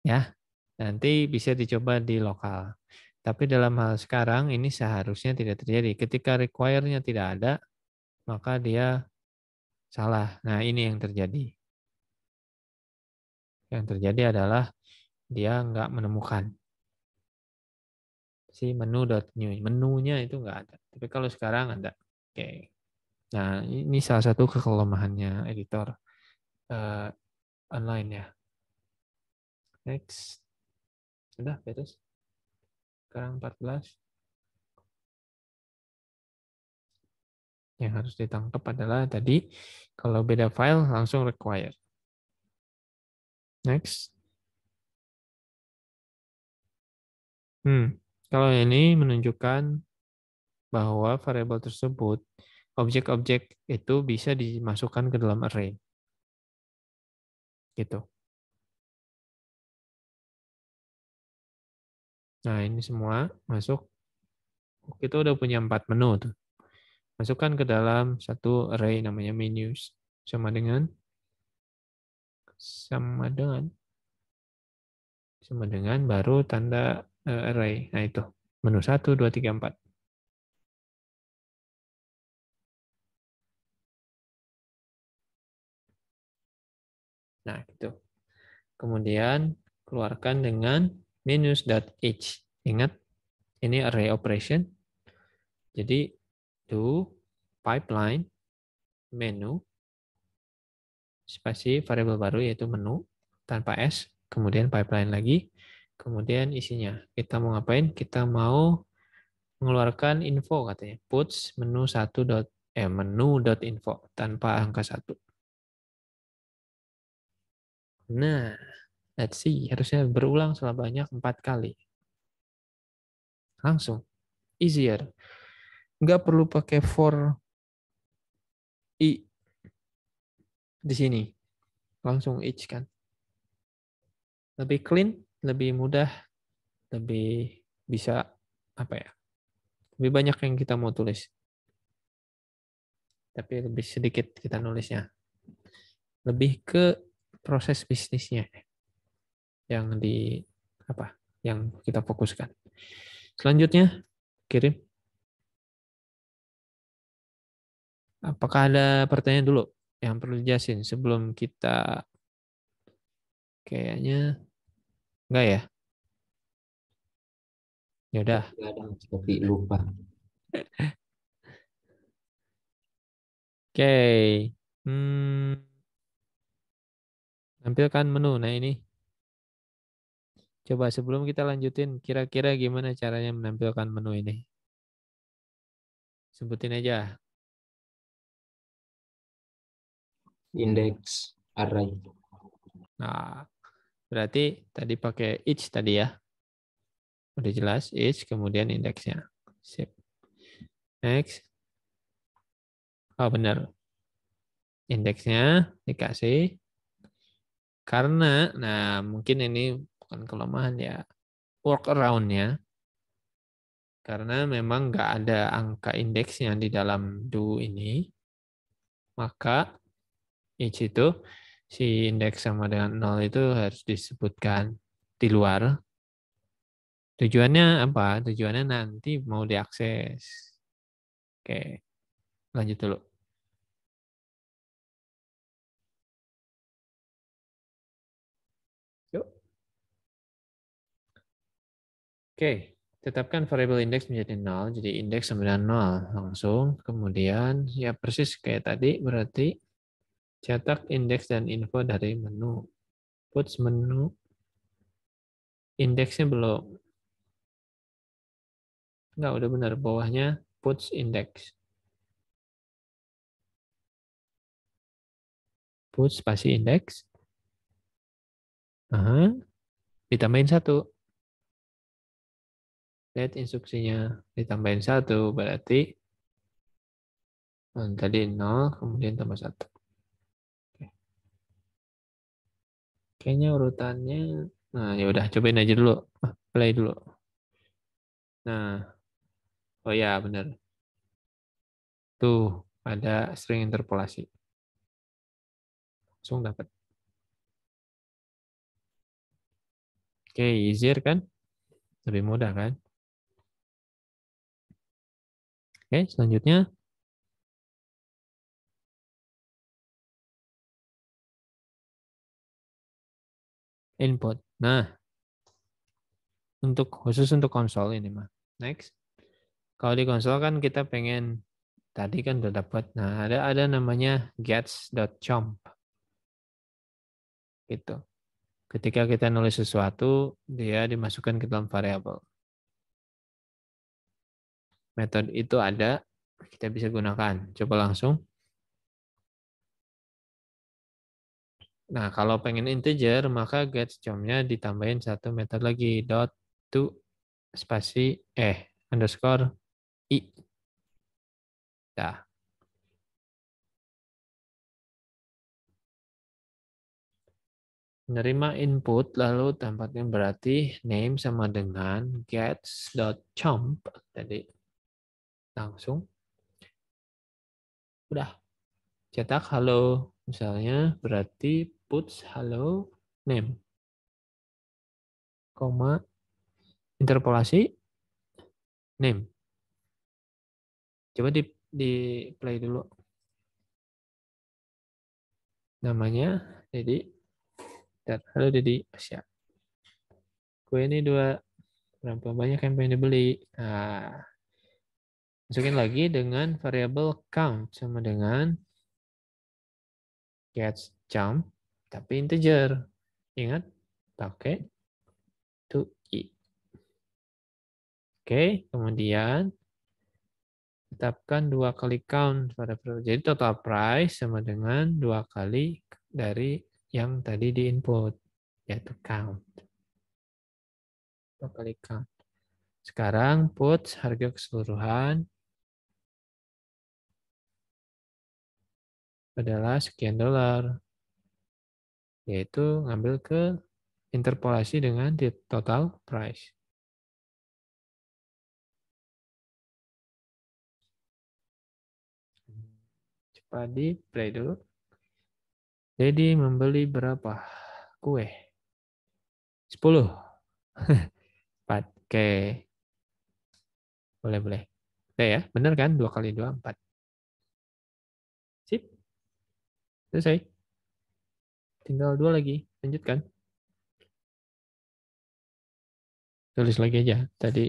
Ya. Nanti bisa dicoba di lokal. Tapi dalam hal sekarang ini seharusnya tidak terjadi. Ketika require-nya tidak ada, maka dia salah. Nah, ini yang terjadi. Yang terjadi adalah dia nggak menemukan si menu.new. Menunya itu nggak ada. Tapi kalau sekarang ada. Oke. Nah, ini salah satu kekelemahannya editor uh, online ya. Next. Sudah, beres sekarang 14. Yang harus ditangkap adalah tadi kalau beda file langsung require. Next. Hmm, kalau ini menunjukkan bahwa variable tersebut objek-objek itu bisa dimasukkan ke dalam array. Gitu. Nah, ini semua masuk. Kita udah punya empat menu tuh. Masukkan ke dalam satu array namanya menus. Sama dengan sama dengan sama dengan baru tanda eh, array. Nah, itu menu 1 2 3 4. Nah, gitu. Kemudian keluarkan dengan minus dot h Ingat, ini array operation. Jadi, do pipeline menu spasi variable baru yaitu menu tanpa s, kemudian pipeline lagi, kemudian isinya. Kita mau ngapain? Kita mau mengeluarkan info katanya. Puts menu satu dot eh menu dot info tanpa angka satu Nah, Let's see, harusnya berulang sebanyak empat kali. Langsung. Easier. Nggak perlu pakai for i di sini. Langsung each kan. Lebih clean, lebih mudah, lebih bisa apa ya? Lebih banyak yang kita mau tulis. Tapi lebih sedikit kita nulisnya. Lebih ke proses bisnisnya yang di apa yang kita fokuskan. Selanjutnya kirim. Apakah ada pertanyaan dulu yang perlu dijelasin sebelum kita kayaknya enggak ya? Ya udah. Tapi lupa. Oke. Okay. Hmm. Tampilkan menu. Nah ini Coba sebelum kita lanjutin, kira-kira gimana caranya menampilkan menu ini? Sebutin aja. Index array. Nah, berarti tadi pakai each tadi ya. Udah jelas each, kemudian indeksnya. Sip. Next. Oh, benar. Indeksnya dikasih. Karena, nah mungkin ini bukan kelemahan ya aroundnya karena memang nggak ada angka indeksnya di dalam do ini maka each itu si indeks sama dengan nol itu harus disebutkan di luar tujuannya apa tujuannya nanti mau diakses oke lanjut dulu Oke, tetapkan variable index menjadi nol, jadi indeks sama dengan nol langsung. Kemudian ya persis kayak tadi berarti cetak indeks dan info dari menu. Puts menu indeksnya belum. Enggak, udah benar bawahnya puts index. Puts spasi index. Aha. Ditambahin satu. Lihat instruksinya. Ditambahin satu berarti tadi nol kemudian tambah satu. Kayaknya urutannya, nah ya udah cobain aja dulu, ah, play dulu. Nah, oh ya benar. Tuh ada string interpolasi. Langsung dapat. Oke, easier kan? Lebih mudah kan? Oke, selanjutnya. Input. Nah, untuk khusus untuk konsol ini mah. Next. Kalau di konsol kan kita pengen tadi kan udah dapat. Nah, ada ada namanya gets.chomp. Gitu. Ketika kita nulis sesuatu, dia dimasukkan ke dalam variable metode itu ada, kita bisa gunakan. Coba langsung. Nah, kalau pengen integer, maka get jomnya ditambahin satu metode lagi, dot to spasi eh underscore i. Nah. Menerima input, lalu tempatnya berarti name sama dengan gets.chomp tadi langsung udah cetak halo misalnya berarti puts halo name koma interpolasi name coba di di play dulu namanya jadi dan halo jadi siap gue ini dua berapa banyak yang pengen dibeli nah Masukin lagi dengan variable count sama dengan gets jump tapi integer. Ingat, pakai to i. Oke, kemudian tetapkan dua kali count pada variable. Jadi total price sama dengan dua kali dari yang tadi di input yaitu count. Dua kali count. Sekarang put harga keseluruhan adalah sekian dolar. Yaitu ngambil ke interpolasi dengan the total price. Cepat di play dulu. Jadi membeli berapa kue? 10. Empat. Oke. Boleh, boleh. Oke ya, benar kan? 2 kali 2, 4. Selesai. Tinggal dua lagi. Lanjutkan. Tulis lagi aja. Tadi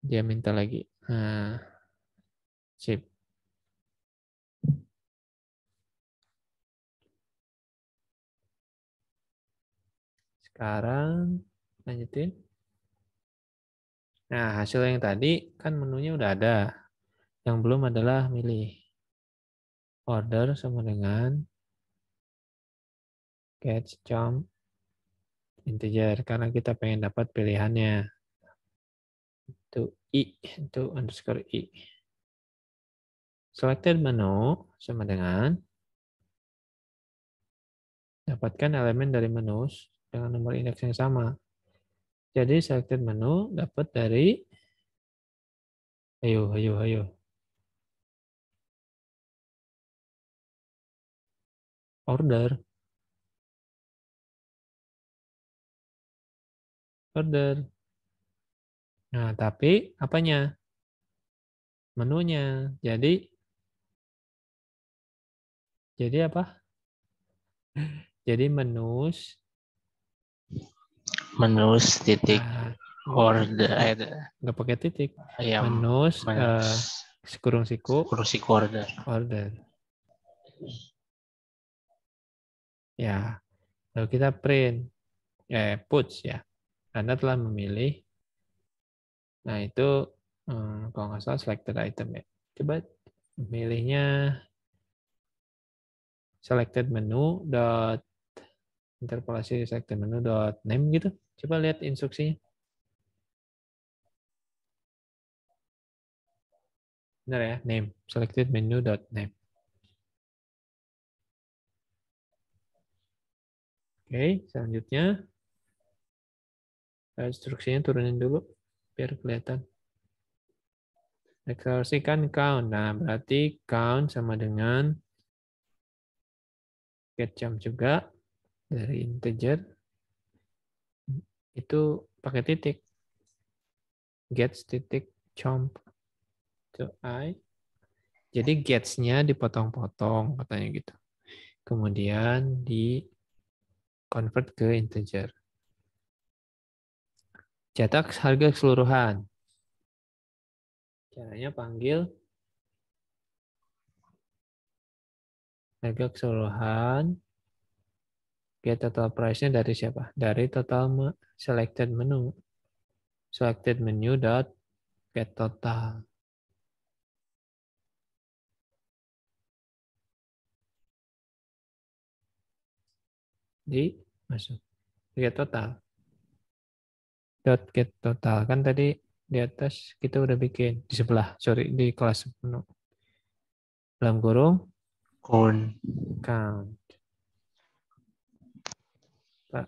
dia minta lagi. Nah, sip. Sekarang lanjutin. Nah, hasil yang tadi kan menunya udah ada. Yang belum adalah milih order sama dengan catch jump integer karena kita pengen dapat pilihannya itu i itu underscore i selected menu sama dengan dapatkan elemen dari menu dengan nomor indeks yang sama jadi selected menu dapat dari ayo ayo ayo order order nah tapi apanya menunya jadi jadi apa jadi menus menus titik nah, order eh, nggak pakai titik ya, menus, menus. Uh, eh, sikurung siku kurung siku order order ya lalu kita print eh put ya Anda telah memilih nah itu eh, kalau nggak salah selected item ya coba milihnya selected menu dot interpolasi selected menu dot name gitu coba lihat instruksinya benar ya name selected menu dot name Oke, selanjutnya eh, instruksinya turunin dulu biar kelihatan. Rekursi count. Nah, berarti count sama dengan get jump juga dari integer itu pakai titik Get titik jump to i jadi gets-nya dipotong-potong katanya gitu kemudian di convert ke integer. Cetak harga keseluruhan. Caranya panggil harga keseluruhan. Get total price-nya dari siapa? Dari total selected menu. Selected menu dot get total. di masuk lihat total dot get total kan tadi di atas kita udah bikin di sebelah sorry di kelas penuh dalam kurung count count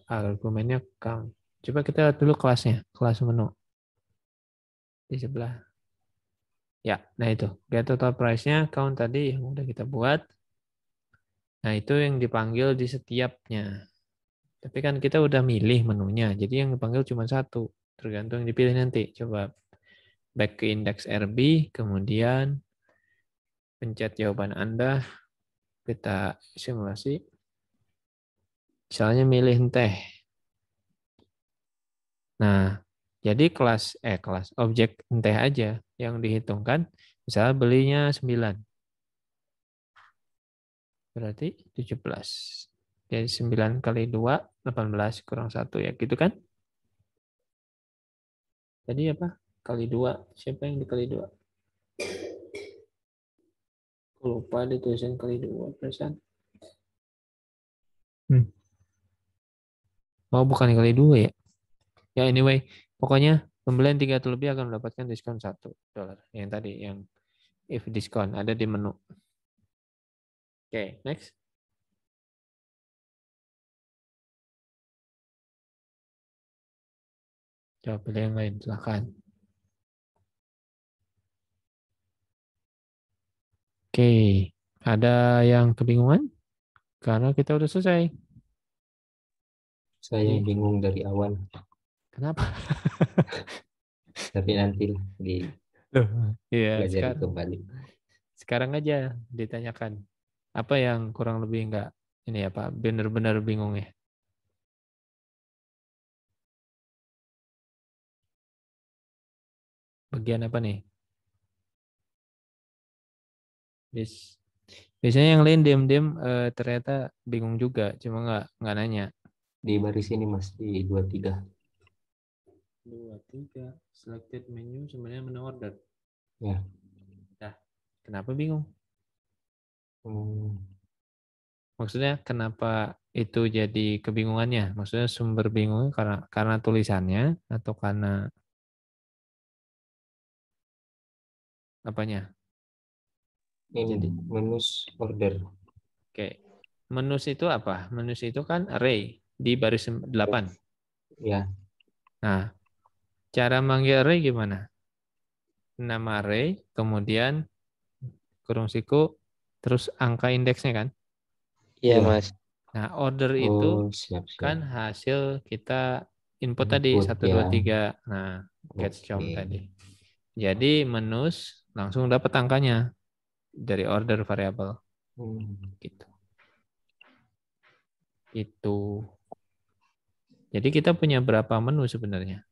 argumennya count coba kita lihat dulu kelasnya kelas menu di sebelah ya nah itu get total price nya count tadi yang udah kita buat Nah, itu yang dipanggil di setiapnya. Tapi kan kita udah milih menunya, jadi yang dipanggil cuma satu. Tergantung yang dipilih nanti. Coba back ke indeks RB, kemudian pencet jawaban Anda. Kita simulasi. Misalnya milih teh. Nah, jadi kelas eh kelas objek teh aja yang dihitungkan. Misalnya belinya 9 berarti 17. Jadi 9 kali 2, 18 kurang 1 ya gitu kan? Jadi apa? Kali 2. Siapa yang dikali 2? lupa ditulisin kali 2 perasaan. Hmm. Oh, bukan kali 2 ya? Ya, anyway. Pokoknya pembelian 3 atau lebih akan mendapatkan diskon 1 dolar. Yang tadi, yang if diskon ada di menu okay, next. Coba pilih yang lain, silahkan. Oke, ada yang kebingungan? Karena kita udah selesai. Saya bingung dari awal. Kenapa? Tapi nanti di Loh, iya, belajar sekarang, kembali. Sekarang aja ditanyakan apa yang kurang lebih enggak ini ya Pak benar-benar bingung ya bagian apa nih Bias, biasanya yang lain diam-diam eh, ternyata bingung juga cuma nggak nggak nanya di baris ini mas di dua tiga dua tiga selected menu sebenarnya menu order ya nah kenapa bingung Oh. Maksudnya kenapa itu jadi kebingungannya? Maksudnya sumber bingung karena karena tulisannya atau karena apanya? Ini jadi hmm. menus order. Oke. Okay. Menus itu apa? Menus itu kan array di baris 8. Ya. Nah, cara manggil array gimana? Nama array, kemudian kurung siku terus angka indeksnya kan? Iya, yeah, Mas. Nah, order oh, itu siap, siap. kan hasil kita input, input tadi satu dua iya. tiga. Nah, get okay. job tadi. Jadi menus langsung dapat angkanya dari order variable. Hmm. Gitu. Itu. Jadi kita punya berapa menu sebenarnya?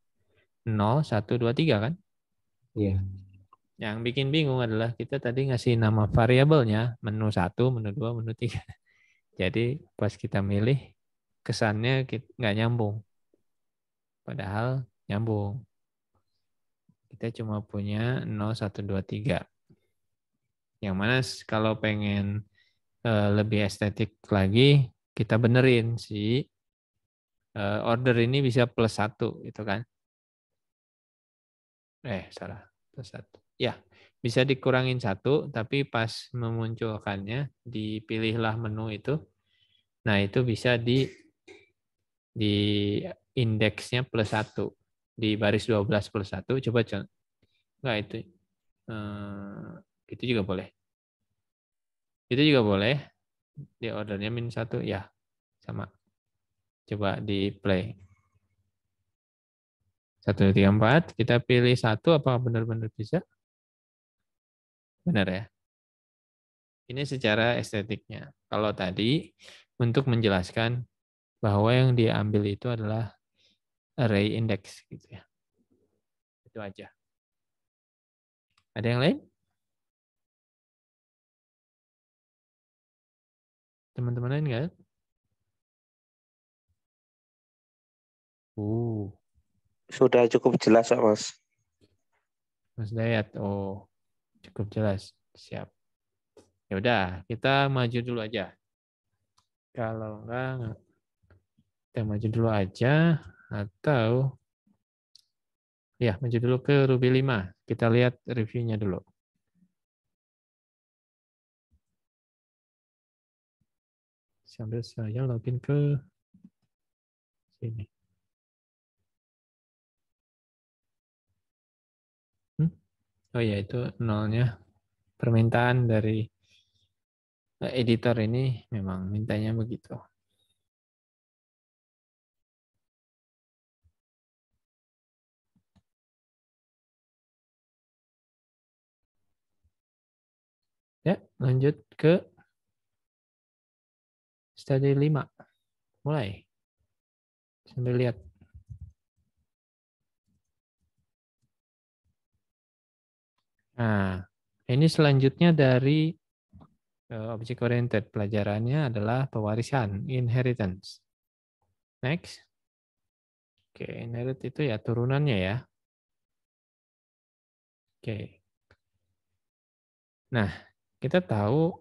0, 1, 2, 3 kan? Iya. Yeah. Yang bikin bingung adalah kita tadi ngasih nama variabelnya menu satu, menu dua, menu tiga. Jadi pas kita milih kesannya nggak nyambung. Padahal nyambung. Kita cuma punya 0, 1, 2, 3. Yang mana kalau pengen eh, lebih estetik lagi, kita benerin si eh, order ini bisa plus satu, itu kan? Eh, salah. Plus satu ya bisa dikurangin satu tapi pas memunculkannya dipilihlah menu itu nah itu bisa di di indeksnya plus satu di baris 12 plus satu coba contoh nggak itu hmm, itu juga boleh itu juga boleh di ordernya minus satu ya sama coba di play satu tiga empat kita pilih satu Apa benar-benar bisa Benar ya? Ini secara estetiknya. Kalau tadi untuk menjelaskan bahwa yang diambil itu adalah array index gitu ya. Itu aja. Ada yang lain? Teman-teman lain enggak? Uh. Sudah cukup jelas, Mas. Mas Dayat. Oh. Cukup jelas. Siap. Ya udah, kita maju dulu aja. Kalau enggak, kita maju dulu aja atau ya maju dulu ke Ruby 5. Kita lihat reviewnya dulu. Sambil saya login ke sini. Oh ya itu nolnya permintaan dari eh, editor ini memang mintanya begitu. Ya, lanjut ke study 5. Mulai. Sambil lihat. Nah, ini selanjutnya dari eh, object oriented pelajarannya adalah pewarisan inheritance. Next. Oke, okay, inherit itu ya turunannya ya. Oke. Okay. Nah, kita tahu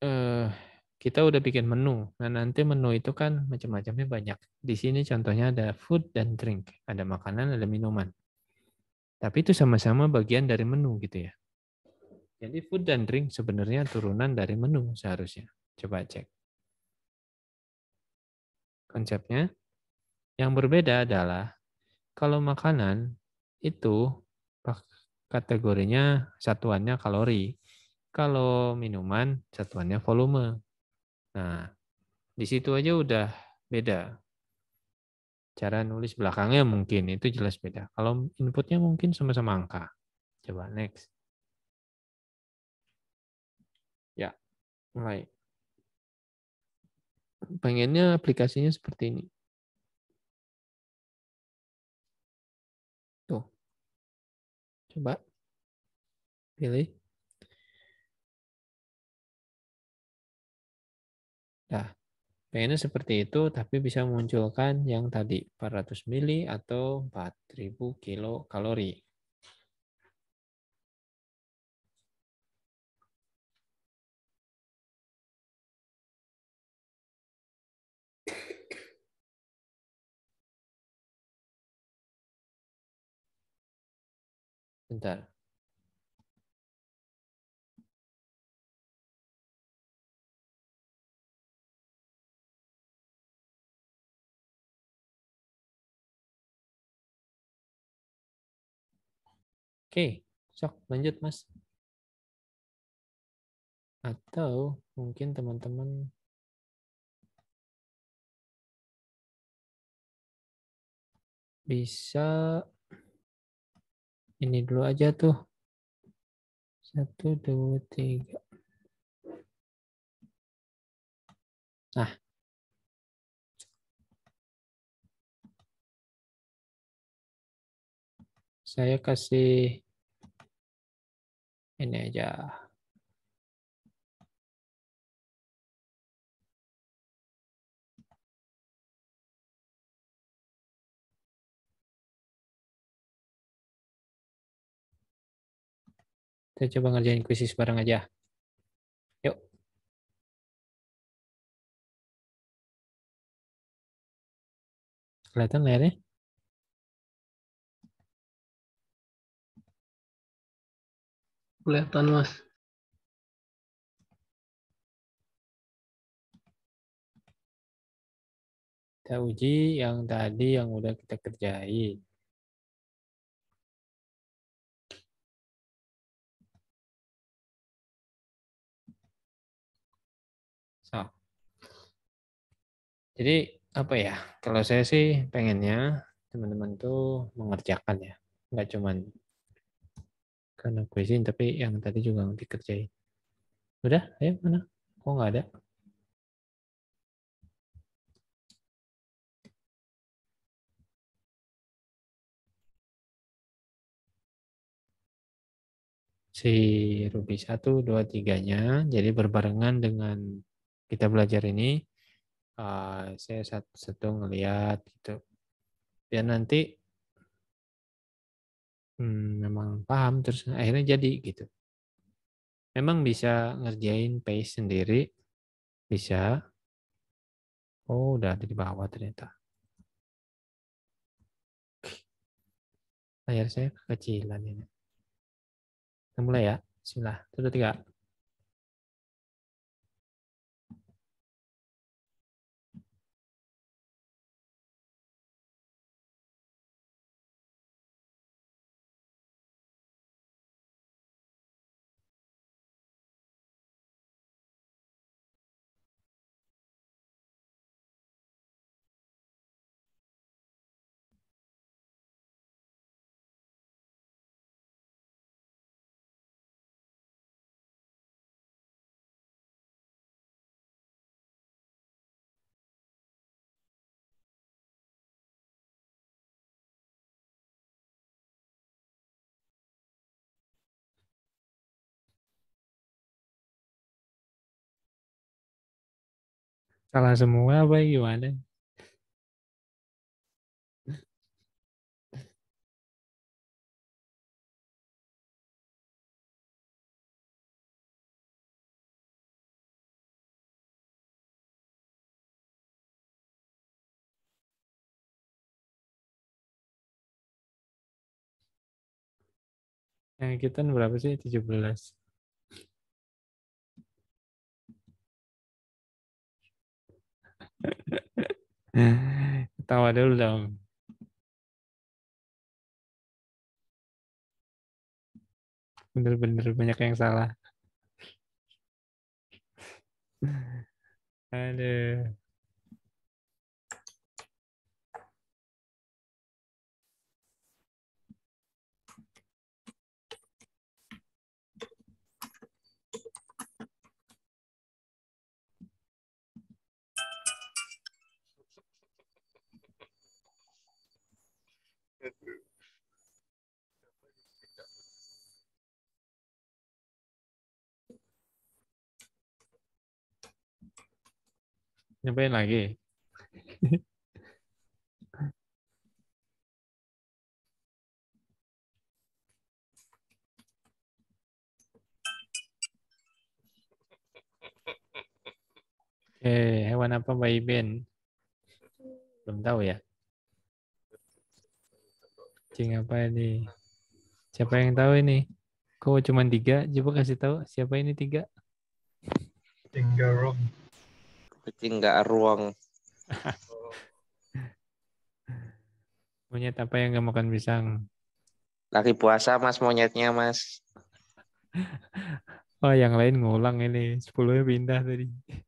eh, kita udah bikin menu. Nah, nanti menu itu kan macam-macamnya banyak. Di sini contohnya ada food dan drink, ada makanan, ada minuman. Tapi itu sama-sama bagian dari menu gitu ya. Jadi food dan drink sebenarnya turunan dari menu seharusnya. Coba cek. Konsepnya yang berbeda adalah kalau makanan itu kategorinya satuannya kalori. Kalau minuman satuannya volume. Nah, di situ aja udah beda cara nulis belakangnya mungkin itu jelas beda. Kalau inputnya mungkin sama-sama angka. Coba next. Ya, mulai. Pengennya aplikasinya seperti ini. Tuh. Coba pilih. Nah, Pengennya seperti itu, tapi bisa munculkan yang tadi, 400 mili atau 4000 kilokalori. Bentar. Oke, sok lanjut Mas. Atau mungkin teman-teman bisa ini dulu aja tuh. Satu, dua, tiga. Nah, saya kasih ini aja. Kita coba ngerjain kuisis bareng aja. Yuk. Kelihatan layarnya? Kelihatan, Mas. Kita uji yang tadi yang udah kita kerjain. So. Jadi apa ya, kalau saya sih pengennya teman-teman tuh mengerjakan ya. Nggak cuman karena gue izin tapi yang tadi juga nggak kerjain udah ayo mana kok nggak ada si Ruby 1, 2, 3-nya. Jadi berbarengan dengan kita belajar ini, uh, saya satu-satu ngeliat gitu. Biar nanti hmm, memang paham terus akhirnya jadi gitu. Memang bisa ngerjain pace sendiri, bisa. Oh, udah ada di bawah ternyata. Layar saya kekecilan ini. Kita mulai ya. Bismillah. Satu, tiga. Salah semua apa gimana? Yang kita berapa sih? 17. Ketawa dulu dong. Bener-bener banyak yang salah. Aduh. nyobain lagi Oke, okay, hewan apa Mbak Iben? Belum tahu ya? Cing apa ini? Siapa yang tahu ini? Kok cuma tiga? Coba kasih tahu siapa ini tiga? Tiga rock kucing nggak ruang. Monyet apa yang nggak makan pisang? Lagi puasa mas monyetnya mas. Oh yang lain ngulang ini. Sepuluhnya pindah tadi.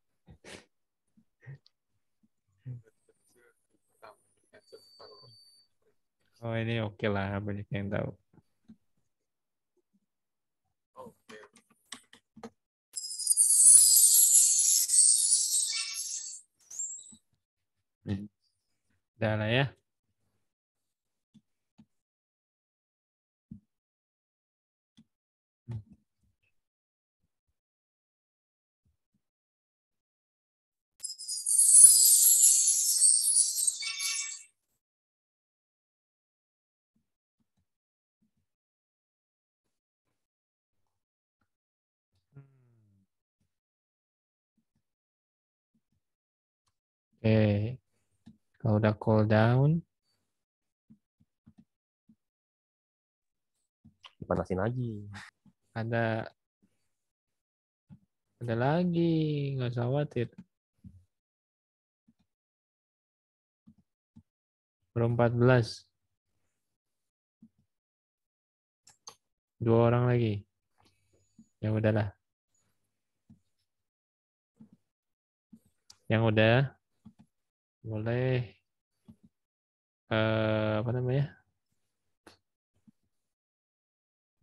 Oh ini oke okay lah banyak yang tahu. Dah lah ya. Okay. Kalau udah cool down. Dipanasin lagi. Ada ada lagi, nggak usah khawatir. Baru 14. Dua orang lagi. Ya udahlah. Yang udah boleh eh, apa namanya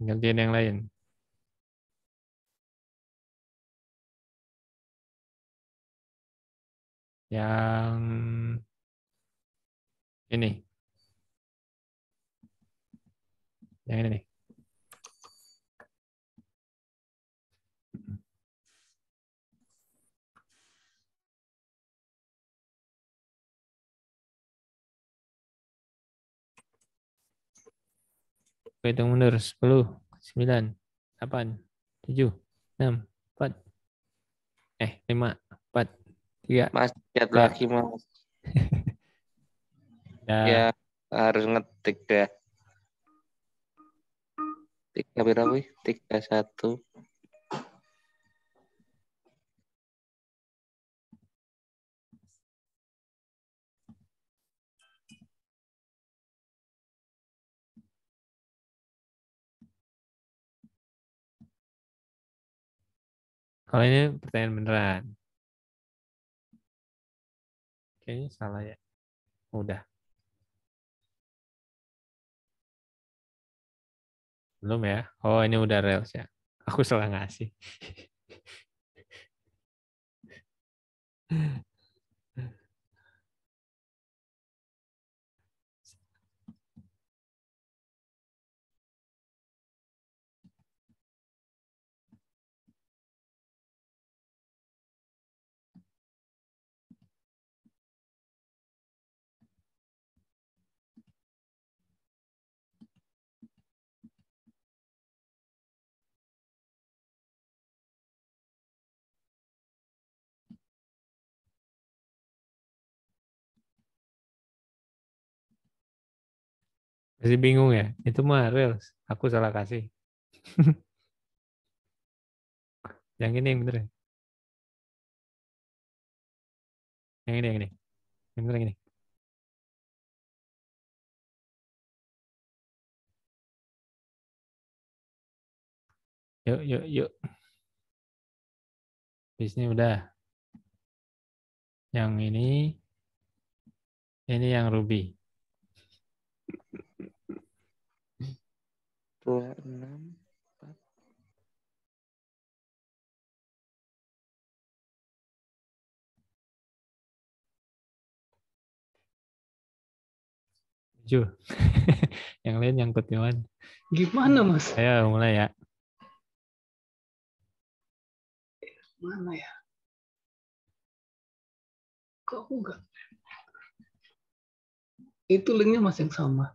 gantian yang lain yang ini yang ini nih Oke, hitung mundur. 10, 9, 8, 7, 6, 4. Eh, 5, 4, 3. Mas, lihat lagi, Mas. ya. Ya, harus ngetik deh. Tiga berapa? Tiga satu. Kalau ini pertanyaan beneran. Kayaknya salah ya. Udah. Belum ya? Oh, ini udah Rails ya. Aku salah ngasih. Masih bingung ya? Itu mah Reels. Aku salah kasih. yang ini yang bener ya? Yang ini, yang ini. Yang bener yang ini. Yuk, yuk, yuk. Bisnis udah. Yang ini. Ini yang Ruby dua enam empat tujuh yang lain yang ketiwan gimana mas saya mulai ya mana ya kok aku nggak itu linknya masih yang sama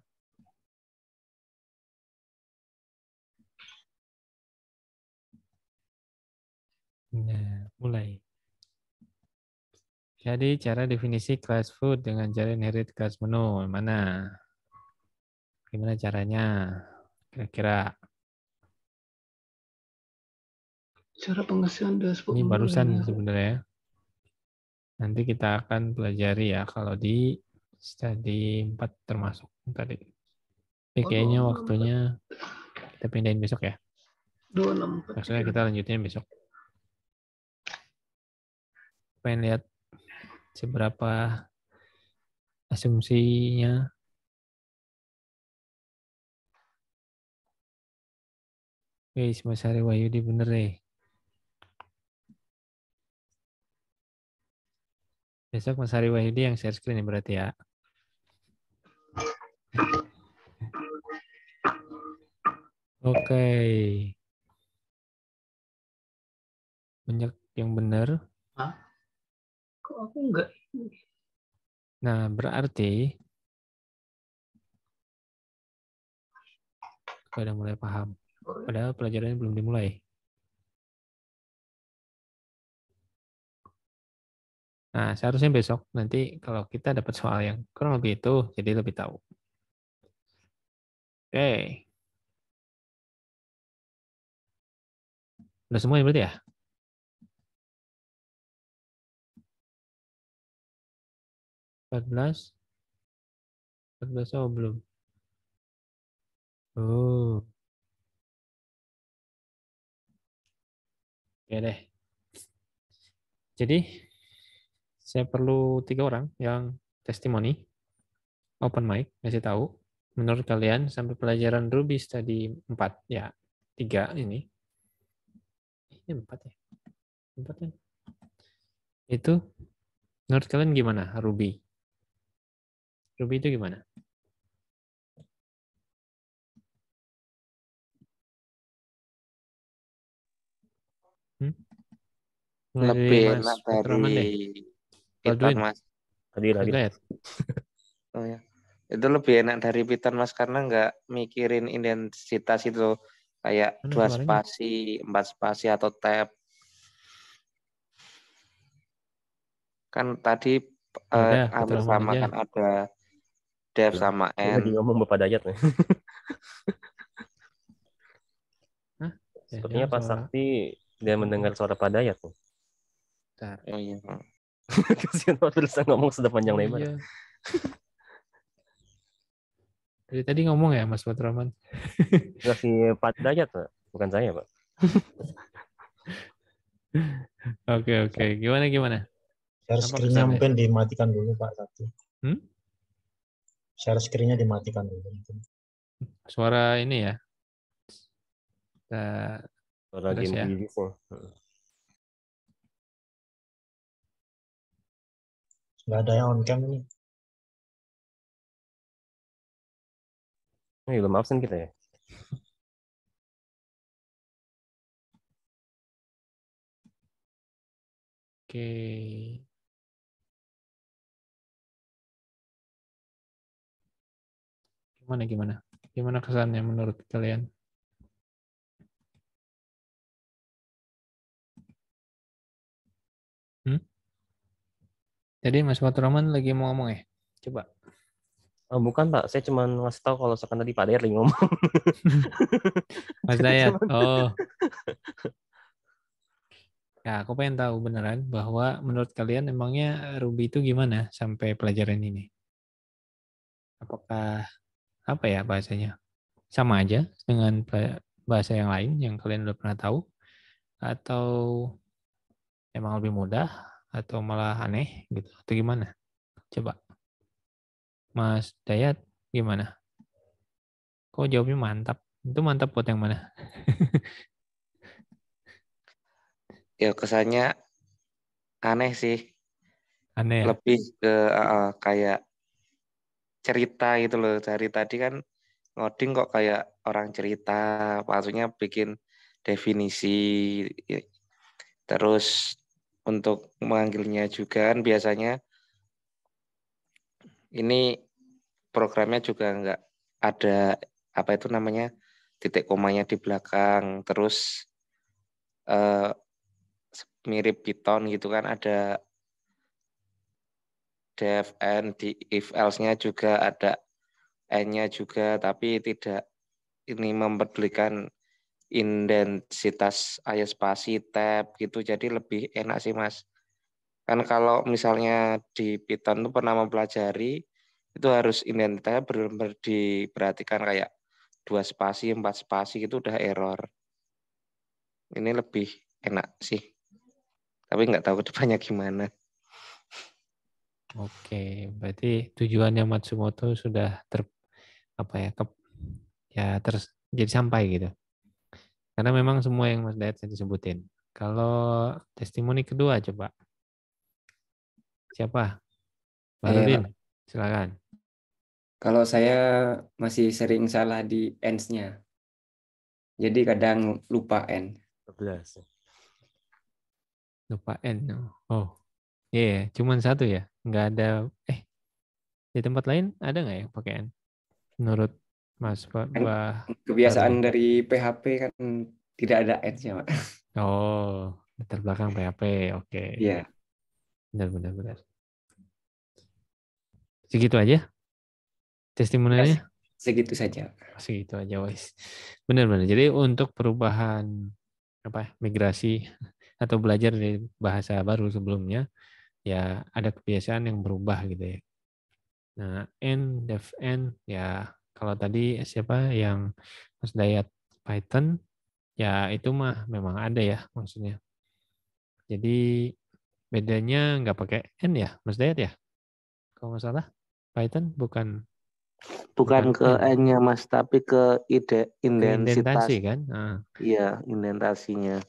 Nah, mulai. Jadi cara definisi class food dengan cara inherit class menu mana? Gimana caranya? Kira-kira. Cara pengisian dashboard. Ini barusan sebenarnya. Nanti kita akan pelajari ya kalau di studi 4 termasuk tadi. Tapi oh, kayaknya waktunya kita pindahin besok ya. Maksudnya kita lanjutnya besok pengen lihat seberapa asumsinya Wis Mas Hari Wahyudi bener deh. Besok Mas Hari Wahyudi yang share screen ya berarti ya. Oke. Okay. Banyak yang benar. Hah? kok aku enggak. Nah, berarti pada mulai paham. Padahal pelajarannya belum dimulai. Nah, seharusnya besok nanti kalau kita dapat soal yang kurang lebih itu, jadi lebih tahu. Oke. Okay. Udah semua ya berarti ya? 14 14 oh belum oh oke deh jadi saya perlu tiga orang yang testimoni open mic ngasih tahu menurut kalian sampai pelajaran Ruby tadi 4 ya tiga ini ini 4 ya 4 kan itu menurut kalian gimana Ruby Ruby itu gimana? Hmm? Lebih enak dari Piton Mas. Tadi lagi. oh ya. Itu lebih enak dari Python, Mas karena nggak mikirin intensitas itu kayak Mana dua spasi, empat spasi atau tab. Kan tadi eh, ada, sama kan ada Dev sama N. Lagi ngomong Bapak Dayat nih. Sepertinya eh, Pak Sakti dia mendengar suara Pak Dayat nih. Bentar. Oh iya. Kasihan Pak Dayat ngomong sudah panjang oh, lebar. Iya. Dari tadi ngomong ya Mas Patraman. Kasih Pak Dayat, Pak. Bukan saya, Pak. Oke, oke. Okay, okay. Gimana, gimana? harus screen-nya mungkin dimatikan dulu, Pak. Satu. Hmm? Share screen-nya dimatikan dulu. Gitu. Suara ini ya. Kita Suara game ya. Gitu. Gak ada yang on cam ini. Ini belum absen kita ya? Oke. Okay. Gimana gimana? Gimana kesannya menurut kalian? Hmm? Jadi Mas Matraman lagi mau ngomong ya? Coba. Oh, bukan Pak, saya cuma ngasih tahu kalau sekarang tadi Pak Derling ngomong. Mas Dayat, oh. Ya, aku pengen tahu beneran bahwa menurut kalian emangnya Ruby itu gimana sampai pelajaran ini? Apakah apa ya bahasanya sama aja dengan bahasa yang lain yang kalian udah pernah tahu atau emang lebih mudah atau malah aneh gitu atau gimana coba Mas Dayat gimana kok jawabnya mantap itu mantap buat yang mana ya kesannya aneh sih aneh ya? lebih ke uh, kayak cerita gitu loh dari tadi kan ngoding kok kayak orang cerita maksudnya bikin definisi ya, terus untuk memanggilnya juga kan biasanya ini programnya juga nggak ada apa itu namanya titik komanya di belakang terus eh, mirip Python gitu kan ada def n di if else-nya juga ada n-nya juga tapi tidak ini mempedulikan intensitas ayat spasi tab gitu jadi lebih enak sih mas kan kalau misalnya di Python tuh pernah mempelajari itu harus identitasnya benar-benar diperhatikan kayak dua spasi empat spasi itu udah error ini lebih enak sih tapi nggak tahu kedepannya gimana Oke, berarti tujuannya Matsumoto sudah ter apa ya ke, ya terus jadi sampai gitu. Karena memang semua yang Mas Dayat saya disebutin. Kalau testimoni kedua coba. Siapa? Barudin, silakan. Kalau saya masih sering salah di ends-nya. Jadi kadang lupa end. 12. Lupa end. Oh. Iya, yeah, cuman satu ya nggak ada eh di tempat lain ada nggak ya pakaian menurut Mas Pak kan bah, kebiasaan dari PHP kan tidak ada ads ya Pak oh latar belakang PHP oke okay. iya benar benar benar segitu aja testimonialnya segitu saja segitu aja wis benar benar jadi untuk perubahan apa migrasi atau belajar dari bahasa baru sebelumnya ya ada kebiasaan yang berubah gitu ya. Nah, N, dev N, ya kalau tadi siapa yang Mas Dayat Python, ya itu mah memang ada ya maksudnya. Jadi bedanya nggak pakai N ya, Mas Dayat ya? Kalau nggak salah, Python bukan bukan, ke N-nya Mas, tapi ke ide Indentasi kan? Ah. Iya, indentasinya.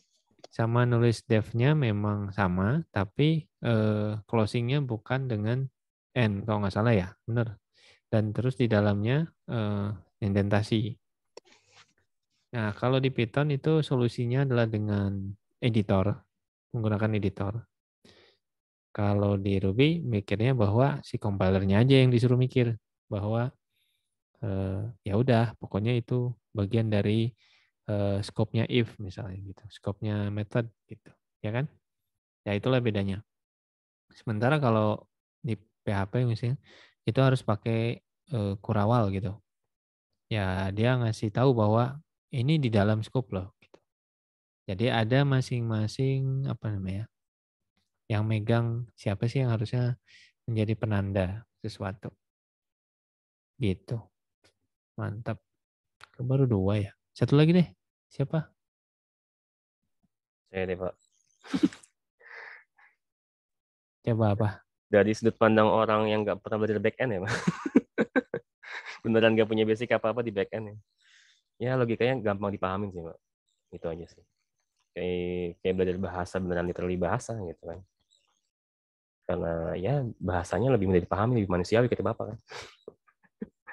Sama nulis dev-nya memang sama, tapi Eh, closingnya bukan dengan n kalau nggak salah ya benar dan terus di dalamnya eh, indentasi nah kalau di Python itu solusinya adalah dengan editor menggunakan editor kalau di Ruby mikirnya bahwa si compilernya aja yang disuruh mikir bahwa eh, ya udah pokoknya itu bagian dari scope nya if misalnya gitu scope nya method gitu ya kan ya itulah bedanya Sementara kalau di PHP misalnya itu harus pakai uh, kurawal gitu. Ya dia ngasih tahu bahwa ini di dalam scope loh. Gitu. Jadi ada masing-masing apa namanya yang megang siapa sih yang harusnya menjadi penanda sesuatu. Gitu. Mantap. Baru dua ya. Satu lagi deh. Siapa? Saya deh Pak. Coba apa? Dari sudut pandang orang yang nggak pernah belajar back end ya, beneran nggak punya basic apa apa di back end ya. Ya logikanya gampang dipahamin sih, Mbak. Itu aja sih. Kayak, kayak belajar bahasa beneran literally bahasa gitu kan. Karena ya bahasanya lebih mudah dipahami, lebih manusiawi kata Bapak kan.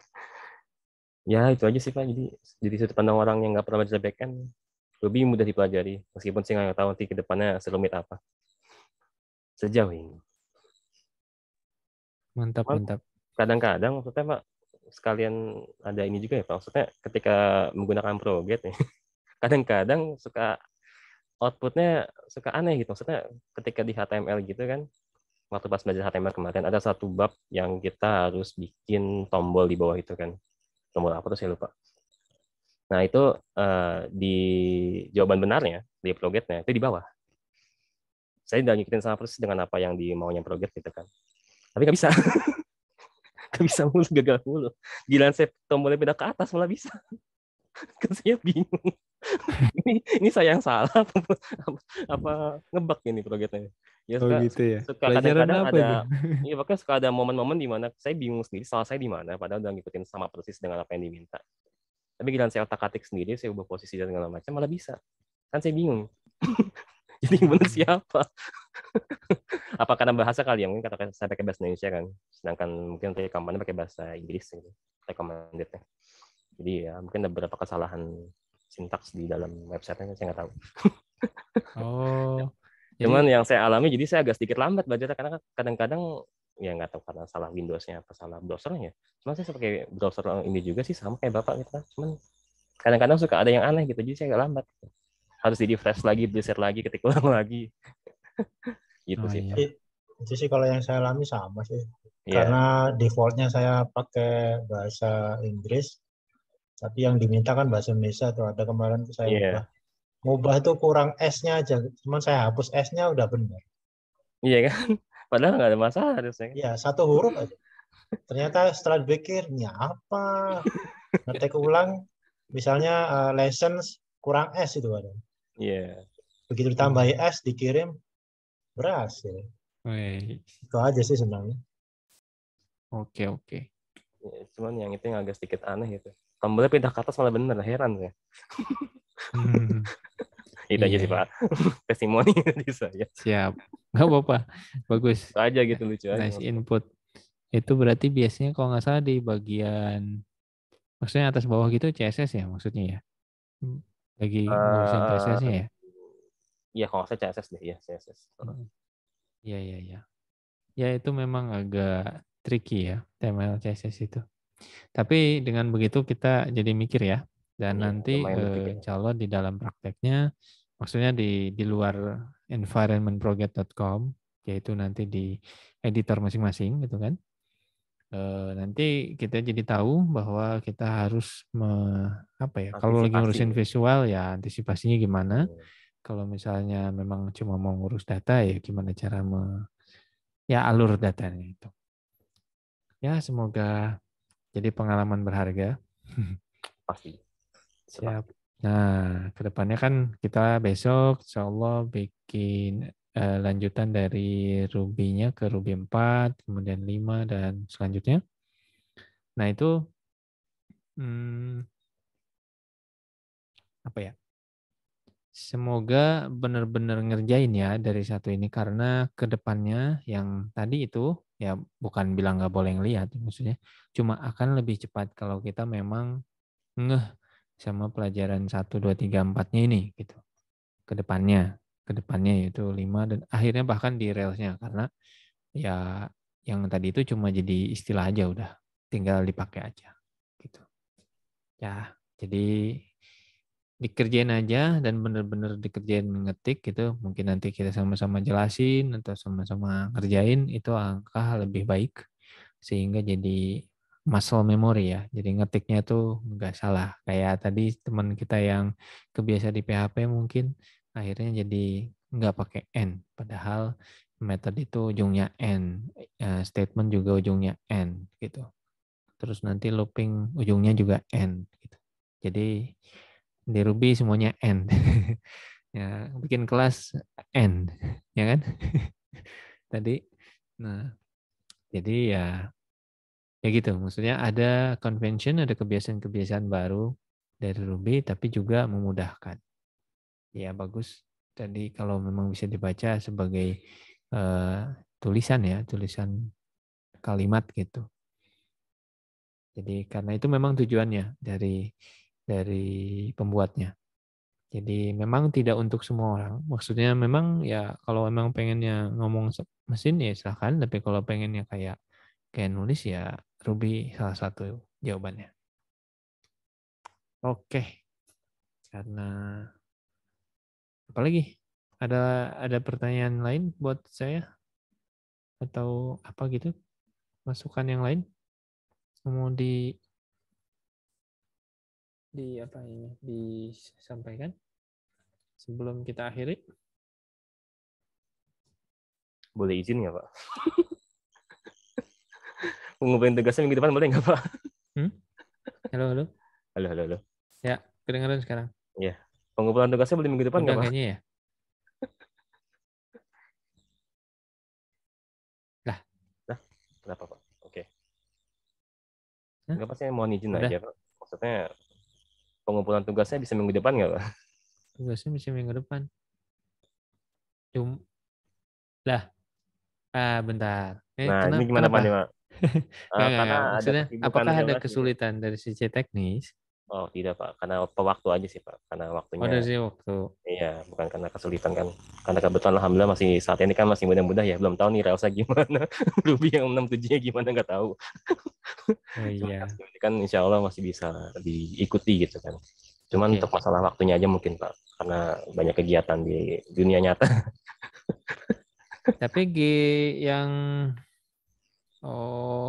ya itu aja sih Pak. Jadi jadi sudut pandang orang yang nggak pernah belajar back end lebih mudah dipelajari meskipun sih nggak tahu nanti ke depannya serumit apa sejauh ini. Mantap, mantap. Kadang-kadang maksudnya Pak, sekalian ada ini juga ya Pak, maksudnya ketika menggunakan proget ya, kadang-kadang suka outputnya suka aneh gitu, maksudnya ketika di HTML gitu kan, waktu pas belajar HTML kemarin ada satu bab yang kita harus bikin tombol di bawah itu kan, tombol apa tuh saya lupa. Nah itu uh, di jawaban benarnya di progetnya itu di bawah saya udah ngikutin sama persis dengan apa yang di maunya proyek gitu kan tapi nggak bisa nggak bisa mulu gagal mulu giliran saya tombolnya pindah ke atas malah bisa kan saya bingung ini ini saya yang salah apa, apa, apa ngebak ini proyeknya ya oh, suka, oh gitu ya. suka kadang-kadang ada ya pakai suka ada momen-momen di mana saya bingung sendiri salah saya di mana padahal udah ngikutin sama persis dengan apa yang diminta tapi giliran saya otak atik sendiri saya ubah posisi dan segala macam malah bisa kan saya bingung jadi yang benar siapa apa karena bahasa kali ya mungkin kata saya pakai bahasa Indonesia kan sedangkan mungkin kampanye pakai bahasa Inggris gitu recommendednya jadi ya mungkin ada beberapa kesalahan sintaks di dalam website websitenya saya nggak tahu oh cuman jadi... yang saya alami jadi saya agak sedikit lambat baca karena kadang-kadang ya nggak tahu karena salah Windowsnya apa salah browsernya cuman saya pakai browser ini juga sih sama kayak bapak gitu kan cuman kadang-kadang suka ada yang aneh gitu jadi saya agak lambat harus di refresh lagi di lagi ketik ulang lagi gitu oh, sih iya. iya. itu sih kalau yang saya alami sama sih yeah. karena defaultnya saya pakai bahasa Inggris tapi yang diminta kan bahasa Indonesia tuh ada kemarin tuh saya yeah. ubah tuh kurang S-nya aja cuman saya hapus S-nya udah benar iya kan padahal nggak ada masalah harusnya kan. iya satu huruf aja ternyata setelah dipikir ini apa ngetik ulang misalnya uh, lessons kurang S itu ada Iya. Yeah. Begitu ditambah es dikirim berhasil. Wih. Itu aja sih sebenarnya. Oke okay, oke. Okay. Ya, cuman yang itu yang agak sedikit aneh gitu. Tombolnya pindah ke atas malah bener, heran saya. Hmm. itu yeah. aja sih iya. Pak. Testimoni dari saya. Siap. Gak apa-apa. Bagus. Itu aja gitu lucu nice aja. input. Itu berarti biasanya kalau nggak salah di bagian maksudnya atas bawah gitu CSS ya maksudnya ya lagi uh, ngurusin CSS-nya eh, ya? Iya, kalau saya CSS deh, ya CSS. Hmm. Iya, iya, iya. Ya itu memang agak tricky ya, tema CSS itu. Tapi dengan begitu kita jadi mikir ya. Dan iya, eh, ya, nanti eh, calon di dalam prakteknya, maksudnya di, di luar environmentproject.com, yaitu nanti di editor masing-masing gitu kan. Eh, nanti kita jadi tahu bahwa kita harus me, apa ya kalau lagi ngurusin ya. visual ya antisipasinya gimana hmm. kalau misalnya memang cuma mau ngurus data ya gimana cara me, ya alur datanya itu ya semoga jadi pengalaman berharga pasti siap nah kedepannya kan kita besok insya bikin uh, lanjutan dari rubinya ke Ruby 4, kemudian 5, dan selanjutnya. Nah, itu hmm, apa ya? Semoga benar-benar ngerjain ya dari satu ini karena kedepannya yang tadi itu ya bukan bilang nggak boleh ngelihat maksudnya cuma akan lebih cepat kalau kita memang ngeh sama pelajaran satu dua tiga empatnya ini gitu ke ke depannya yaitu 5 dan akhirnya bahkan di railsnya karena ya yang tadi itu cuma jadi istilah aja udah tinggal dipakai aja gitu. Ya, jadi dikerjain aja dan bener-bener dikerjain ngetik gitu mungkin nanti kita sama-sama jelasin atau sama-sama ngerjain itu angka lebih baik sehingga jadi muscle memory ya jadi ngetiknya tuh nggak salah kayak tadi teman kita yang kebiasa di PHP mungkin akhirnya jadi nggak pakai n padahal method itu ujungnya n e, statement juga ujungnya n gitu terus nanti looping ujungnya juga n gitu. jadi di Ruby semuanya n ya bikin kelas n ya kan tadi nah jadi ya ya gitu maksudnya ada convention ada kebiasaan-kebiasaan baru dari Ruby tapi juga memudahkan ya bagus Jadi kalau memang bisa dibaca sebagai uh, tulisan ya tulisan kalimat gitu jadi karena itu memang tujuannya dari dari pembuatnya jadi memang tidak untuk semua orang. Maksudnya memang ya kalau memang pengennya ngomong mesin ya silahkan. Tapi kalau pengennya kayak kayak nulis ya Ruby salah satu jawabannya. Oke. Karena apalagi ada ada pertanyaan lain buat saya atau apa gitu masukan yang lain mau di di apa ini disampaikan sebelum kita akhiri boleh izin ya pak pengumuman tegasnya minggu depan boleh nggak pak hmm? halo halo halo halo halo ya kedengaran sekarang ya Pengumpulan tugasnya beli minggu depan nggak, Pak? Kayaknya ya. lah. Lah, kenapa, Pak? Oke. Okay. Enggak apa saya mau izin Udah. aja, Pak. Maksudnya pengumpulan tugasnya bisa minggu depan nggak, Pak? Tugasnya bisa minggu depan. Cuma lah, ah bentar. Eh, nah, kenapa, ini gimana, Pak? Nih, Pak? uh, karena maksudnya, ada apakah ada kesulitan dari sisi teknis Oh tidak pak, karena waktu aja sih pak, karena waktunya. Ada sih waktu. Iya, bukan karena kesulitan kan. Karena kebetulan alhamdulillah masih saat ini kan masih mudah-mudah ya, belum tahu nih Rasa gimana, Ruby yang enam nya gimana nggak tahu. Oh, iya. ini kan insya Allah masih bisa diikuti gitu kan. Cuman okay. untuk masalah waktunya aja mungkin pak, karena banyak kegiatan di dunia nyata. Tapi G yang oh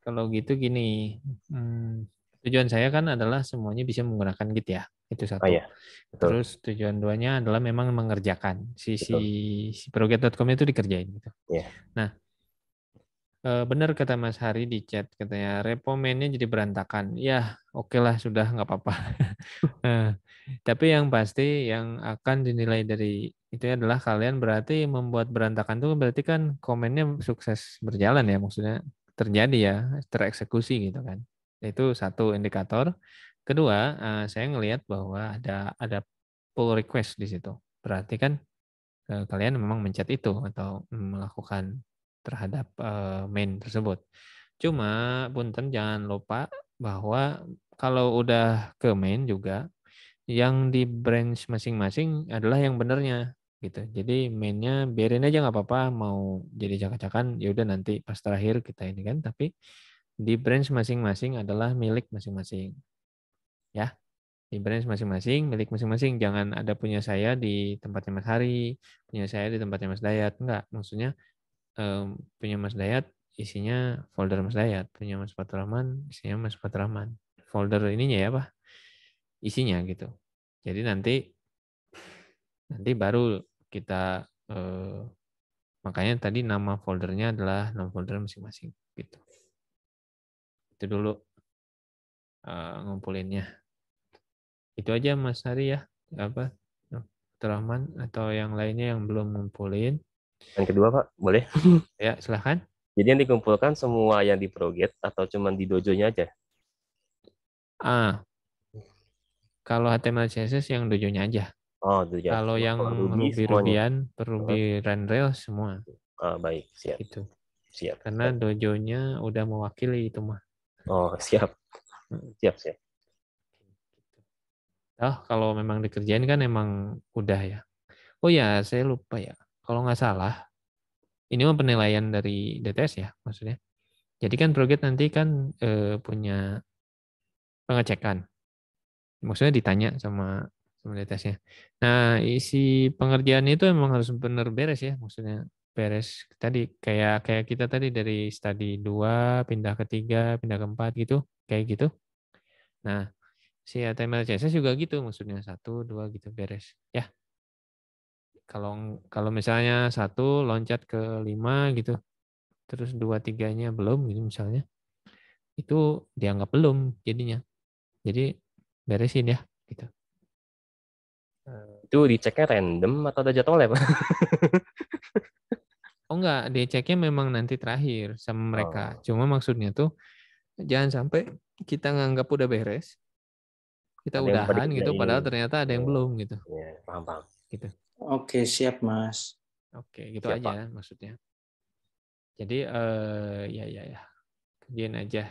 kalau gitu gini, hmm, tujuan saya kan adalah semuanya bisa menggunakan Git ya itu satu. Oh, iya. Terus tujuan duanya adalah memang mengerjakan si Betul. si, si proget.com itu dikerjain gitu. Yeah. Nah eh, benar kata Mas Hari di chat katanya repomennya jadi berantakan. Ya oke okay lah sudah nggak apa-apa. Eh, tapi yang pasti yang akan dinilai dari itu adalah kalian berarti membuat berantakan itu berarti kan komennya sukses berjalan ya maksudnya terjadi ya tereksekusi gitu kan. Itu satu indikator. Kedua, eh, saya ngelihat bahwa ada ada pull request di situ. Berarti kan eh, kalian memang mencet itu atau melakukan terhadap eh, main tersebut. Cuma punten jangan lupa bahwa kalau udah ke main juga yang di branch masing-masing adalah yang benernya gitu. Jadi mainnya biarin aja nggak apa-apa mau jadi cak-cakan ya udah nanti pas terakhir kita ini kan tapi di branch masing-masing adalah milik masing-masing. Ya, di branch masing-masing, milik masing-masing. Jangan ada punya saya di tempatnya Mas Hari, punya saya di tempatnya Mas Dayat. Enggak, maksudnya um, punya Mas Dayat isinya folder Mas Dayat, punya Mas Faturahman isinya Mas Faturahman. Folder ininya ya, Pak. Isinya gitu. Jadi nanti nanti baru kita eh, makanya tadi nama foldernya adalah nama folder masing-masing gitu itu dulu uh, ngumpulinnya. Itu aja Mas Hari ya, apa? Rahman atau yang lainnya yang belum ngumpulin. Yang kedua Pak, boleh? ya, silahkan. Jadi yang dikumpulkan semua yang di proget atau cuma di dojonya aja? Ah, kalau HTML CSS yang dojonya aja. Oh, dojonya. Kalau yang Ruby, Ruby Rubian, Ruby Rails semua. Ah, baik, siap. Itu. Siap. Karena dojonya udah mewakili itu mah. Oh, siap. Siap, siap. Nah, kalau memang dikerjain kan emang udah ya. Oh ya, saya lupa ya. Kalau nggak salah, ini mah penilaian dari DTS ya maksudnya. Jadi kan proyek nanti kan e, punya pengecekan. Maksudnya ditanya sama sama DTS-nya. Nah, isi pengerjaan itu emang harus benar beres ya maksudnya beres tadi kayak kayak kita tadi dari studi dua pindah ke tiga pindah ke empat gitu, kayak gitu. Nah, si HTML CSS juga gitu maksudnya satu dua gitu beres ya kalau kalau misalnya satu loncat ke lima gitu terus dua tiganya belum gitu misalnya itu dianggap belum jadinya jadi beresin ya gitu eh, itu diceknya random atau ada jadwal ya pak Oh enggak, diceknya memang nanti terakhir sama mereka. Oh. Cuma maksudnya tuh jangan sampai kita nganggap udah beres. Kita ada udahan gitu ini. padahal ternyata ada yang iya. belum gitu. Ya, paham, paham. Gitu. Oke, siap, Mas. Oke, gitu siap, aja Pak. maksudnya. Jadi eh ya ya ya. Kerjain aja.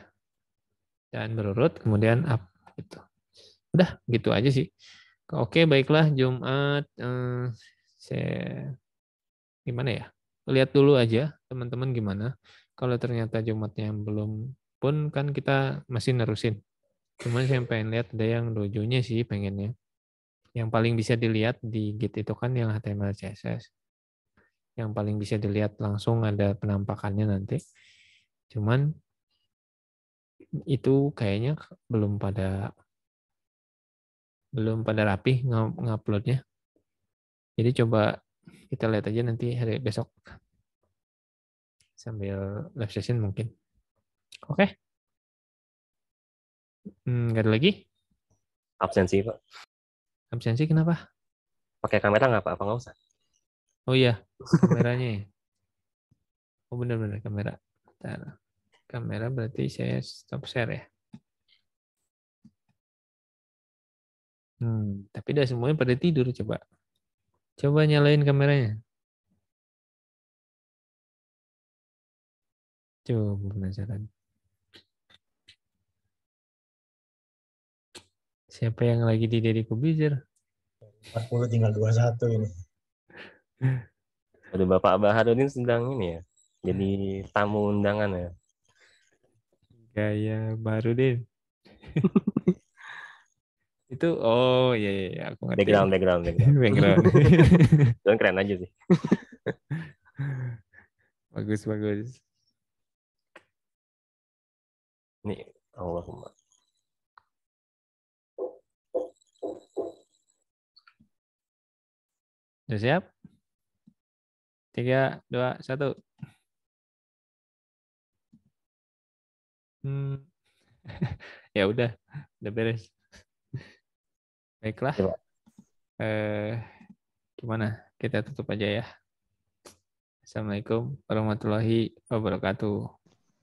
Dan berurut kemudian up gitu. Udah, gitu aja sih. Oke, baiklah Jumat eh saya gimana ya? lihat dulu aja teman-teman gimana. Kalau ternyata Jumatnya yang belum pun kan kita masih nerusin. Cuman saya pengen lihat ada yang dojonya sih pengennya. Yang paling bisa dilihat di Git itu kan yang HTML CSS. Yang paling bisa dilihat langsung ada penampakannya nanti. Cuman itu kayaknya belum pada belum pada rapi nguploadnya. Jadi coba kita lihat aja nanti hari besok sambil live session mungkin. Oke. Okay. Hmm, gak ada lagi? Absensi, Pak. Absensi kenapa? Pakai kamera nggak, Pak? Apa nggak usah? Oh iya, kameranya. Ya? oh benar-benar kamera. Bentar. Kamera berarti saya stop share ya. Hmm, tapi udah semuanya pada tidur coba. Coba nyalain kameranya. Coba penasaran. Siapa yang lagi di Deddy Kubizer? 40 tinggal 21 ini. Aduh, Bapak Baharudin sedang ini ya. Jadi tamu undangan ya. Gaya baru deh Itu oh iya, iya iya aku ngerti. Background background background. background. keren aja sih. bagus bagus. Nih Allahumma. udah siap? Tiga, dua, satu. Hmm. ya udah, udah beres. Baiklah. Ya, Eh, gimana? Kita tutup aja ya. Assalamualaikum warahmatullahi wabarakatuh.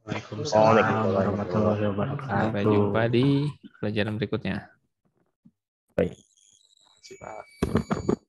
Waalaikumsalam warahmatullahi wabarakatuh. Sampai jumpa di pelajaran berikutnya. Baik. Terima kasih, Pak.